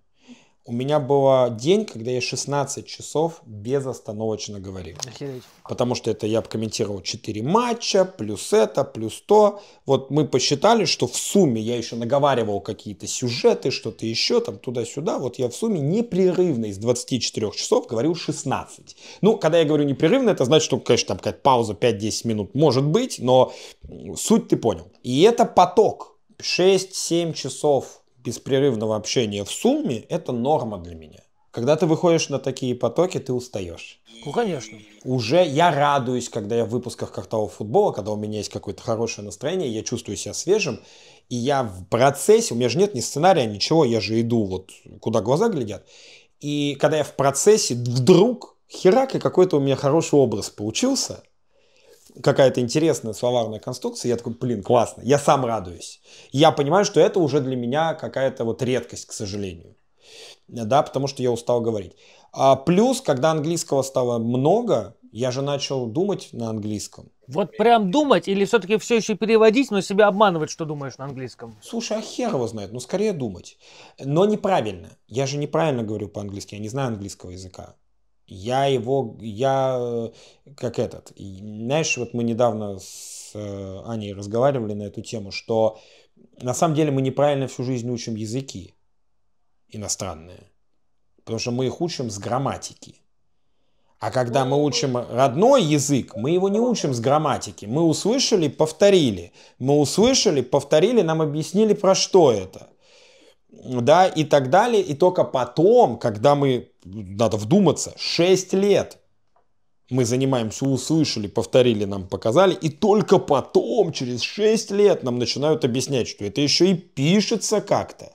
у меня был день, когда я 16 часов безостановочно говорил. Охереть. Потому что это я комментировал 4 матча, плюс это, плюс то. Вот мы посчитали, что в сумме я еще наговаривал какие-то сюжеты, что-то еще, там туда-сюда. Вот я в сумме непрерывно из 24 часов говорил 16. Ну, когда я говорю непрерывно, это значит, что, конечно, там какая-то пауза 5-10 минут может быть, но суть ты понял. И это поток. 6-7 часов беспрерывного общения в сумме – это норма для меня. Когда ты выходишь на такие потоки, ты устаешь. Ну, конечно. Уже я радуюсь, когда я в выпусках картового футбола, когда у меня есть какое-то хорошее настроение, я чувствую себя свежим, и я в процессе, у меня же нет ни сценария, ничего, я же иду вот куда глаза глядят. И когда я в процессе, вдруг херак, и какой-то у меня хороший образ получился, какая-то интересная словарная конструкция, я такой, блин, классно, я сам радуюсь. Я понимаю, что это уже для меня какая-то вот редкость, к сожалению. Да, потому что я устал говорить. А плюс, когда английского стало много, я же начал думать на английском. Вот прям думать или все-таки все еще переводить, но себя обманывать, что думаешь на английском? Слушай, а хер его знает, ну скорее думать. Но неправильно. Я же неправильно говорю по-английски, я не знаю английского языка. Я его, я э, как этот, знаешь, вот мы недавно с э, Аней разговаривали на эту тему, что на самом деле мы неправильно всю жизнь учим языки иностранные, потому что мы их учим с грамматики. А когда мы учим родной язык, мы его не учим с грамматики. Мы услышали, повторили. Мы услышали, повторили, нам объяснили, про что это да, и так далее. И только потом, когда мы, надо вдуматься, 6 лет мы занимаемся, услышали, повторили, нам показали, и только потом, через 6 лет, нам начинают объяснять, что это еще и пишется как-то.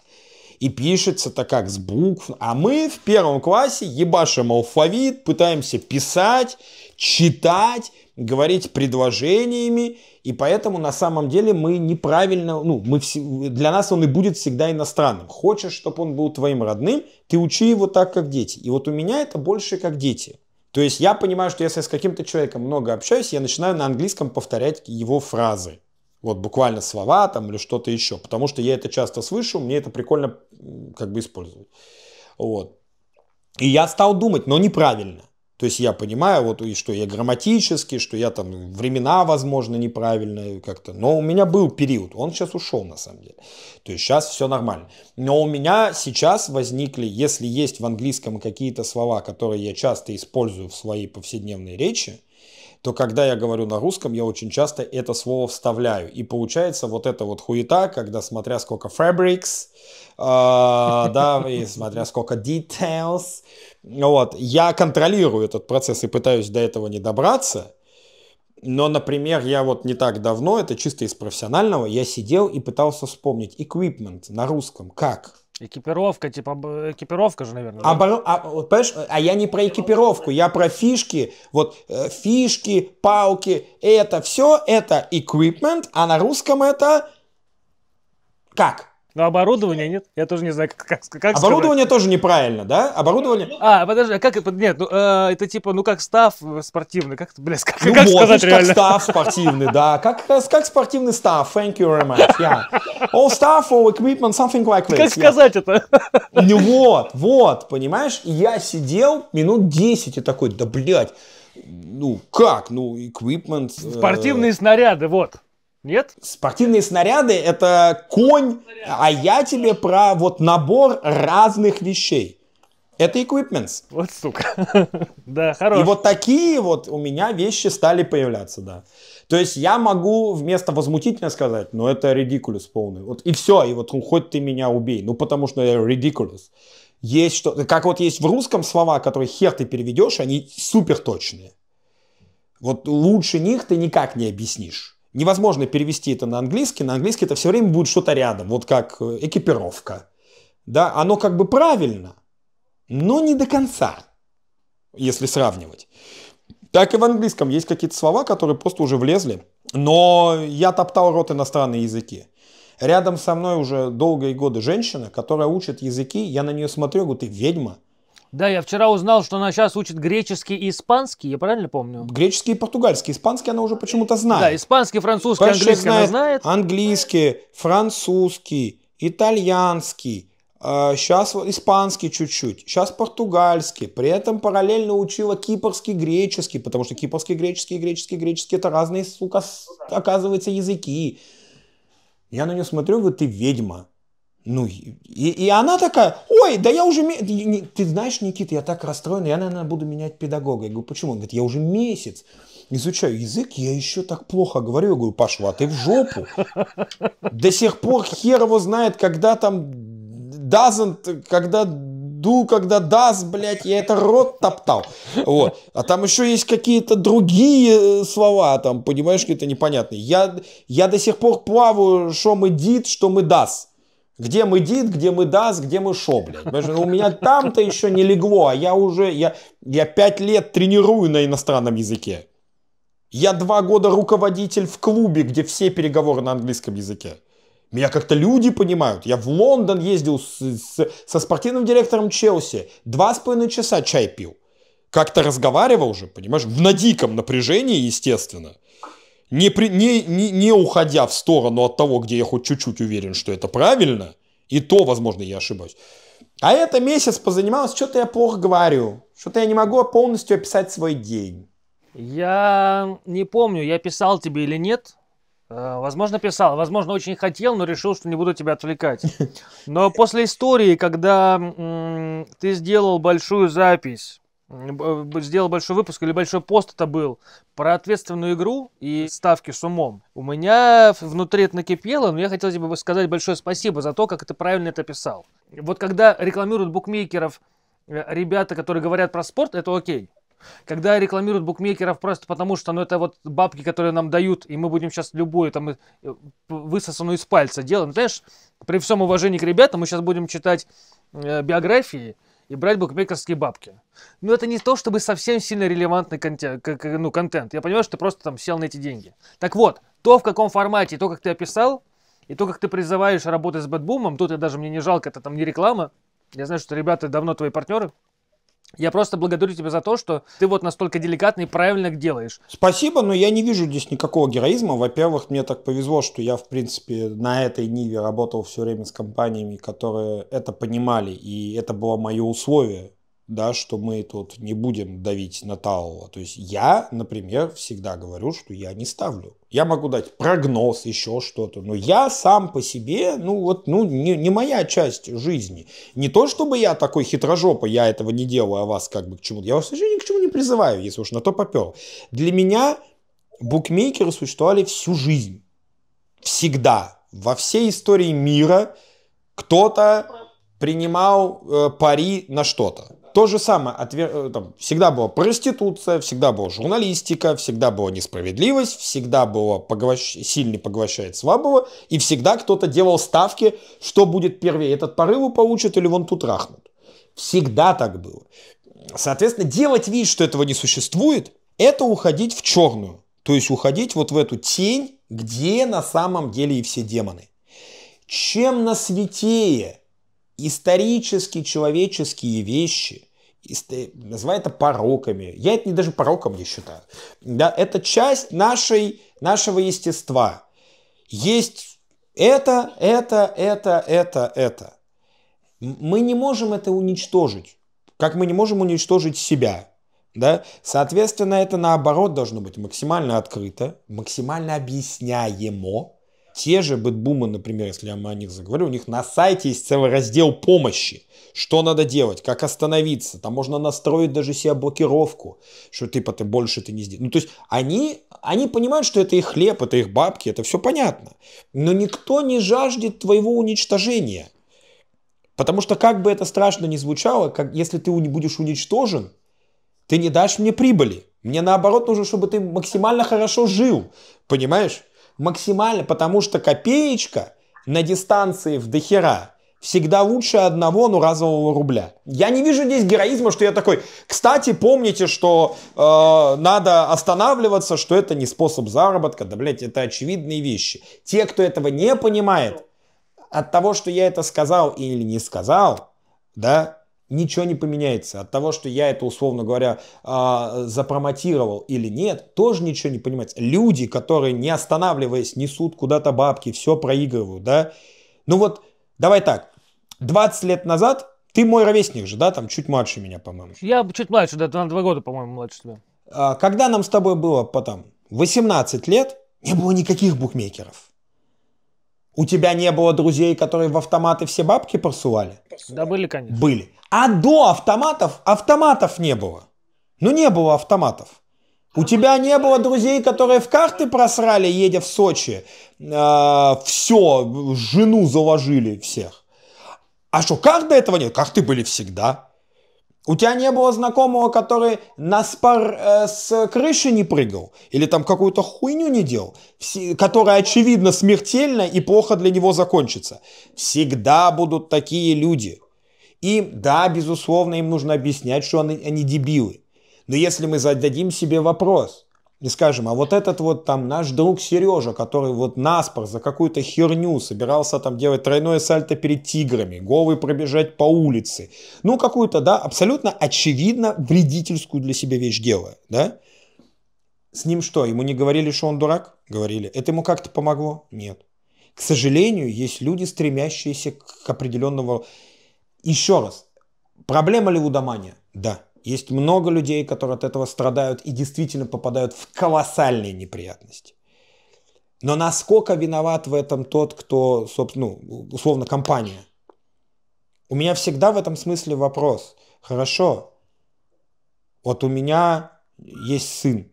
И пишется-то как с букв. А мы в первом классе ебашим алфавит, пытаемся писать, читать, говорить предложениями, и поэтому на самом деле мы неправильно, ну, мы вс- для нас он и будет всегда иностранным. Хочешь, чтобы он был твоим родным, ты учи его так, как дети. И вот у меня это больше как дети. То есть я понимаю, что если я с каким-то человеком много общаюсь, я начинаю на английском повторять его фразы. Вот буквально слова там или что-то еще. Потому что я это часто слышу, мне это прикольно как бы использовать. Вот. И я стал думать, но неправильно. То есть я понимаю, вот и что я грамматически, что я там времена, возможно, неправильно как-то. Но у меня был период, он сейчас ушел на самом деле. То есть сейчас все нормально. Но у меня сейчас возникли, если есть в английском какие-то слова, которые я часто использую в своей повседневной речи, то когда я говорю на русском, я очень часто это слово вставляю. И получается вот эта вот хуета, когда смотря сколько fabrics, э, да, и смотря сколько details, ну вот. Я контролирую этот процесс и пытаюсь до этого не добраться. Но, например, я вот не так давно, это чисто из профессионального, я сидел и пытался вспомнить equipment на русском. Как? Экипировка, типа экипировка же, наверное. Обор... Да? А, понимаешь, а я не про экипировку, я про фишки. Вот э, фишки, палки, это все это equipment, а на русском это как? Но оборудования нет. Я тоже не знаю, как, как, как Оборудование сказать. тоже неправильно, да? Оборудование... А, подожди, а как это? Нет, ну, э, это типа, ну как став э, спортивный, как, блядь, как, ну, как вот, сказать реально? как став спортивный, да. Как, как спортивный став, thank you very much, yeah. All staff, all equipment, something like this. Как yeah. сказать это? Ну вот, вот, понимаешь? Я сидел минут 10 и такой, да блядь, ну как, ну, equipment... Э, Спортивные э... снаряды, вот. Нет? Спортивные снаряды — это конь, а я тебе про вот набор разных вещей. Это equipments. Вот сука. [laughs] да, хорош. И вот такие вот у меня вещи стали появляться, да. То есть я могу вместо возмутительно сказать, ну это ridiculous полный. Вот и все, и вот «Ну, хоть ты меня убей, ну потому что я ridiculous. Есть что, как вот есть в русском слова, которые хер ты переведешь, они супер точные. Вот лучше них ты никак не объяснишь невозможно перевести это на английский. На английский это все время будет что-то рядом, вот как э, экипировка. Да, оно как бы правильно, но не до конца, если сравнивать. Так и в английском есть какие-то слова, которые просто уже влезли. Но я топтал рот иностранные языки. Рядом со мной уже долгие годы женщина, которая учит языки. Я на нее смотрю, говорю, ты ведьма. Да, я вчера узнал, что она сейчас учит греческий и испанский, я правильно помню? Греческий и португальский. Испанский она уже почему-то знает. Да, испанский, французский, Польши английский знает, она знает. Английский, французский, итальянский, сейчас э, испанский чуть-чуть, сейчас португальский, при этом параллельно учила кипрский греческий, потому что кипрский греческий и греческий греческий это разные, сука, оказывается, языки. Я на нее смотрю, вот ты ведьма. Ну, и, и она такая, ой, да я уже... Ты знаешь, Никита, я так расстроена, я, наверное, буду менять педагога. Я говорю, почему? Он говорит, я уже месяц изучаю язык, я еще так плохо говорю. Я говорю, пошла ты в жопу. До сих пор хер его знает, когда там doesn't, когда do, когда does, блядь, я это рот топтал. Вот. А там еще есть какие-то другие э, слова, там, понимаешь, какие-то непонятные. Я, я до сих пор плаваю, что мы did, что мы does. Где мы дит, где мы даст, где мы шо, блядь. У меня там-то еще не легло, а я уже, я, я пять лет тренирую на иностранном языке. Я два года руководитель в клубе, где все переговоры на английском языке. Меня как-то люди понимают. Я в Лондон ездил с, с, со спортивным директором Челси. Два с половиной часа чай пил. Как-то разговаривал уже, понимаешь, в на диком напряжении, естественно не, при, не, не, не уходя в сторону от того, где я хоть чуть-чуть уверен, что это правильно, и то, возможно, я ошибаюсь. А это месяц позанималась, что-то я плохо говорю, что-то я не могу полностью описать свой день. Я не помню, я писал тебе или нет. Э, возможно, писал, возможно, очень хотел, но решил, что не буду тебя отвлекать. [laughs] Но после истории, когда м- ты сделал большую запись сделал большой выпуск или большой пост это был про ответственную игру и ставки с умом. У меня внутри это накипело, но я хотел тебе бы сказать большое спасибо за то, как ты правильно это писал. Вот когда рекламируют букмекеров э, ребята, которые говорят про спорт, это окей. Когда рекламируют букмекеров просто потому, что ну, это вот бабки, которые нам дают, и мы будем сейчас любую там э, э, высосанную из пальца делать. Знаешь, при всем уважении к ребятам, мы сейчас будем читать э, биографии, и брать букмекерские бабки. Но ну, это не то, чтобы совсем сильно релевантный контент, ну, контент. Я понимаю, что ты просто там сел на эти деньги. Так вот, то, в каком формате, то, как ты описал, и то, как ты призываешь работать с Бэтбумом, тут я даже мне не жалко, это там не реклама. Я знаю, что ребята давно твои партнеры. Я просто благодарю тебя за то, что ты вот настолько деликатно и правильно делаешь. Спасибо, но я не вижу здесь никакого героизма. Во-первых, мне так повезло, что я, в принципе, на этой ниве работал все время с компаниями, которые это понимали, и это было мое условие да, что мы тут не будем давить на Таола. То есть я, например, всегда говорю, что я не ставлю. Я могу дать прогноз, еще что-то, но я сам по себе, ну вот, ну не, не моя часть жизни. Не то, чтобы я такой хитрожопый, я этого не делаю, а вас как бы к чему-то. Я вас вообще ни к чему не призываю, если уж на то попер. Для меня букмекеры существовали всю жизнь. Всегда. Во всей истории мира кто-то принимал э, пари на что-то то же самое, отвер... Э, там, всегда была проституция, всегда была журналистика, всегда была несправедливость, всегда было поглощ... сильный поглощает слабого, и всегда кто-то делал ставки, что будет первее, этот порыву получит или вон тут рахнут. Всегда так было. Соответственно, делать вид, что этого не существует, это уходить в черную. То есть уходить вот в эту тень, где на самом деле и все демоны. Чем на святее исторически человеческие вещи, называй это пороками, я это не даже пороком не считаю, да, это часть нашей, нашего естества. Есть это, это, это, это, это. Мы не можем это уничтожить, как мы не можем уничтожить себя. Да? Соответственно, это наоборот должно быть максимально открыто, максимально объясняемо, те же бэтбумы, например, если я о них заговорю, у них на сайте есть целый раздел помощи. Что надо делать, как остановиться. Там можно настроить даже себе блокировку, что типа ты больше ты не сделаешь. Ну, то есть они, они понимают, что это их хлеб, это их бабки, это все понятно. Но никто не жаждет твоего уничтожения. Потому что как бы это страшно ни звучало, как, если ты не будешь уничтожен, ты не дашь мне прибыли. Мне наоборот нужно, чтобы ты максимально хорошо жил. Понимаешь? максимально, потому что копеечка на дистанции в дохера всегда лучше одного, ну, разового рубля. Я не вижу здесь героизма, что я такой, кстати, помните, что э, надо останавливаться, что это не способ заработка, да, блядь, это очевидные вещи. Те, кто этого не понимает, от того, что я это сказал или не сказал, да, ничего не поменяется. От того, что я это, условно говоря, а, запромотировал или нет, тоже ничего не понимается. Люди, которые, не останавливаясь, несут куда-то бабки, все проигрывают, да. Ну вот, давай так, 20 лет назад, ты мой ровесник же, да, там чуть младше меня, по-моему. Я чуть младше, да, на 2 года, по-моему, младше тебя. А, когда нам с тобой было потом 18 лет, не было никаких букмекеров. У тебя не было друзей, которые в автоматы все бабки просылали? Да были, конечно. Были. А до автоматов автоматов не было. Ну не было автоматов. У тебя не было друзей, которые в карты просрали, едя в Сочи, э, все, жену заложили всех. А что, карт до этого нет? Карты были всегда. У тебя не было знакомого, который на спар э, с крыши не прыгал? Или там какую-то хуйню не делал? Все, которая, очевидно, смертельна и плохо для него закончится. Всегда будут такие люди. И да, безусловно, им нужно объяснять, что они, они дебилы. Но если мы зададим себе вопрос, и скажем, а вот этот вот там наш друг Сережа, который вот наспор за какую-то херню собирался там делать тройное сальто перед тиграми, голый пробежать по улице, ну какую-то, да, абсолютно очевидно вредительскую для себя вещь делая, да, с ним что, ему не говорили, что он дурак? Говорили. Это ему как-то помогло? Нет. К сожалению, есть люди, стремящиеся к определенного... Еще раз, проблема ли у удомания? Да. Есть много людей, которые от этого страдают и действительно попадают в колоссальные неприятности. Но насколько виноват в этом тот, кто, собственно, ну, условно, компания? У меня всегда в этом смысле вопрос. Хорошо, вот у меня есть сын,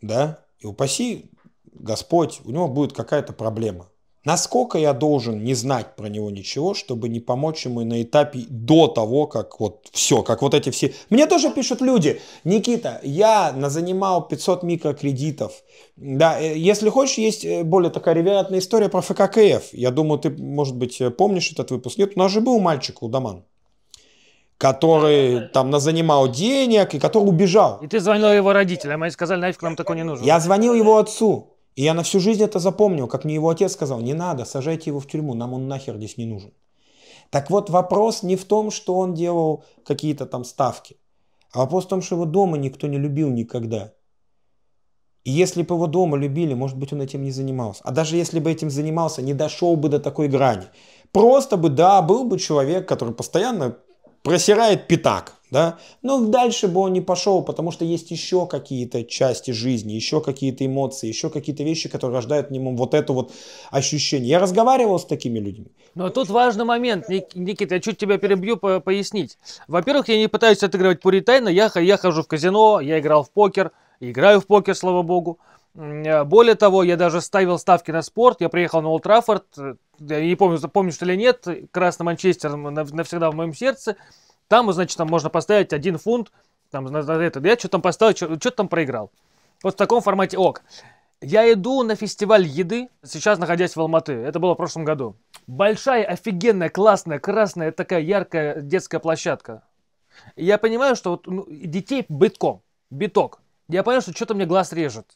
да, и упаси Господь, у него будет какая-то проблема. Насколько я должен не знать про него ничего, чтобы не помочь ему на этапе до того, как вот все, как вот эти все. Мне тоже пишут люди, Никита, я назанимал 500 микрокредитов. Да, э, если хочешь, есть э, более такая ревератная история про ФККФ. Я думаю, ты, может быть, э, помнишь этот выпуск. Нет, у нас же был мальчик Удаман который там назанимал денег и который убежал. И ты звонил его родителям, они сказали, нафиг нам такое не нужно. Я звонил его отцу. И я на всю жизнь это запомнил, как мне его отец сказал, не надо, сажайте его в тюрьму, нам он нахер здесь не нужен. Так вот, вопрос не в том, что он делал какие-то там ставки, а вопрос в том, что его дома никто не любил никогда. И если бы его дома любили, может быть, он этим не занимался. А даже если бы этим занимался, не дошел бы до такой грани. Просто бы, да, был бы человек, который постоянно просирает пятак да? Но дальше бы он не пошел, потому что есть еще какие-то части жизни, еще какие-то эмоции, еще какие-то вещи, которые рождают в нем вот это вот ощущение. Я разговаривал с такими людьми. Но тут важный момент, Никита, я чуть тебя перебью по пояснить. Во-первых, я не пытаюсь отыгрывать пуритайно, я, я хожу в казино, я играл в покер, играю в покер, слава богу. Э, более того, я даже ставил ставки на спорт. Я приехал на Олд э, Я не помню, запомнишь или нет. Красный Манчестер навсегда в моем сердце. Там, значит, там можно поставить один фунт, там, на, это, я что-то там поставил, что-то там проиграл. Вот в таком формате ок. Я иду на фестиваль еды, сейчас находясь в Алматы. Это было в прошлом году. Большая, офигенная, классная, красная, такая яркая детская площадка. И я понимаю, что вот, ну, детей битком, биток. Я понимаю, что что-то мне глаз режет.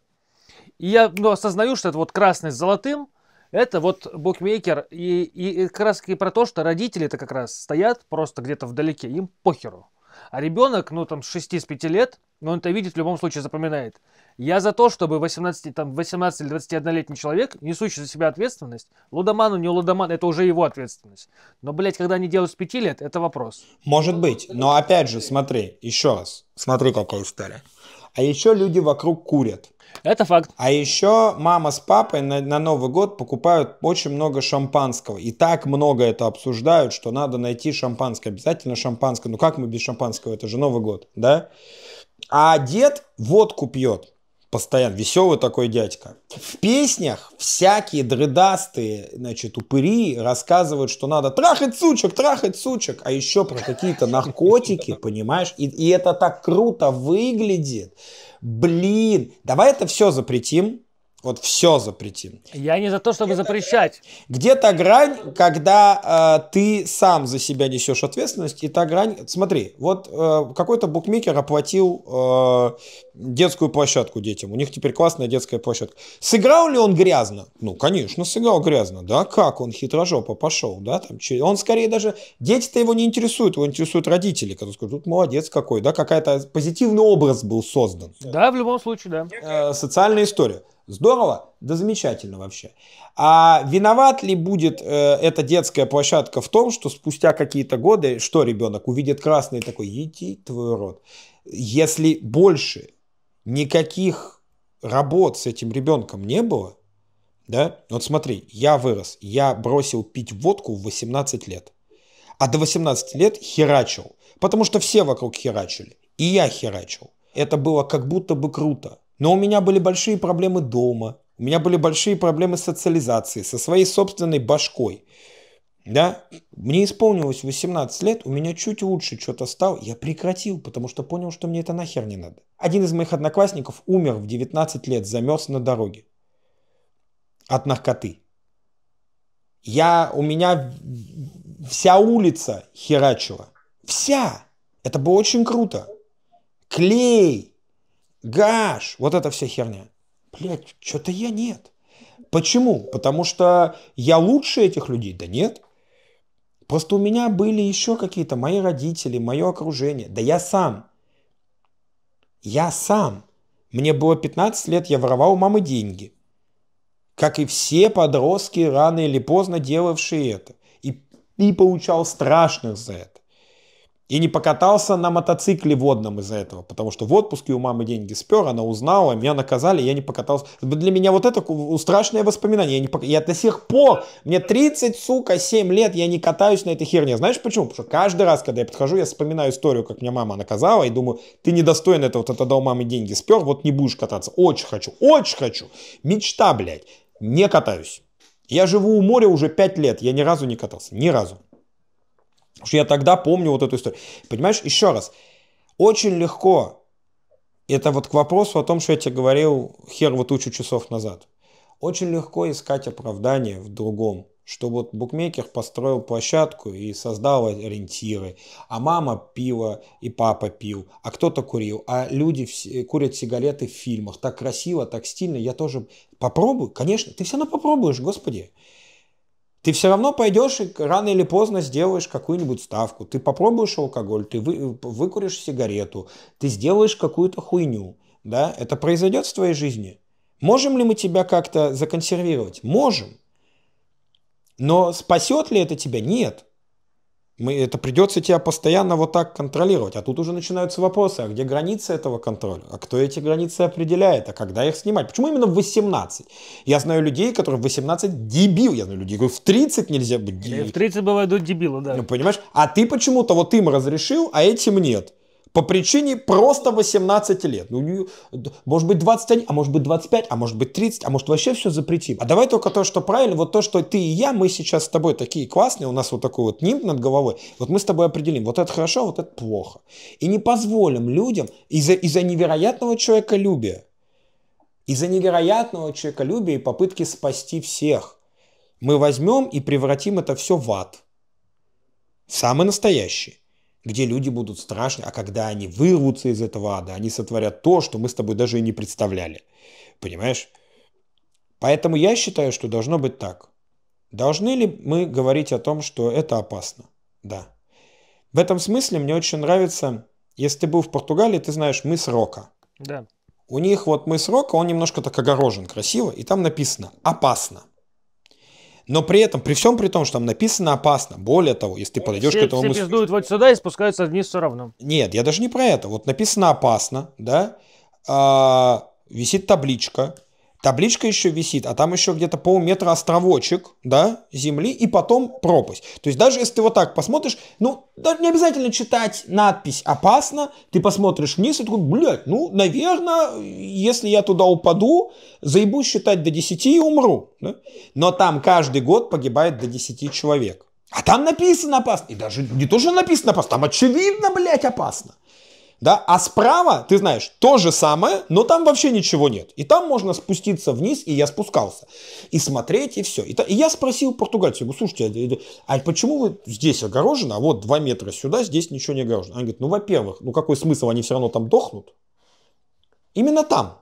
И я ну, осознаю, что это вот красный с золотым – это вот букмекер и, и, и как раз и про то, что родители это как раз стоят просто где-то вдалеке, им похеру. А ребенок, ну там с 6 с 5 лет, но он это видит, в любом случае запоминает. Я за то, чтобы 18, там, 18 или 21-летний человек, несущий за себя ответственность, лудоман, не лудоман, это уже его ответственность. Но, блядь, когда они делают с 5 лет, это вопрос. Может быть, но опять же, смотри, еще раз, смотри, какая история. А еще люди вокруг курят. Это факт. А еще мама с папой на, на Новый год покупают очень много шампанского. И так много это обсуждают, что надо найти шампанское. Обязательно шампанское. Ну как мы без шампанского? Это же Новый год, да? А дед водку пьет постоянно веселый такой дядька. В песнях всякие дрыдастые, значит, упыри рассказывают, что надо трахать сучек, трахать сучек, а еще про какие-то наркотики, понимаешь? И, и это так круто выглядит. Блин, давай это все запретим, вот все запретим. Я не за то, чтобы где-то запрещать. Где-то грань, когда э, ты сам за себя несешь ответственность, и та грань... Смотри, вот э, какой-то букмекер оплатил э, детскую площадку детям. У них теперь классная детская площадка. Сыграл ли он грязно? Ну, конечно, сыграл грязно. Да, как он хитрожопо пошел, да? Там, он скорее даже... Дети-то его не интересуют, его интересуют родители, которые скажут, тут молодец какой, да? Какая-то позитивный образ был создан. Да, в любом случае, да. Э, социальная история. Здорово? Да замечательно вообще. А виноват ли будет э, эта детская площадка в том, что спустя какие-то годы, что ребенок увидит красный такой, иди твой рот. Если больше никаких работ с этим ребенком не было, да, вот смотри, я вырос, я бросил пить водку в 18 лет, а до 18 лет херачил, потому что все вокруг херачили, и я херачил. Это было как будто бы круто. Но у меня были большие проблемы дома, у меня были большие проблемы социализации, со своей собственной башкой. Да? Мне исполнилось 18 лет, у меня чуть лучше что-то стал, я прекратил, потому что понял, что мне это нахер не надо. Один из моих одноклассников умер в 19 лет, замерз на дороге от наркоты. Я, у меня вся улица херачила. Вся. Это было очень круто. Клей, гаш, вот эта вся херня. Блять, что-то я нет. Почему? Потому что я лучше этих людей? Да нет. Просто у меня были еще какие-то мои родители, мое окружение. Да я сам. Я сам. Мне было 15 лет, я воровал у мамы деньги. Как и все подростки, рано или поздно делавшие это. И, и получал страшных за это. И не покатался на мотоцикле водном из-за этого, потому что в отпуске у мамы деньги спер, она узнала, меня наказали, я не покатался. Для меня вот это страшное воспоминание. Я, не пок... я до сих пор, мне 30, сука, 7 лет, я не катаюсь на этой херне. Знаешь почему? Потому что каждый раз, когда я подхожу, я вспоминаю историю, как меня мама наказала, и думаю, ты недостоин этого, вот это дал маме деньги спер, вот не будешь кататься. Очень хочу, очень хочу. Мечта, блядь. Не катаюсь. Я живу у моря уже 5 лет, я ни разу не катался, ни разу. Потому что я тогда помню вот эту историю. Понимаешь, еще раз, очень легко, это вот к вопросу о том, что я тебе говорил хер вот тучу часов назад. Очень легко искать оправдание в другом, что вот букмекер построил площадку и создал ориентиры, а мама пила и папа пил, а кто-то курил, а люди курят сигареты в фильмах, так красиво, так стильно, я тоже попробую, конечно, ты все равно попробуешь, господи. Ты все равно пойдешь и рано или поздно сделаешь какую-нибудь ставку. Ты попробуешь алкоголь, ты вы, э, выкуришь сигарету, ты сделаешь какую-то хуйню. Да? Это произойдет в твоей жизни. Можем ли мы тебя как-то законсервировать? Можем. Но спасет ли это тебя? Нет. Мы, это придется тебя постоянно вот так контролировать. А тут уже начинаются вопросы, а где границы этого контроля? А кто эти границы определяет? А когда их снимать? Почему именно в 18? Я знаю людей, которые в 18 дебил. Я знаю людей, говорю, в 30 нельзя быть э, дебилом. В 30 бывают дебилы, да. Ну, понимаешь? А ты почему-то вот им разрешил, а этим нет. По причине просто 18 лет. Ну, может быть 21, а может быть 25, а может быть 30, а может вообще все запретим. А давай только то, что правильно, вот то, что ты и я, мы сейчас с тобой такие классные, у нас вот такой вот нимб над головой, вот мы с тобой определим, вот это хорошо, а вот это плохо. И не позволим людям из-за из невероятного человеколюбия, из-за невероятного человеколюбия и попытки спасти всех, мы возьмем и превратим это все в ад. Самый настоящий где люди будут страшны, а когда они вырвутся из этого ада, они сотворят то, что мы с тобой даже и не представляли. Понимаешь? Поэтому я считаю, что должно быть так. Должны ли мы говорить о том, что это опасно? Да. В этом смысле мне очень нравится, если ты был в Португалии, ты знаешь мыс Рока. Да. У них вот мыс Рока, он немножко так огорожен красиво, и там написано «опасно». Но при этом, при всем при том, что там написано опасно. Более того, если ты ну, подойдешь все, к этому... Все мысль... пиздуют вот сюда и спускаются вниз все равно. Нет, я даже не про это. Вот написано опасно, да, а, висит табличка, табличка еще висит, а там еще где-то полметра островочек, да, земли, и потом пропасть. То есть даже если ты вот так посмотришь, ну, даже не обязательно читать надпись «опасно», ты посмотришь вниз и такой, блядь, ну, наверное, если я туда упаду, заебу считать до 10 и умру. Да? Но там каждый год погибает до 10 человек. А там написано опасно. И даже не то, что написано опасно, там очевидно, блядь, опасно да, а справа, ты знаешь, то же самое, но там вообще ничего нет. И там можно спуститься вниз, и я спускался, и смотреть, и все. И, и я спросил португальцев, говорю, слушайте, а, э, а почему вы здесь огорожены, а вот два метра сюда, здесь ничего не огорожено? Они говорят, ну, во-первых, ну, какой смысл, они все равно там дохнут. Именно там,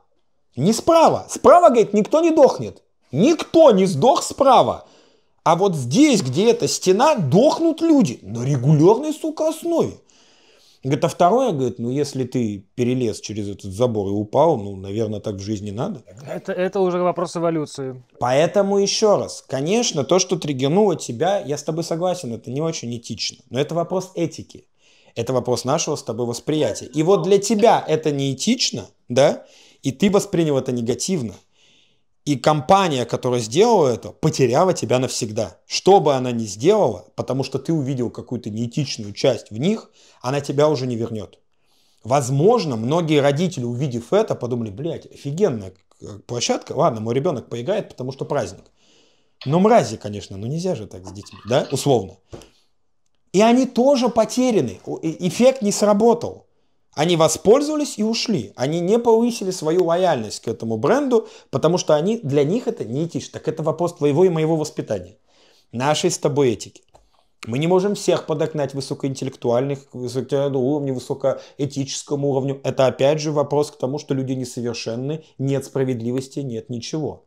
не справа. Справа, говорит, никто не дохнет. Никто не сдох справа. А вот здесь, где эта стена, дохнут люди на регулярной, сука, основе. Говорит, а второе, говорит, ну если ты перелез через этот забор и упал, ну, наверное, так в жизни надо. Это, это уже вопрос эволюции. Поэтому еще раз, конечно, то, что триггернуло тебя, я с тобой согласен, это не очень этично, но это вопрос этики. Это вопрос нашего с тобой восприятия. И вот для тебя это не этично, да, и ты воспринял это негативно. И компания, которая сделала это, потеряла тебя навсегда. Что бы она ни сделала, потому что ты увидел какую-то неэтичную часть в них, она тебя уже не вернет. Возможно, многие родители, увидев это, подумали, блядь, офигенная э, площадка. Ладно, мой ребенок поиграет, потому что праздник. Но мрази, конечно, но ну нельзя же так с детьми, да, условно. И они тоже потеряны. Эффект не сработал. Они воспользовались и ушли. Они не повысили свою лояльность к этому бренду, потому что они, для них это не этично. Так это вопрос твоего и моего воспитания. Нашей с тобой этики. Мы не можем всех подогнать высокоинтеллектуальных, высокоинтеллектуальному уровню, высокоэтическому уровню. Это опять же вопрос к тому, что люди несовершенны, нет справедливости, нет ничего.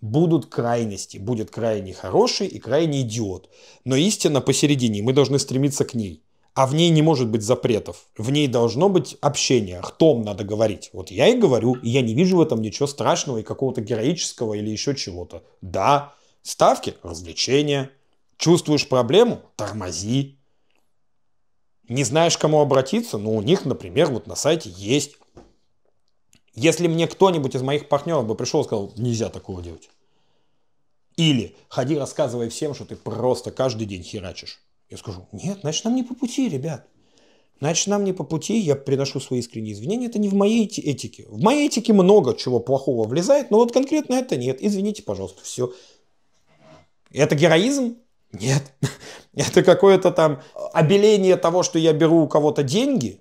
Будут крайности. Будет крайне хороший и крайне идиот. Но истина посередине. Мы должны стремиться к ней а в ней не может быть запретов. В ней должно быть общение, о надо говорить. Вот я и говорю, и я не вижу в этом ничего страшного и какого-то героического или еще чего-то. Да, ставки – развлечения. Чувствуешь проблему – тормози. Не знаешь, к кому обратиться, Ну, у них, например, вот на сайте есть. Если мне кто-нибудь из моих партнеров бы пришел и сказал, нельзя такого делать. Или ходи рассказывай всем, что ты просто каждый день херачишь. Я скажу, нет, значит, нам не по пути, ребят. Значит, нам не по пути, я приношу свои искренние извинения, это не в моей этике. В моей этике много чего плохого влезает, но вот конкретно это нет. Извините, пожалуйста, все. Это героизм? Нет. [laughs] Это какое-то там обеление того, что я беру у кого-то деньги?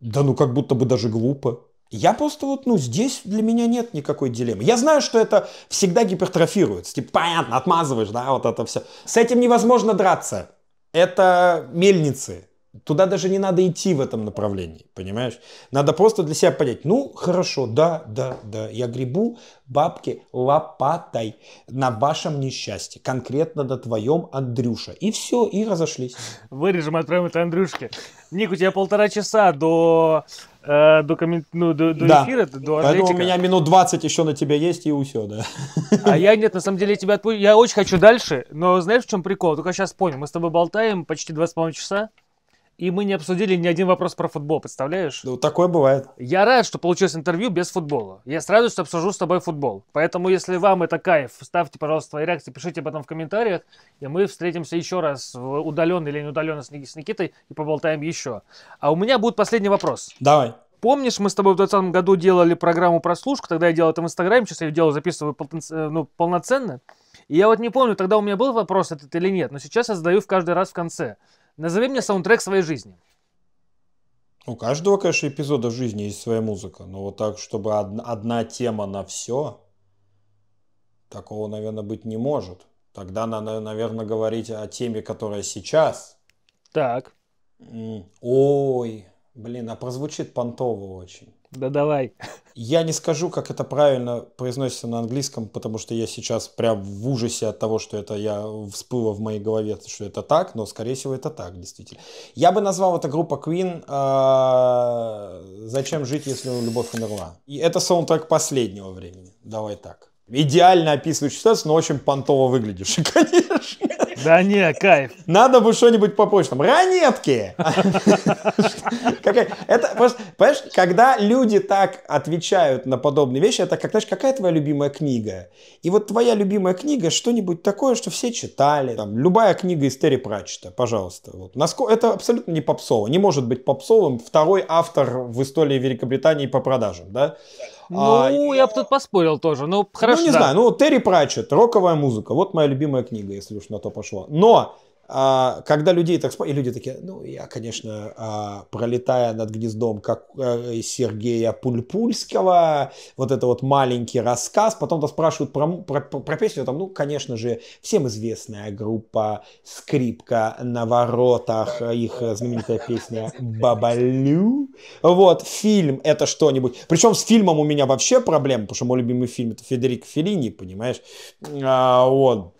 Да ну как будто бы даже глупо. Я просто вот, ну, здесь для меня нет никакой дилеммы. Я знаю, что это всегда гипертрофируется. Типа, понятно, отмазываешь, да, вот это все. С этим невозможно драться. Это мельницы. Туда даже не надо идти в этом направлении, понимаешь? Надо просто для себя понять, ну, хорошо, да, да, да, я грибу бабки лопатой на вашем несчастье, конкретно на твоем, Андрюша. И все, и разошлись. Вырежем, отправим это Андрюшке. Ник, у тебя полтора часа до э, до, коммент ну, до, до да. эфира, до Атлетика. Поэтому у меня минут 20 еще на тебя есть и усе, да. А я нет, на самом деле я тебя отпу Я очень хочу дальше, но знаешь, в чем прикол? Только сейчас понял, мы с тобой болтаем почти 2,5 часа и мы не обсудили ни один вопрос про футбол, представляешь? Ну, такое бывает. Я рад, что получилось интервью без футбола. Я с радостью обсужу с тобой футбол. Поэтому, если вам это кайф, ставьте, пожалуйста, свои реакции, пишите об этом в комментариях, и мы встретимся еще раз удаленно или неудаленно с Никитой и поболтаем еще. А у меня будет последний вопрос. Давай. Помнишь, мы с тобой в 2020 году делали программу прослушку, тогда я делал это в Инстаграме, сейчас я ее делаю, записываю полноц... Э, ну, полноценно. И я вот не помню, тогда у меня был вопрос этот или нет, но сейчас я задаю в каждый раз в конце. Назови мне саундтрек своей жизни. У каждого, конечно, эпизода жизни есть своя музыка, но вот так, чтобы од- одна тема на все, такого, наверное, быть не может. Тогда надо, наверное, говорить о теме, которая сейчас. Так. Ой, блин, а прозвучит понтово очень. Да давай. Я не скажу, как это правильно произносится на английском, потому что я сейчас прям в ужасе от того, что это я всплыло в моей голове, что это так, но, скорее всего, это так, действительно. Я бы назвал это группа Queen а, «Зачем жить, если любовь умерла?» И это саундтрек последнего времени, давай так. Идеально описывающий ситуацию, но очень понтово выглядевший, [laughs] конечно. Да не, кайф. Надо бы что-нибудь по почтам. Ранетки! Это понимаешь, когда люди так отвечают на подобные вещи, это как, знаешь, какая твоя любимая книга? И вот твоя любимая книга что-нибудь такое, что все читали. любая книга из Терри Пратчета, пожалуйста. Вот. это абсолютно не попсово. Не может быть попсовым второй автор в истории Великобритании по продажам. Да? А, ну, а, я бы тут поспорил тоже, ну, хорошо. Ну, не да. знаю, ну, Терри Пратчетт, роковая музыка, вот моя любимая книга, если уж на то пошло. Но а, когда людей так и люди такие, ну, я, конечно, а, пролетая над гнездом, как э, Сергея Пульпульского, вот это вот маленький рассказ, потом-то спрашивают про, про, про песню, там, ну, конечно же, всем известная группа «Скрипка на воротах», их знаменитая песня «Бабалю». Вот, фильм — это что-нибудь. Причем с фильмом у меня вообще проблема, потому что мой любимый фильм — это Федерико Феллини, понимаешь? А, вот,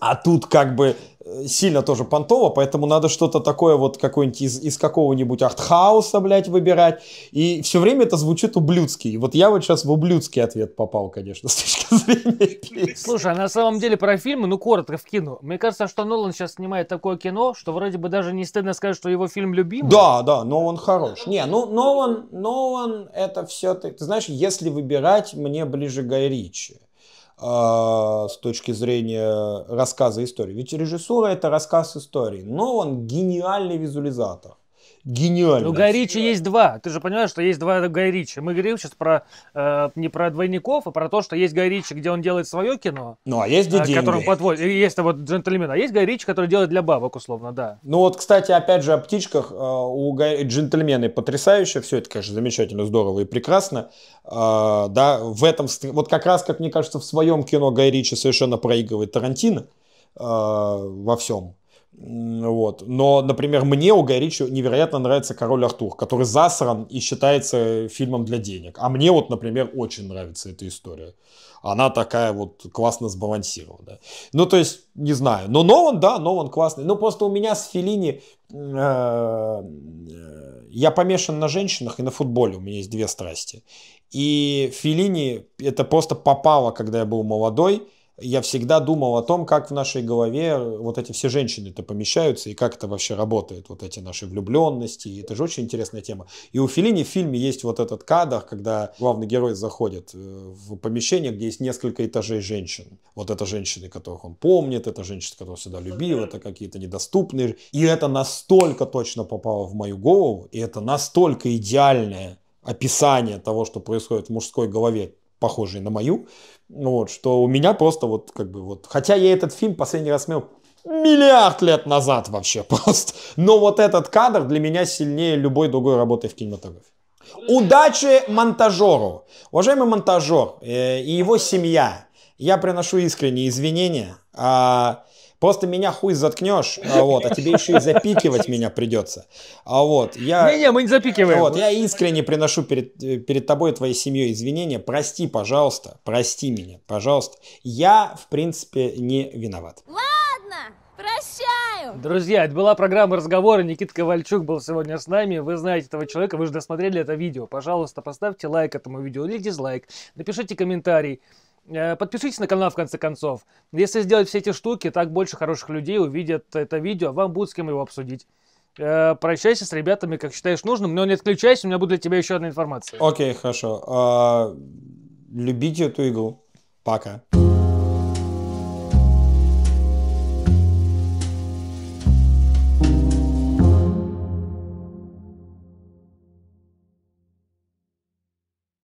а тут как бы э, сильно тоже понтово, поэтому надо что-то такое вот какой нибудь из, из какого-нибудь артхауса, блядь, выбирать. И все время это звучит ублюдский. И вот я вот сейчас в ублюдский ответ попал, конечно, [laughs] с точки зрения Слушай, а на самом деле про фильмы, ну, коротко в кино. Мне кажется, что Нолан сейчас снимает такое кино, что вроде бы даже не стыдно сказать, что его фильм любимый. Да, да, но он хорош. Не, ну, Нолан, Нолан это все... Ты, ты знаешь, если выбирать, мне ближе Гай Ричи. А, с точки зрения рассказа истории. Ведь режиссура это рассказ истории, но он гениальный визуализатор гениально. У Гай Ричи есть два. Ты же понимаешь, что есть два Гай Ричи. Мы говорим сейчас про э, не про двойников, а про то, что есть Гай Ричи, где он делает свое кино. Ну, а есть э, где э, которым подводит. Есть вот джентльмен. А есть Гай Ричи, который делает для бабок, условно, да. Ну вот, кстати, опять же, о птичках. Э, у Гай... джентльмены потрясающе. Все это, конечно, замечательно, здорово и прекрасно. А, да, в этом... Вот как раз, как мне кажется, в своем кино Гай Ричи совершенно проигрывает Тарантино во всем. Вот. Но, например, мне у Гай Ричи невероятно нравится «Король Артур», который засран и считается фильмом для денег. А мне вот, например, очень нравится эта история. Она такая вот классно сбалансирована. Ну, то есть, не знаю. Но Нолан, да, Нолан классный. Ну, просто у меня с Филини... Э, э, я помешан на женщинах и на футболе. У меня есть две страсти. И Филини это просто попало, когда я был молодой я всегда думал о том, как в нашей голове вот эти все женщины-то помещаются и как это вообще работает, вот эти наши влюбленности. Это же очень интересная тема. И у Филини в фильме есть вот этот кадр, когда главный герой заходит э, в помещение, где есть несколько этажей женщин. Вот это женщины, которых он помнит, это женщины, которых он всегда любил, это какие-то недоступные. И это настолько точно попало в мою голову, и это настолько идеальное описание того, что происходит в мужской голове, похожей на мою, ну вот, что у меня просто вот как бы вот... Хотя я этот фильм последний раз смотрел миллиард лет назад вообще [laughs] просто. Но вот этот кадр для меня сильнее любой другой работы в кинематографе. Удачи монтажеру. Уважаемый монтажер э, и его семья, я приношу искренние извинения. А, Просто меня хуй заткнешь, а вот, а тебе еще и запикивать [laughs] меня придется. А вот, я... Не-не, мы не запикиваем. Вот, я искренне приношу перед, э, перед тобой и твоей семьей извинения. Прости, пожалуйста, прости меня, пожалуйста. Я, в принципе, не виноват. Ладно, Прощаю! Друзья, это была программа разговора. Никита Ковальчук был сегодня с нами. Вы знаете этого человека, вы же досмотрели это видео. Пожалуйста, поставьте лайк этому видео или дизлайк. Напишите комментарий. Э, подпишитесь на канал в конце концов. Если сделать все эти штуки, так больше хороших людей увидят это видео, вам будет с кем его обсудить. Э, прощайся с ребятами, как считаешь нужным, но не отключайся, у меня будет для тебя еще одна информация. Окей, okay, хорошо. Uh, любите эту игру. Пока.